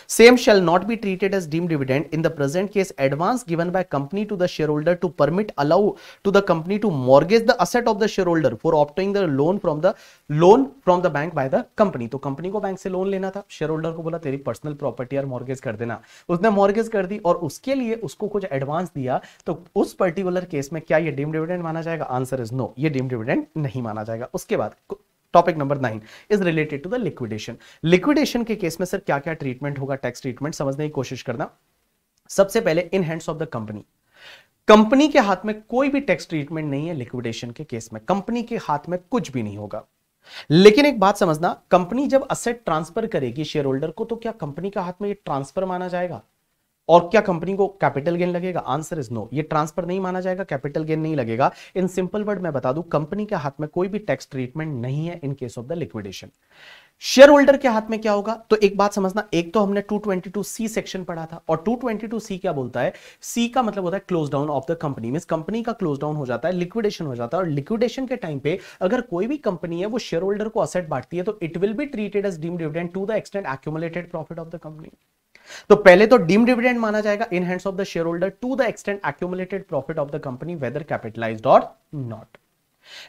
same shall not be treated as deem dividend in the present case advance given by company to the share shareholder to permit allow to the company to mortgage the asset of the share shareholder for opting the loan from the loan from the bank by the company तो company को bank से loan लेना था share holder को बोला तेरी personal property और mortgage कर देना उसने मॉर्गेज कर दी और उसके लिए उसको कुछ एडवांस दिया तो उस पर्टिकुलर केस में क्या यह डीम डिविडेंड माना जाएगा आंसर इज नो ये डीम डिविडेंड नहीं माना जाएगा उसके बाद topic number nine is related to the liquidation liquidation के केस में सर क्या क्या ट्रीटमेंट होगा टैक्स ट्रीटमेंट समझने की कोशिश करना सबसे पहले in hands of the company company के हाथ में कोई भी टैक्स ट्रीटमेंट नहीं है लिक्विडेशन के केस में कंपनी के हाथ में कुछ भी नहीं होगा लेकिन एक बात समझना कंपनी जब असेट ट्रांसफर करेगी शेयर होल्डर को तो क्या कंपनी के हाथ में ये ट्रांसफर माना जाएगा और क्या कंपनी को कैपिटल गेन लगेगा आंसर इज नो ये ट्रांसफर नहीं माना जाएगा कैपिटल गेन नहीं लगेगा इन सिंपल वर्ड मैं बता दूं कंपनी के हाथ में कोई भी टैक्स ट्रीटमेंट नहीं है in case of the liquidation share holder के हाथ में क्या होगा तो एक बात समझना एक तो हमने 222 सी सेक्शन पढ़ा था और 222 सी क्या बोलता है सी का मतलब होता है close down of the company mean company का क्लोज डाउन हो जाता है लिक्विडेशन हो जाता है और लिक्विडेशन के टाइम पे अगर कोई भी कंपनी है वो शेयर होल्डर को असेट बांटती है तो it will be treated as deem dividend to the extent accumulated profit of the company तो पहले तो डीम डिविडेंड माना जाएगा in hands of the share shareholder to the extent accumulated profit of the company whether capitalised or not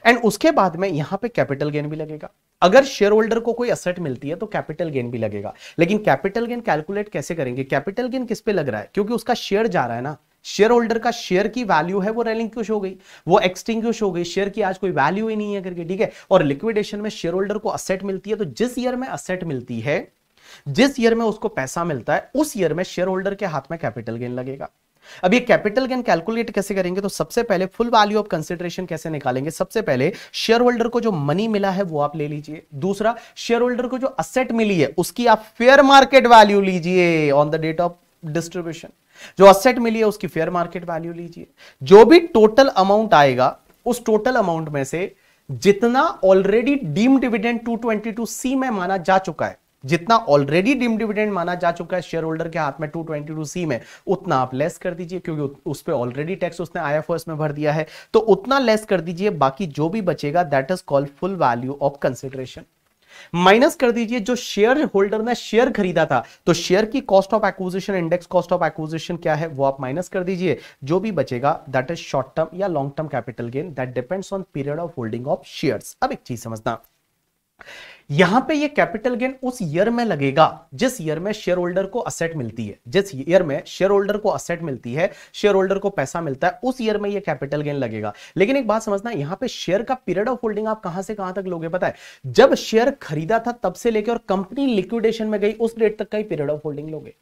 and उसके बाद में यहां पे कैपिटल गेन भी लगेगा अगर शेयर होल्डर को कोई असेट मिलती है तो कैपिटल गेन भी लगेगा लेकिन कैपिटल गेन कैलकुलेट कैसे करेंगे कैपिटल गेन किस पे लग रहा है क्योंकि उसका शेयर जा रहा है ना शेयर होल्डर का शेयर की वैल्यू है वो रेलिंक्विश हो गई वो एक्सटिंग्विश हो गई शेयर की आज कोई वैल्यू ही नहीं है करके ठीक है और लिक्विडेशन में शेयर होल्डर को असेट मिलती है तो जिस ईयर में असेट मिलती है जिस ईयर में उसको पैसा मिलता है उस ईयर में शेयर होल्डर के हाथ में कैपिटल गेन लगेगा अब ये कैपिटल गेन कैलकुलेट कैसे करेंगे तो सबसे पहले फुल वैल्यू ऑफ कंसिडरेशन कैसे निकालेंगे सबसे पहले शेयर होल्डर को जो मनी मिला है वो आप ले लीजिए दूसरा शेयर होल्डर को जो असेट मिली है उसकी आप फेयर मार्केट वैल्यू लीजिए on the date of distribution जो असेट मिली है उसकी फेयर मार्केट वैल्यू लीजिए जो भी टोटल अमाउंट आएगा उस टोटल अमाउंट में से जितना ऑलरेडी डीम डिविडेंड 222 सी में माना जा चुका है जितना ऑलरेडी डिम डिविडेंड माना जा चुका है शेयर होल्डर के हाथ में टू ट्वेंटी टू सी में उतना आप लेस कर दीजिए क्योंकि उस पर ऑलरेडी टैक्स उसने आई में भर दिया है तो उतना लेस कर दीजिए बाकी जो भी बचेगा that is called full value of consideration minus कर दीजिए जो शेयर होल्डर ने शेयर खरीदा था तो शेयर की cost of acquisition index cost of acquisition क्या है वो आप माइनस कर दीजिए जो भी बचेगा दैट इज शॉर्ट टर्म या long term capital gain that depends on period of holding of share अब एक चीज समझना यहां पे ये कैपिटल गेन उस ईयर में लगेगा जिस ईयर में शेयर होल्डर को असेट मिलती है जिस ईयर में शेयर होल्डर को असेट मिलती है शेयर होल्डर को पैसा मिलता है उस ईयर में ये कैपिटल गेन लगेगा लेकिन एक बात समझना यहां पे शेयर का पीरियड ऑफ होल्डिंग आप कहां से कहां तक लोगे पता है जब शेयर खरीदा था तब से लेकर और कंपनी लिक्विडेशन में गई उस डेट तक का ही पीरियड ऑफ होल्डिंग लोगे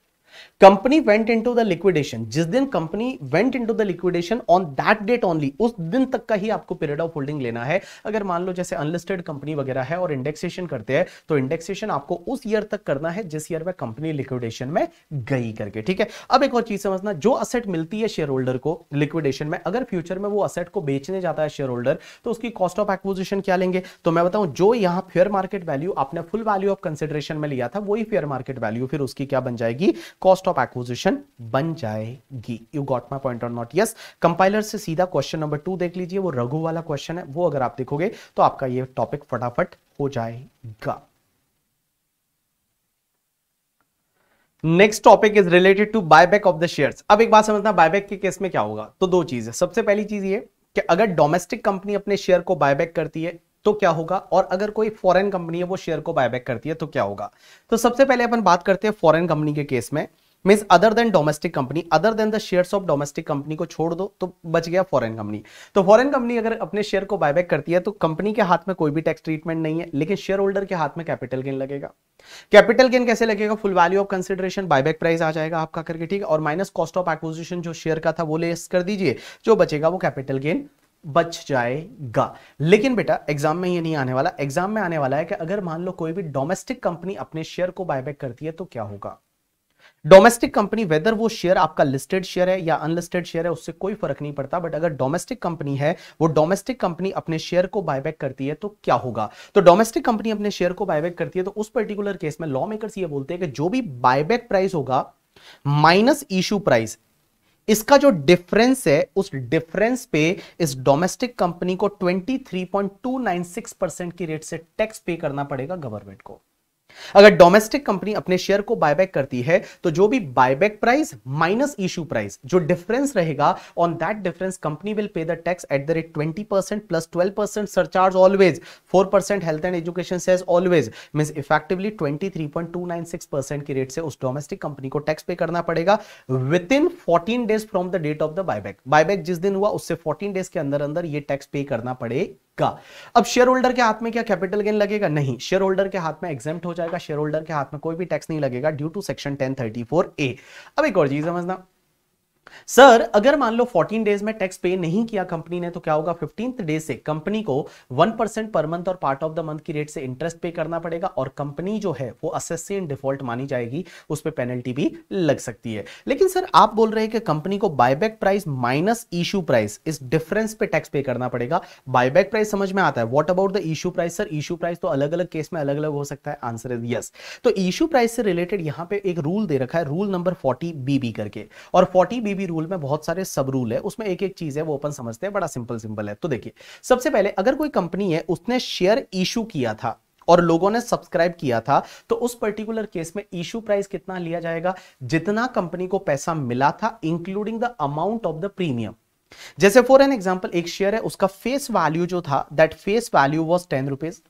company went into the liquidation जिस दिन company went into the liquidation on that date only उस दिन तक का ही आपको पीरियड ऑफ होल्डिंग लेना है अगर मान लो जैसे अनलिस्टेड कंपनी वगैरह है और इंडेक्सेशन करते हैं तो इंडेक्सेशन आपको उस ईयर तक करना है जिस ईयर में कंपनी लिक्विडेशन में गई करके ठीक है अब एक और चीज समझना जो असेट मिलती है शेयर होल्डर को लिक्विडेशन में अगर फ्यूचर में वो असेट को बेचने जाता है शेयर होल्डर तो उसकी कॉस्ट ऑफ एक्विजिशन क्या लेंगे तो मैं बताऊं जो यहां फेयर मार्केट वैल्यू आपने फुल वैल्यू ऑफ कंसिडरेशन में लिया था वही फेयर मार्केट वैल्यू फिर उसकी क्या बन जाएगी कॉस्ट ऑफ एक्विजिशन बन जाएगी you got my point or not yes compiler से सीधा क्वेश्चन नंबर टू देख लीजिए वो रघु वाला क्वेश्चन है वो अगर आप देखोगे तो आपका ये टॉपिक फटाफट हो जाएगा next topic is related to buyback of the shares अब एक बात समझना बायबैक के केस में क्या होगा तो दो चीज है सबसे पहली चीज ये कि अगर डोमेस्टिक कंपनी अपने शेयर को बायबैक करती है तो क्या होगा और अगर कोई फॉरेन कंपनी है वो शेयर को बायबैक करती है तो क्या होगा तो सबसे पहले अपन बात करते हैं फॉरेन कंपनी के केस में means other than domestic company other than the shares of domestic company को छोड़ दो तो बच गया फॉरेन कंपनी तो फॉरेन कंपनी अगर अपने शेयर को बायबैक करती है तो कंपनी के हाथ में कोई भी टैक्स ट्रीटमेंट नहीं है लेकिन शेयर होल्डर के हाथ में कैपिटल गेन लगेगा कैपिटल गेन कैसे लगेगा full value of consideration buyback price आ जाएगा आपका करके ठीक है और माइनस कॉस्ट ऑफ एक्विजिशन जो शेयर का था वो लेस कर दीजिए जो बचेगा वो कैपिटल गेन बच जाएगा लेकिन बेटा एग्जाम में ये नहीं आने वाला एग्जाम में आने वाला है कि अगर मान लो कोई भी डोमेस्टिक कंपनी अपने शेयर को बायबैक करती है तो क्या होगा डोमेस्टिक कंपनी वेदर वो शेयर आपका लिस्टेड शेयर है या अनलिस्टेड शेयर है उससे कोई फर्क नहीं पड़ता बट अगर डोमेस्टिक कंपनी है वो डोमेस्टिक कंपनी अपने शेयर को बायबैक करती है तो क्या होगा तो डोमेस्टिक कंपनी अपने शेयर को बायबैक करती है तो उस पर्टिकुलर केस में लॉ मेकर्स ये बोलते हैं कि जो भी बायबैक प्राइस होगा माइनस इशू प्राइस इसका जो डिफरेंस है उस डिफरेंस पे इस डोमेस्टिक कंपनी को 23.296 परसेंट की रेट से टैक्स पे करना पड़ेगा गवर्नमेंट को अगर डोमेस्टिक कंपनी अपने शेयर को बायबैक करती है तो जो भी buyback price minus issue price जो डिफरेंस रहेगा on that difference company will pay the tax at the rate twenty percent plus twelve percent surcharge always four percent health and education cess always mean effectively twenty three point two nine six percent की rate से उस domestic company को tax pay करना पड़ेगा with in fourteen days from the date of the buyback buyback जिस दिन हुआ उससे फोर्टीन डेज के अंदर अंदर यह टैक्स पे करना पड़ेगा का अब शेयर होल्डर के हाथ में क्या कैपिटल गेन लगेगा नहीं शेयर होल्डर के हाथ में एग्जाम हो जाएगा शेयर होल्डर के हाथ में कोई भी टैक्स नहीं लगेगा due to section four A अब एक और चीज समझना सर अगर मान लो 14 डेज में टैक्स पे नहीं किया कंपनी ने तो क्या होगा फिफ्टींथ डे से कंपनी को 1 परसेंट पर month or part of the month की रेट से इंटरेस्ट पे करना पड़ेगा और कंपनी जो है वो असेसी इन डिफॉल्ट मानी जाएगी उस पर पेनल्टी भी लग सकती है लेकिन सर आप बोल रहे हैं कि कंपनी को buyback price minus issue price इस डिफरेंस पे टैक्स पे करना पड़ेगा बायबैक प्राइस समझ में आता है what about the issue price sir issue price तो अलग अलग केस में अलग अलग हो सकता है आंसर इज यस तो इशू प्राइस से रिलेटेड यहां पे एक रूल दे रखा है रूल नंबर फोर्टी बीबी करके और फोर्टी बीबी भी रूल में बहुत सारे सब रूल है उसमें एक एक चीज है वो अपन समझते हैं बड़ा सिंपल सिंपल है तो देखिए सबसे पहले अगर कोई कंपनी है उसने शेयर इशू किया था और लोगों ने सब्सक्राइब किया था तो उस पर्टिकुलर केस में इशू प्राइस कितना लिया जाएगा जितना कंपनी को पैसा मिला था including the amount of the premium जैसे फॉर एन एग्जाम्पल एक शेयर है उसका फेस वैल्यू जो था that face value was ten rupees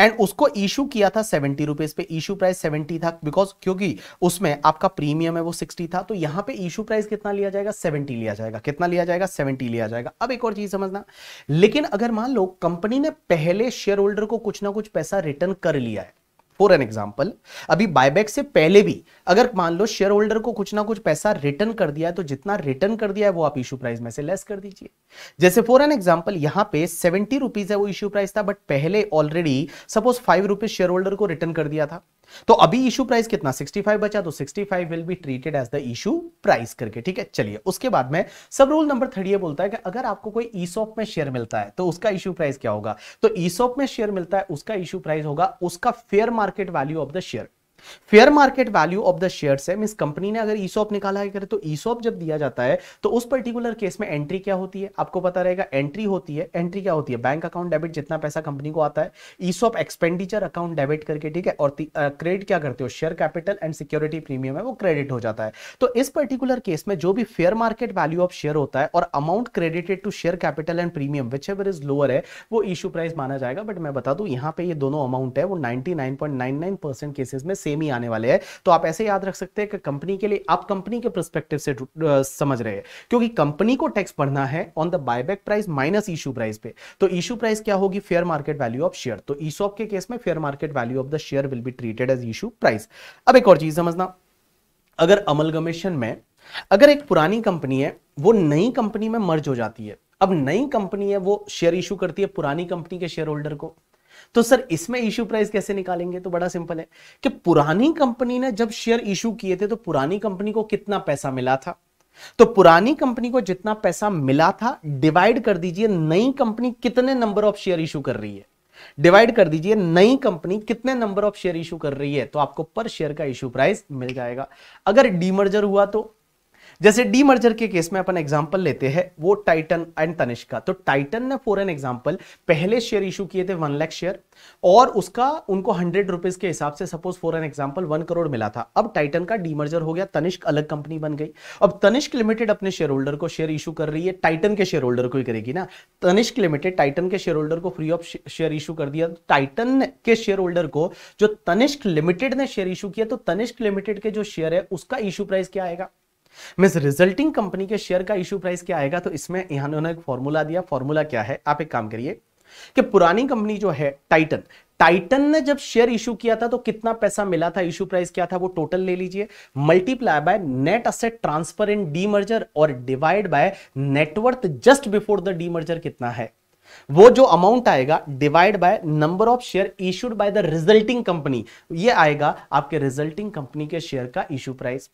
and उसको इशू किया था सेवेंटी रुपीज पे इशू प्राइस सेवेंटी था बिकॉज क्योंकि उसमें आपका प्रीमियम है वो सिक्सटी था तो यहाँ पे इशू प्राइस कितना लिया जाएगा सेवेंटी लिया जाएगा कितना लिया जाएगा सेवेंटी लिया जाएगा अब एक और चीज समझना लेकिन अगर मान लो कंपनी ने पहले शेयर होल्डर को कुछ ना कुछ पैसा रिटर्न कर लिया है फॉर एन एग्जाम्पल अभी बायबैक से पहले भी अगर मान लो शेयर होल्डर को कुछ ना कुछ पैसा रिटर्न कर दिया है तो जितना रिटर्न कर दिया है वो आप इश्यू प्राइस में से लेस कर दीजिए जैसे फॉर एन एग्जाम्पल यहाँ पे सेवेंटी रुपीज है वो इश्यू प्राइस था बट पहले already suppose five rupees share holder को रिटर्न कर दिया था तो अभी इशू प्राइस कितना 65 बचा तो 65 will be treated as the issue price करके ठीक है चलिए उसके बाद में सब रूल नंबर थर्ड ये बोलता है कि अगर आपको कोई ईसॉप में शेयर मिलता है तो उसका इशू प्राइस क्या होगा तो ईसॉप में शेयर मिलता है उसका इशू प्राइस होगा उसका fair market value of the share fair market value of the share है मिस कंपनी ने अगर ईसॉप निकाला है करें तो ईसॉप जब दिया जाता है तो उस पर्टिकुलर केस में एंट्री क्या होती है आपको पता रहेगा एंट्री होती है एंट्री क्या होती है बैंक अकाउंट डेबिट जितना पैसा कंपनी को आता है ईसॉप एक्सपेंडिचर अकाउंट डेबिट करके ठीक है और क्रेडिट क्या करते हो share capital and security premium है वो क्रेडिट हो जाता है तो इस पर्टिकुलर केस में जो भी fair market value of share होता है और amount credited to share capital and premium whichever is lower है वो इश्यू प्राइस माना जाएगा बट मैं बता दू यहाँ पे ये दोनों अमाउंट है वो नाइनटी केसेस में सेम ही आने वाले हैं तो आप ऐसे याद रख सकते हैं कि कंपनी के लिए आप कंपनी के परस्पेक्टिव से समझ रहे हैं क्योंकि कंपनी को टैक्स पढ़ना है on the buyback price minus issue price पे तो इशू प्राइस क्या होगी fair market value of share तो ईसॉप के केस में fair market value of the share will be treated as issue price अब एक और चीज समझना अगर अमलगमेशन में अगर एक पुरानी कंपनी है वो नई कंपनी में मर्ज हो जाती है अब नई कंपनी है वो शेयर इशू करती है पुरानी कंपनी के शेयर होल्डर को तो सर इसमें इश्यू प्राइस कैसे निकालेंगे तो बड़ा सिंपल है कि पुरानी कंपनी ने जब शेयर इशू किए थे तो पुरानी कंपनी को कितना पैसा मिला था तो पुरानी कंपनी को जितना पैसा मिला था डिवाइड कर दीजिए नई कंपनी कितने नंबर ऑफ शेयर इशू कर रही है डिवाइड कर दीजिए नई कंपनी कितने नंबर ऑफ शेयर इशू कर रही है तो आपको पर शेयर का इशू प्राइस मिल जाएगा अगर डीमर्जर हुआ तो जैसे डी मर्जर के केस में अपन एग्जाम्पल लेते हैं वो टाइटन एंड तनिष्का तो टाइटन ने फॉर एन एग्जाम्पल पहले शेयर इशू किए थे वन लाख शेयर और उसका उनको हंड्रेड रुपीज के हिसाब से suppose for an example one crore मिला था अब टाइटन का डी मर्जर हो गया तनिष्क अलग कंपनी बन गई अब तनिष्क लिमिटेड अपने शेयर होल्डर को शेयर इशू कर रही है टाइटन के शेयर होल्डर को ही करेगी ना तनिष्क लिमिटेड टाइटन के शेयर होल्डर को फ्री ऑफ शेयर इशू कर दिया टाइटन के शेयर होल्डर को जो तनिष्क लिमिटेड ने शेयर इशू किया तो तनिष्क लिमिटेड के जो शेयर है उसका इशू प्राइस क्या आएगा मिस रिजल्टिंग कंपनी के शेयर का इश्यू प्राइस क्या आएगा तो इसमें यहां उन्होंने एक फॉर्मूला दिया फॉर्मूला क्या है आप एक काम करिए कि पुरानी कंपनी जो है टाइटन टाइटन ने जब शेयर इशू किया था तो कितना पैसा मिला था इशू प्राइस क्या था वो टोटल ले लीजिए multiply by net asset transfer in the merger और divide by net worth just before the D merger कितना है वो जो अमाउंट आएगा divide by number of share issued by the resulting company ये आएगा आपके रिजल्टिंग कंपनी के शेयर का इशू प्राइस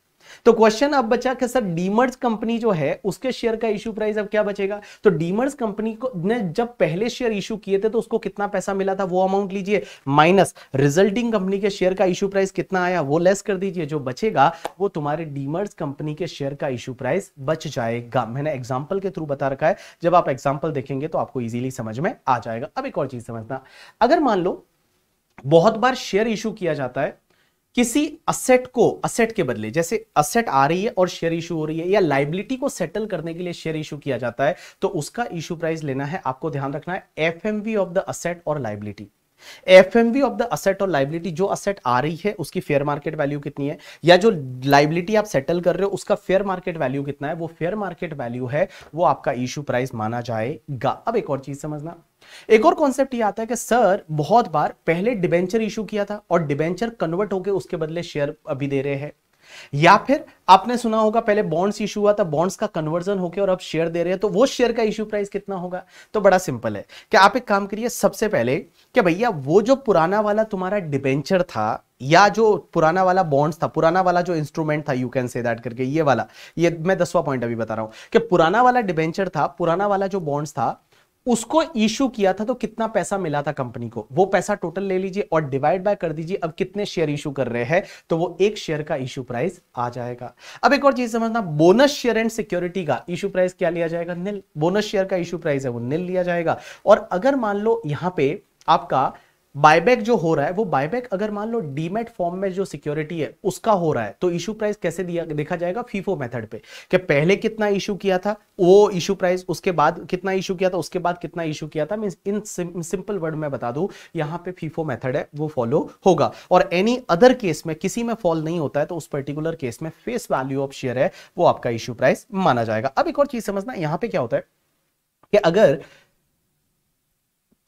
तो क्वेश्चन अब बचा कि सर डीमर्स कंपनी जो है उसके शेयर का इश्यू प्राइस अब क्या बचेगा तो डीमर्स कंपनी को ने जब पहले शेयर इशू किए थे तो उसको कितना पैसा मिला था वो अमाउंट लीजिए माइनस रिजल्टिंग कंपनी के शेयर का इशू प्राइस कितना आया वो लेस कर दीजिए जो बचेगा वो तुम्हारे डीमर्स कंपनी के शेयर का इशू प्राइस बच जाएगा मैंने एग्जाम्पल के थ्रू बता रखा है जब आप एग्जाम्पल देखेंगे तो आपको ईजिली समझ में आ जाएगा अब एक और चीज समझना अगर मान लो बहुत बार शेयर इशू किया जाता है किसी असेट को असेट के बदले जैसे असेट आ रही है और शेयर इशू हो रही है या लाइबिलिटी को सेटल करने के लिए शेयर इशू किया जाता है तो उसका इशू प्राइस लेना है आपको ध्यान रखना है एफ ऑफ द असेट और liability F of the asset और लाइबिलिटी जो असेट आ रही है उसकी फेयर मार्केट वैल्यू कितनी है या जो लाइबिलिटी आप सेटल कर रहे हो उसका फेयर मार्केट वैल्यू कितना है वो फेयर मार्केट वैल्यू है वो आपका इशू प्राइस माना जाएगा अब एक और चीज समझना एक और कॉन्सेप्ट ये आता है कि सर बहुत बार पहले डिबेंचर इशू किया था और डिबेंचर कन्वर्ट होकर उसके बदले शेयर अभी दे रहे हैं या फिर आपने सुना होगा पहले बॉन्ड्स इशू हुआ था बॉन्ड्स का कन्वर्जन होकर और अब शेयर दे रहे हैं तो वो शेयर का इशू प्राइस कितना होगा तो बड़ा सिंपल है कि आप एक काम करिए सबसे पहले कि भैया वो जो पुराना वाला तुम्हारा डिबेंचर था या जो पुराना वाला बॉन्ड्स था पुराना वाला जो इंस्ट्रूमेंट था यू कैन से दैट करके ये वाला ये मैं दसवां पॉइंट अभी बता रहा हूं कि पुराना वाला डिबेंचर था पुराना वाला जो बॉन्ड्स था उसको इशू किया था तो कितना पैसा मिला था कंपनी को वो पैसा टोटल ले लीजिए और डिवाइड बाय कर दीजिए अब कितने शेयर इशू कर रहे हैं तो वो एक शेयर का इशू प्राइस आ जाएगा अब एक और चीज समझना बोनस शेयर एंड सिक्योरिटी का इशू प्राइस क्या लिया जाएगा निल बोनस शेयर का इशू प्राइस है वो निल लिया जाएगा और अगर मान लो यहां पर आपका बायबैक जो हो रहा है वो बायबैक अगर मान लो डीमेट फॉर्म में जो सिक्योरिटी है उसका हो रहा है तो इशू प्राइस कैसे दिया देखा जाएगा फीफो मेथड पे कि पहले कितना इशू किया था वो इशू प्राइस उसके बाद कितना इशू किया था उसके बाद कितना इशू किया था मीन इन सिंपल वर्ड में बता दू यहाँ पे फीफो मेथड है वो फॉलो होगा और एनी अदर केस में किसी में फॉल नहीं होता है तो उस पर्टिकुलर केस में फेस वैल्यू ऑफ शेयर है वो आपका इशू प्राइस माना जाएगा अब एक और चीज समझना यहाँ पे क्या होता है कि अगर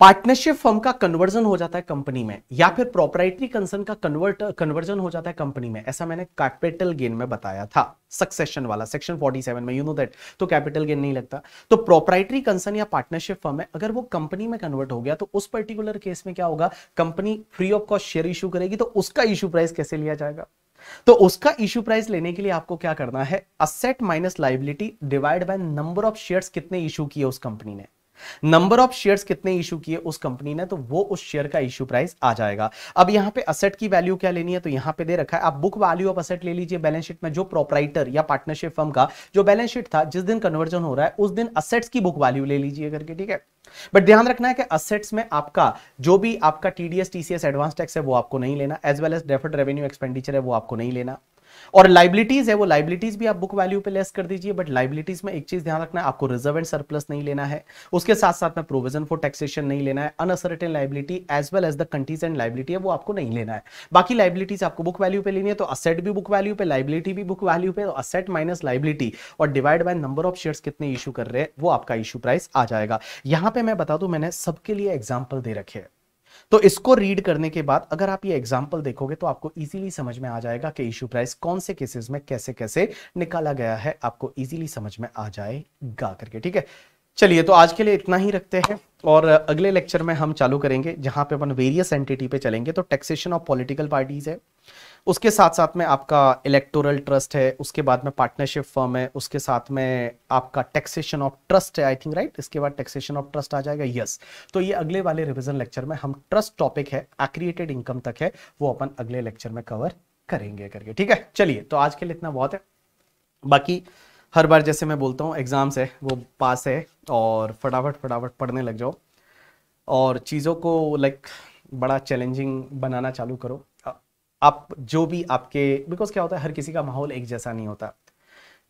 पार्टनरशिप फर्म का कन्वर्जन हो जाता है कंपनी में या फिर प्रोपराइटरी कंसर्न का कन्वर्ट कन्वर्जन हो जाता है कंपनी में ऐसा मैंने कैपिटल गेन में बताया था सक्सेशन वाला सेक्शन 47 में यू नो दैट तो कैपिटल गेन नहीं लगता तो प्रोपराइटरी कंसर्न या पार्टनरशिप फर्म है अगर वो कंपनी में कन्वर्ट हो गया तो उस पर्टिकुलर केस में क्या होगा company free of cost share issue करेगी तो उसका इशू प्राइस कैसे लिया जाएगा तो उसका इश्यू प्राइस लेने के लिए आपको क्या करना है asset minus liability divide by number of shares कितने इशू किए उस कंपनी ने नंबर ऑफ शेयर्स कितने इशू किए उस कंपनी ने तो वो उस शेयर का इशू प्राइस आ जाएगा अब यहां पे असेट की वैल्यू क्या लेनी है तो यहां पे दे रखा है आप बुक वैल्यू ऑफ असेट ले लीजिए बैलेंस शीट में जो प्रोपराइटर या पार्टनरशिप फर्म का जो बैलेंस शीट था जिस दिन कन्वर्जन हो रहा है उस दिन असेट्स की बुक वैल्यू ले लीजिए करके ठीक है बट ध्यान रखना है कि असेट्स में आपका जो भी आपका टीडीएस टीसीएस एडवांस टैक्स है वो आपको नहीं लेना as well as deferred revenue expenditure है वो आपको नहीं लेना और लाइबिलिटीज है वो लाइबिलिटीज भी आप बुक वैल्यू पे लेस कर दीजिए बट लाइबिलिटीज में एक चीज ध्यान रखना है आपको रिजर्व एंड सरप्लस नहीं लेना है उसके साथ साथ में प्रोविजन फॉर टैक्सेशन नहीं लेना है unascertained liability as well as the contingent liability है वो आपको नहीं लेना है बाकी लाइबिलिटीज आपको बुक वैल्यू पे लेनी है तो असेट भी बुक वैल्यू पे लाइबिलिटी भी बुक वैल्यू पे असेट माइनस लाइबिलिटी और divide by number of share कितने इशू कर रहे हैं वो आपका इशू प्राइस आ जाएगा यहां पर मैं बता दू मैंने सबके लिए एग्जाम्पल दे रखे हैं तो इसको रीड करने के बाद अगर आप ये एग्जाम्पल देखोगे तो आपको इजीली समझ में आ जाएगा कि इश्यू प्राइस कौन से केसेस में कैसे कैसे निकाला गया है आपको इजीली समझ में आ जाएगा करके ठीक है चलिए तो आज के लिए इतना ही रखते हैं और अगले लेक्चर में हम चालू करेंगे जहां पे अपन वेरियस एंटिटी पे चलेंगे तो टैक्सेशन ऑफ पॉलिटिकल पार्टीज है उसके साथ साथ में आपका इलेक्टोरल ट्रस्ट है उसके बाद में पार्टनरशिप फर्म है उसके साथ में आपका टैक्सेशन ऑफ ट्रस्ट है आई थिंक राइट इसके बाद टैक्सेशन ऑफ ट्रस्ट आ जाएगा यस तो ये अगले वाले रिविजन लेक्चर में हम ट्रस्ट टॉपिक है एक्रिएटेड इनकम तक है वो अपन अगले लेक्चर में कवर करेंगे करके ठीक है चलिए तो आज के लिए इतना बहुत है बाकी हर बार जैसे मैं बोलता हूँ एग्जाम्स है वो पास है और फटाफट फटाफट पढ़ने लग जाओ और चीज़ों को लाइक बड़ा चैलेंजिंग बनाना चालू करो आप जो भी आपके बिकॉज क्या होता है हर किसी का माहौल एक जैसा नहीं होता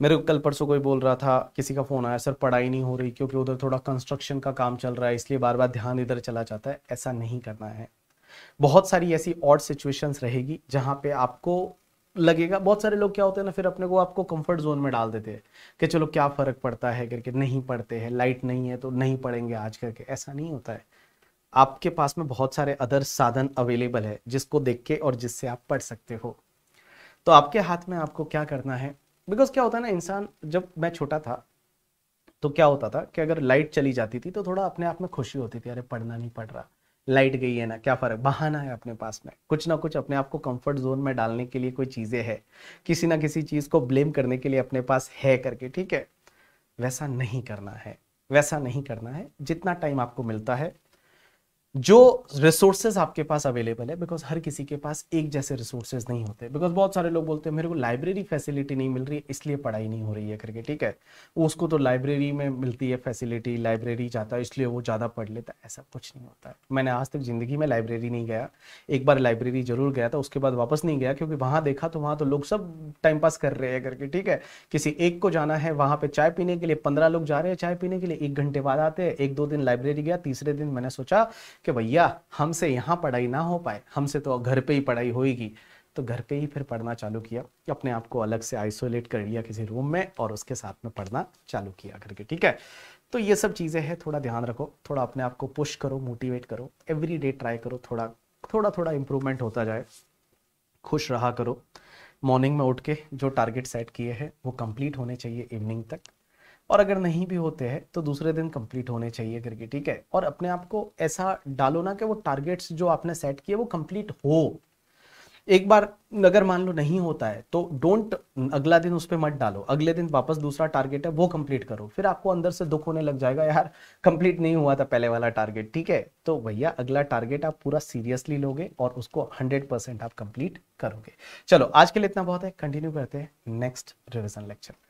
मेरे को कल परसों कोई बोल रहा था किसी का फ़ोन आया सर पढ़ाई नहीं हो रही क्योंकि उधर थोड़ा कंस्ट्रक्शन का काम चल रहा है इसलिए बार बार ध्यान इधर चला जाता है ऐसा नहीं करना है बहुत सारी ऐसी और सिचुएशंस रहेगी जहाँ पे आपको लगेगा बहुत सारे लोग क्या होते हैं ना फिर अपने को आपको कंफर्ट जोन में डाल देते हैं कि चलो क्या फ़र्क पड़ता है करके नहीं पढ़ते हैं लाइट नहीं है तो नहीं पढ़ेंगे आज करके ऐसा नहीं होता है आपके पास में बहुत सारे अदर साधन अवेलेबल है जिसको देख के और जिससे आप पढ़ सकते हो तो आपके हाथ में आपको क्या करना है बिकॉज क्या होता है ना इंसान जब मैं छोटा था तो क्या होता था कि अगर लाइट चली जाती थी तो थोड़ा अपने आप में खुशी होती थी अरे पढ़ना नहीं पड़ रहा लाइट गई है ना क्या फर्क बहाना है अपने पास में कुछ ना कुछ अपने आप को कंफर्ट जोन में डालने के लिए कोई चीज़ें है किसी ना किसी चीज़ को ब्लेम करने के लिए अपने पास है करके ठीक है वैसा नहीं करना है वैसा नहीं करना है जितना टाइम आपको मिलता है जो रिसोर्सेज आपके पास अवेलेबल है बिकॉज हर किसी के पास एक जैसे रिसोर्सेज नहीं होते बिकॉज बहुत सारे लोग बोलते हैं मेरे को लाइब्रेरी फैसिलिटी नहीं मिल रही है इसलिए पढ़ाई नहीं हो रही है करके ठीक है उसको तो लाइब्रेरी में मिलती है फैसिलिटी लाइब्रेरी जाता है इसलिए वो ज़्यादा पढ़ लेता है ऐसा कुछ नहीं होता है मैंने आज तक ज़िंदगी में लाइब्रेरी नहीं गया एक बार लाइब्रेरी जरूर गया था उसके बाद वापस नहीं गया क्योंकि वहाँ देखा तो वहाँ तो लोग सब टाइम पास कर रहे हैं करके ठीक है किसी एक को जाना है वहाँ पर चाय पीने के लिए पंद्रह लोग जा रहे हैं चाय पीने के लिए एक घंटे बाद आते हैं एक दो दिन लाइब्रेरी गया तीसरे दिन मैंने सोचा कि भैया हमसे यहाँ पढ़ाई ना हो पाए हमसे तो घर पे ही पढ़ाई होएगी तो घर पे ही फिर पढ़ना चालू किया अपने आप को अलग से आइसोलेट कर लिया किसी रूम में और उसके साथ में पढ़ना चालू किया करके ठीक है तो ये सब चीज़ें हैं थोड़ा ध्यान रखो थोड़ा अपने आप को पुश करो मोटिवेट करो एवरी डे ट्राई करो थोड़ा थोड़ा थोड़ा इम्प्रूवमेंट होता जाए खुश रहा करो मॉर्निंग में उठ के जो टारगेट सेट किए हैं वो कंप्लीट होने चाहिए इवनिंग तक और अगर नहीं भी होते हैं तो दूसरे दिन कंप्लीट होने चाहिए करके ठीक है और अपने आप को ऐसा डालो ना कि वो टारगेट्स जो आपने सेट किए वो कंप्लीट हो एक बार अगर मान लो नहीं होता है तो डोंट अगला दिन उस पर मत डालो अगले दिन वापस दूसरा टारगेट है वो कंप्लीट करो फिर आपको अंदर से दुख होने लग जाएगा यार कंप्लीट नहीं हुआ था पहले वाला टारगेट ठीक है तो भैया अगला टारगेट आप पूरा सीरियसली लोगे और उसको 100 परसेंट आप कंप्लीट करोगे चलो आज के लिए इतना बहुत है कंटिन्यू करते हैं नेक्स्ट रिविजन लेक्चर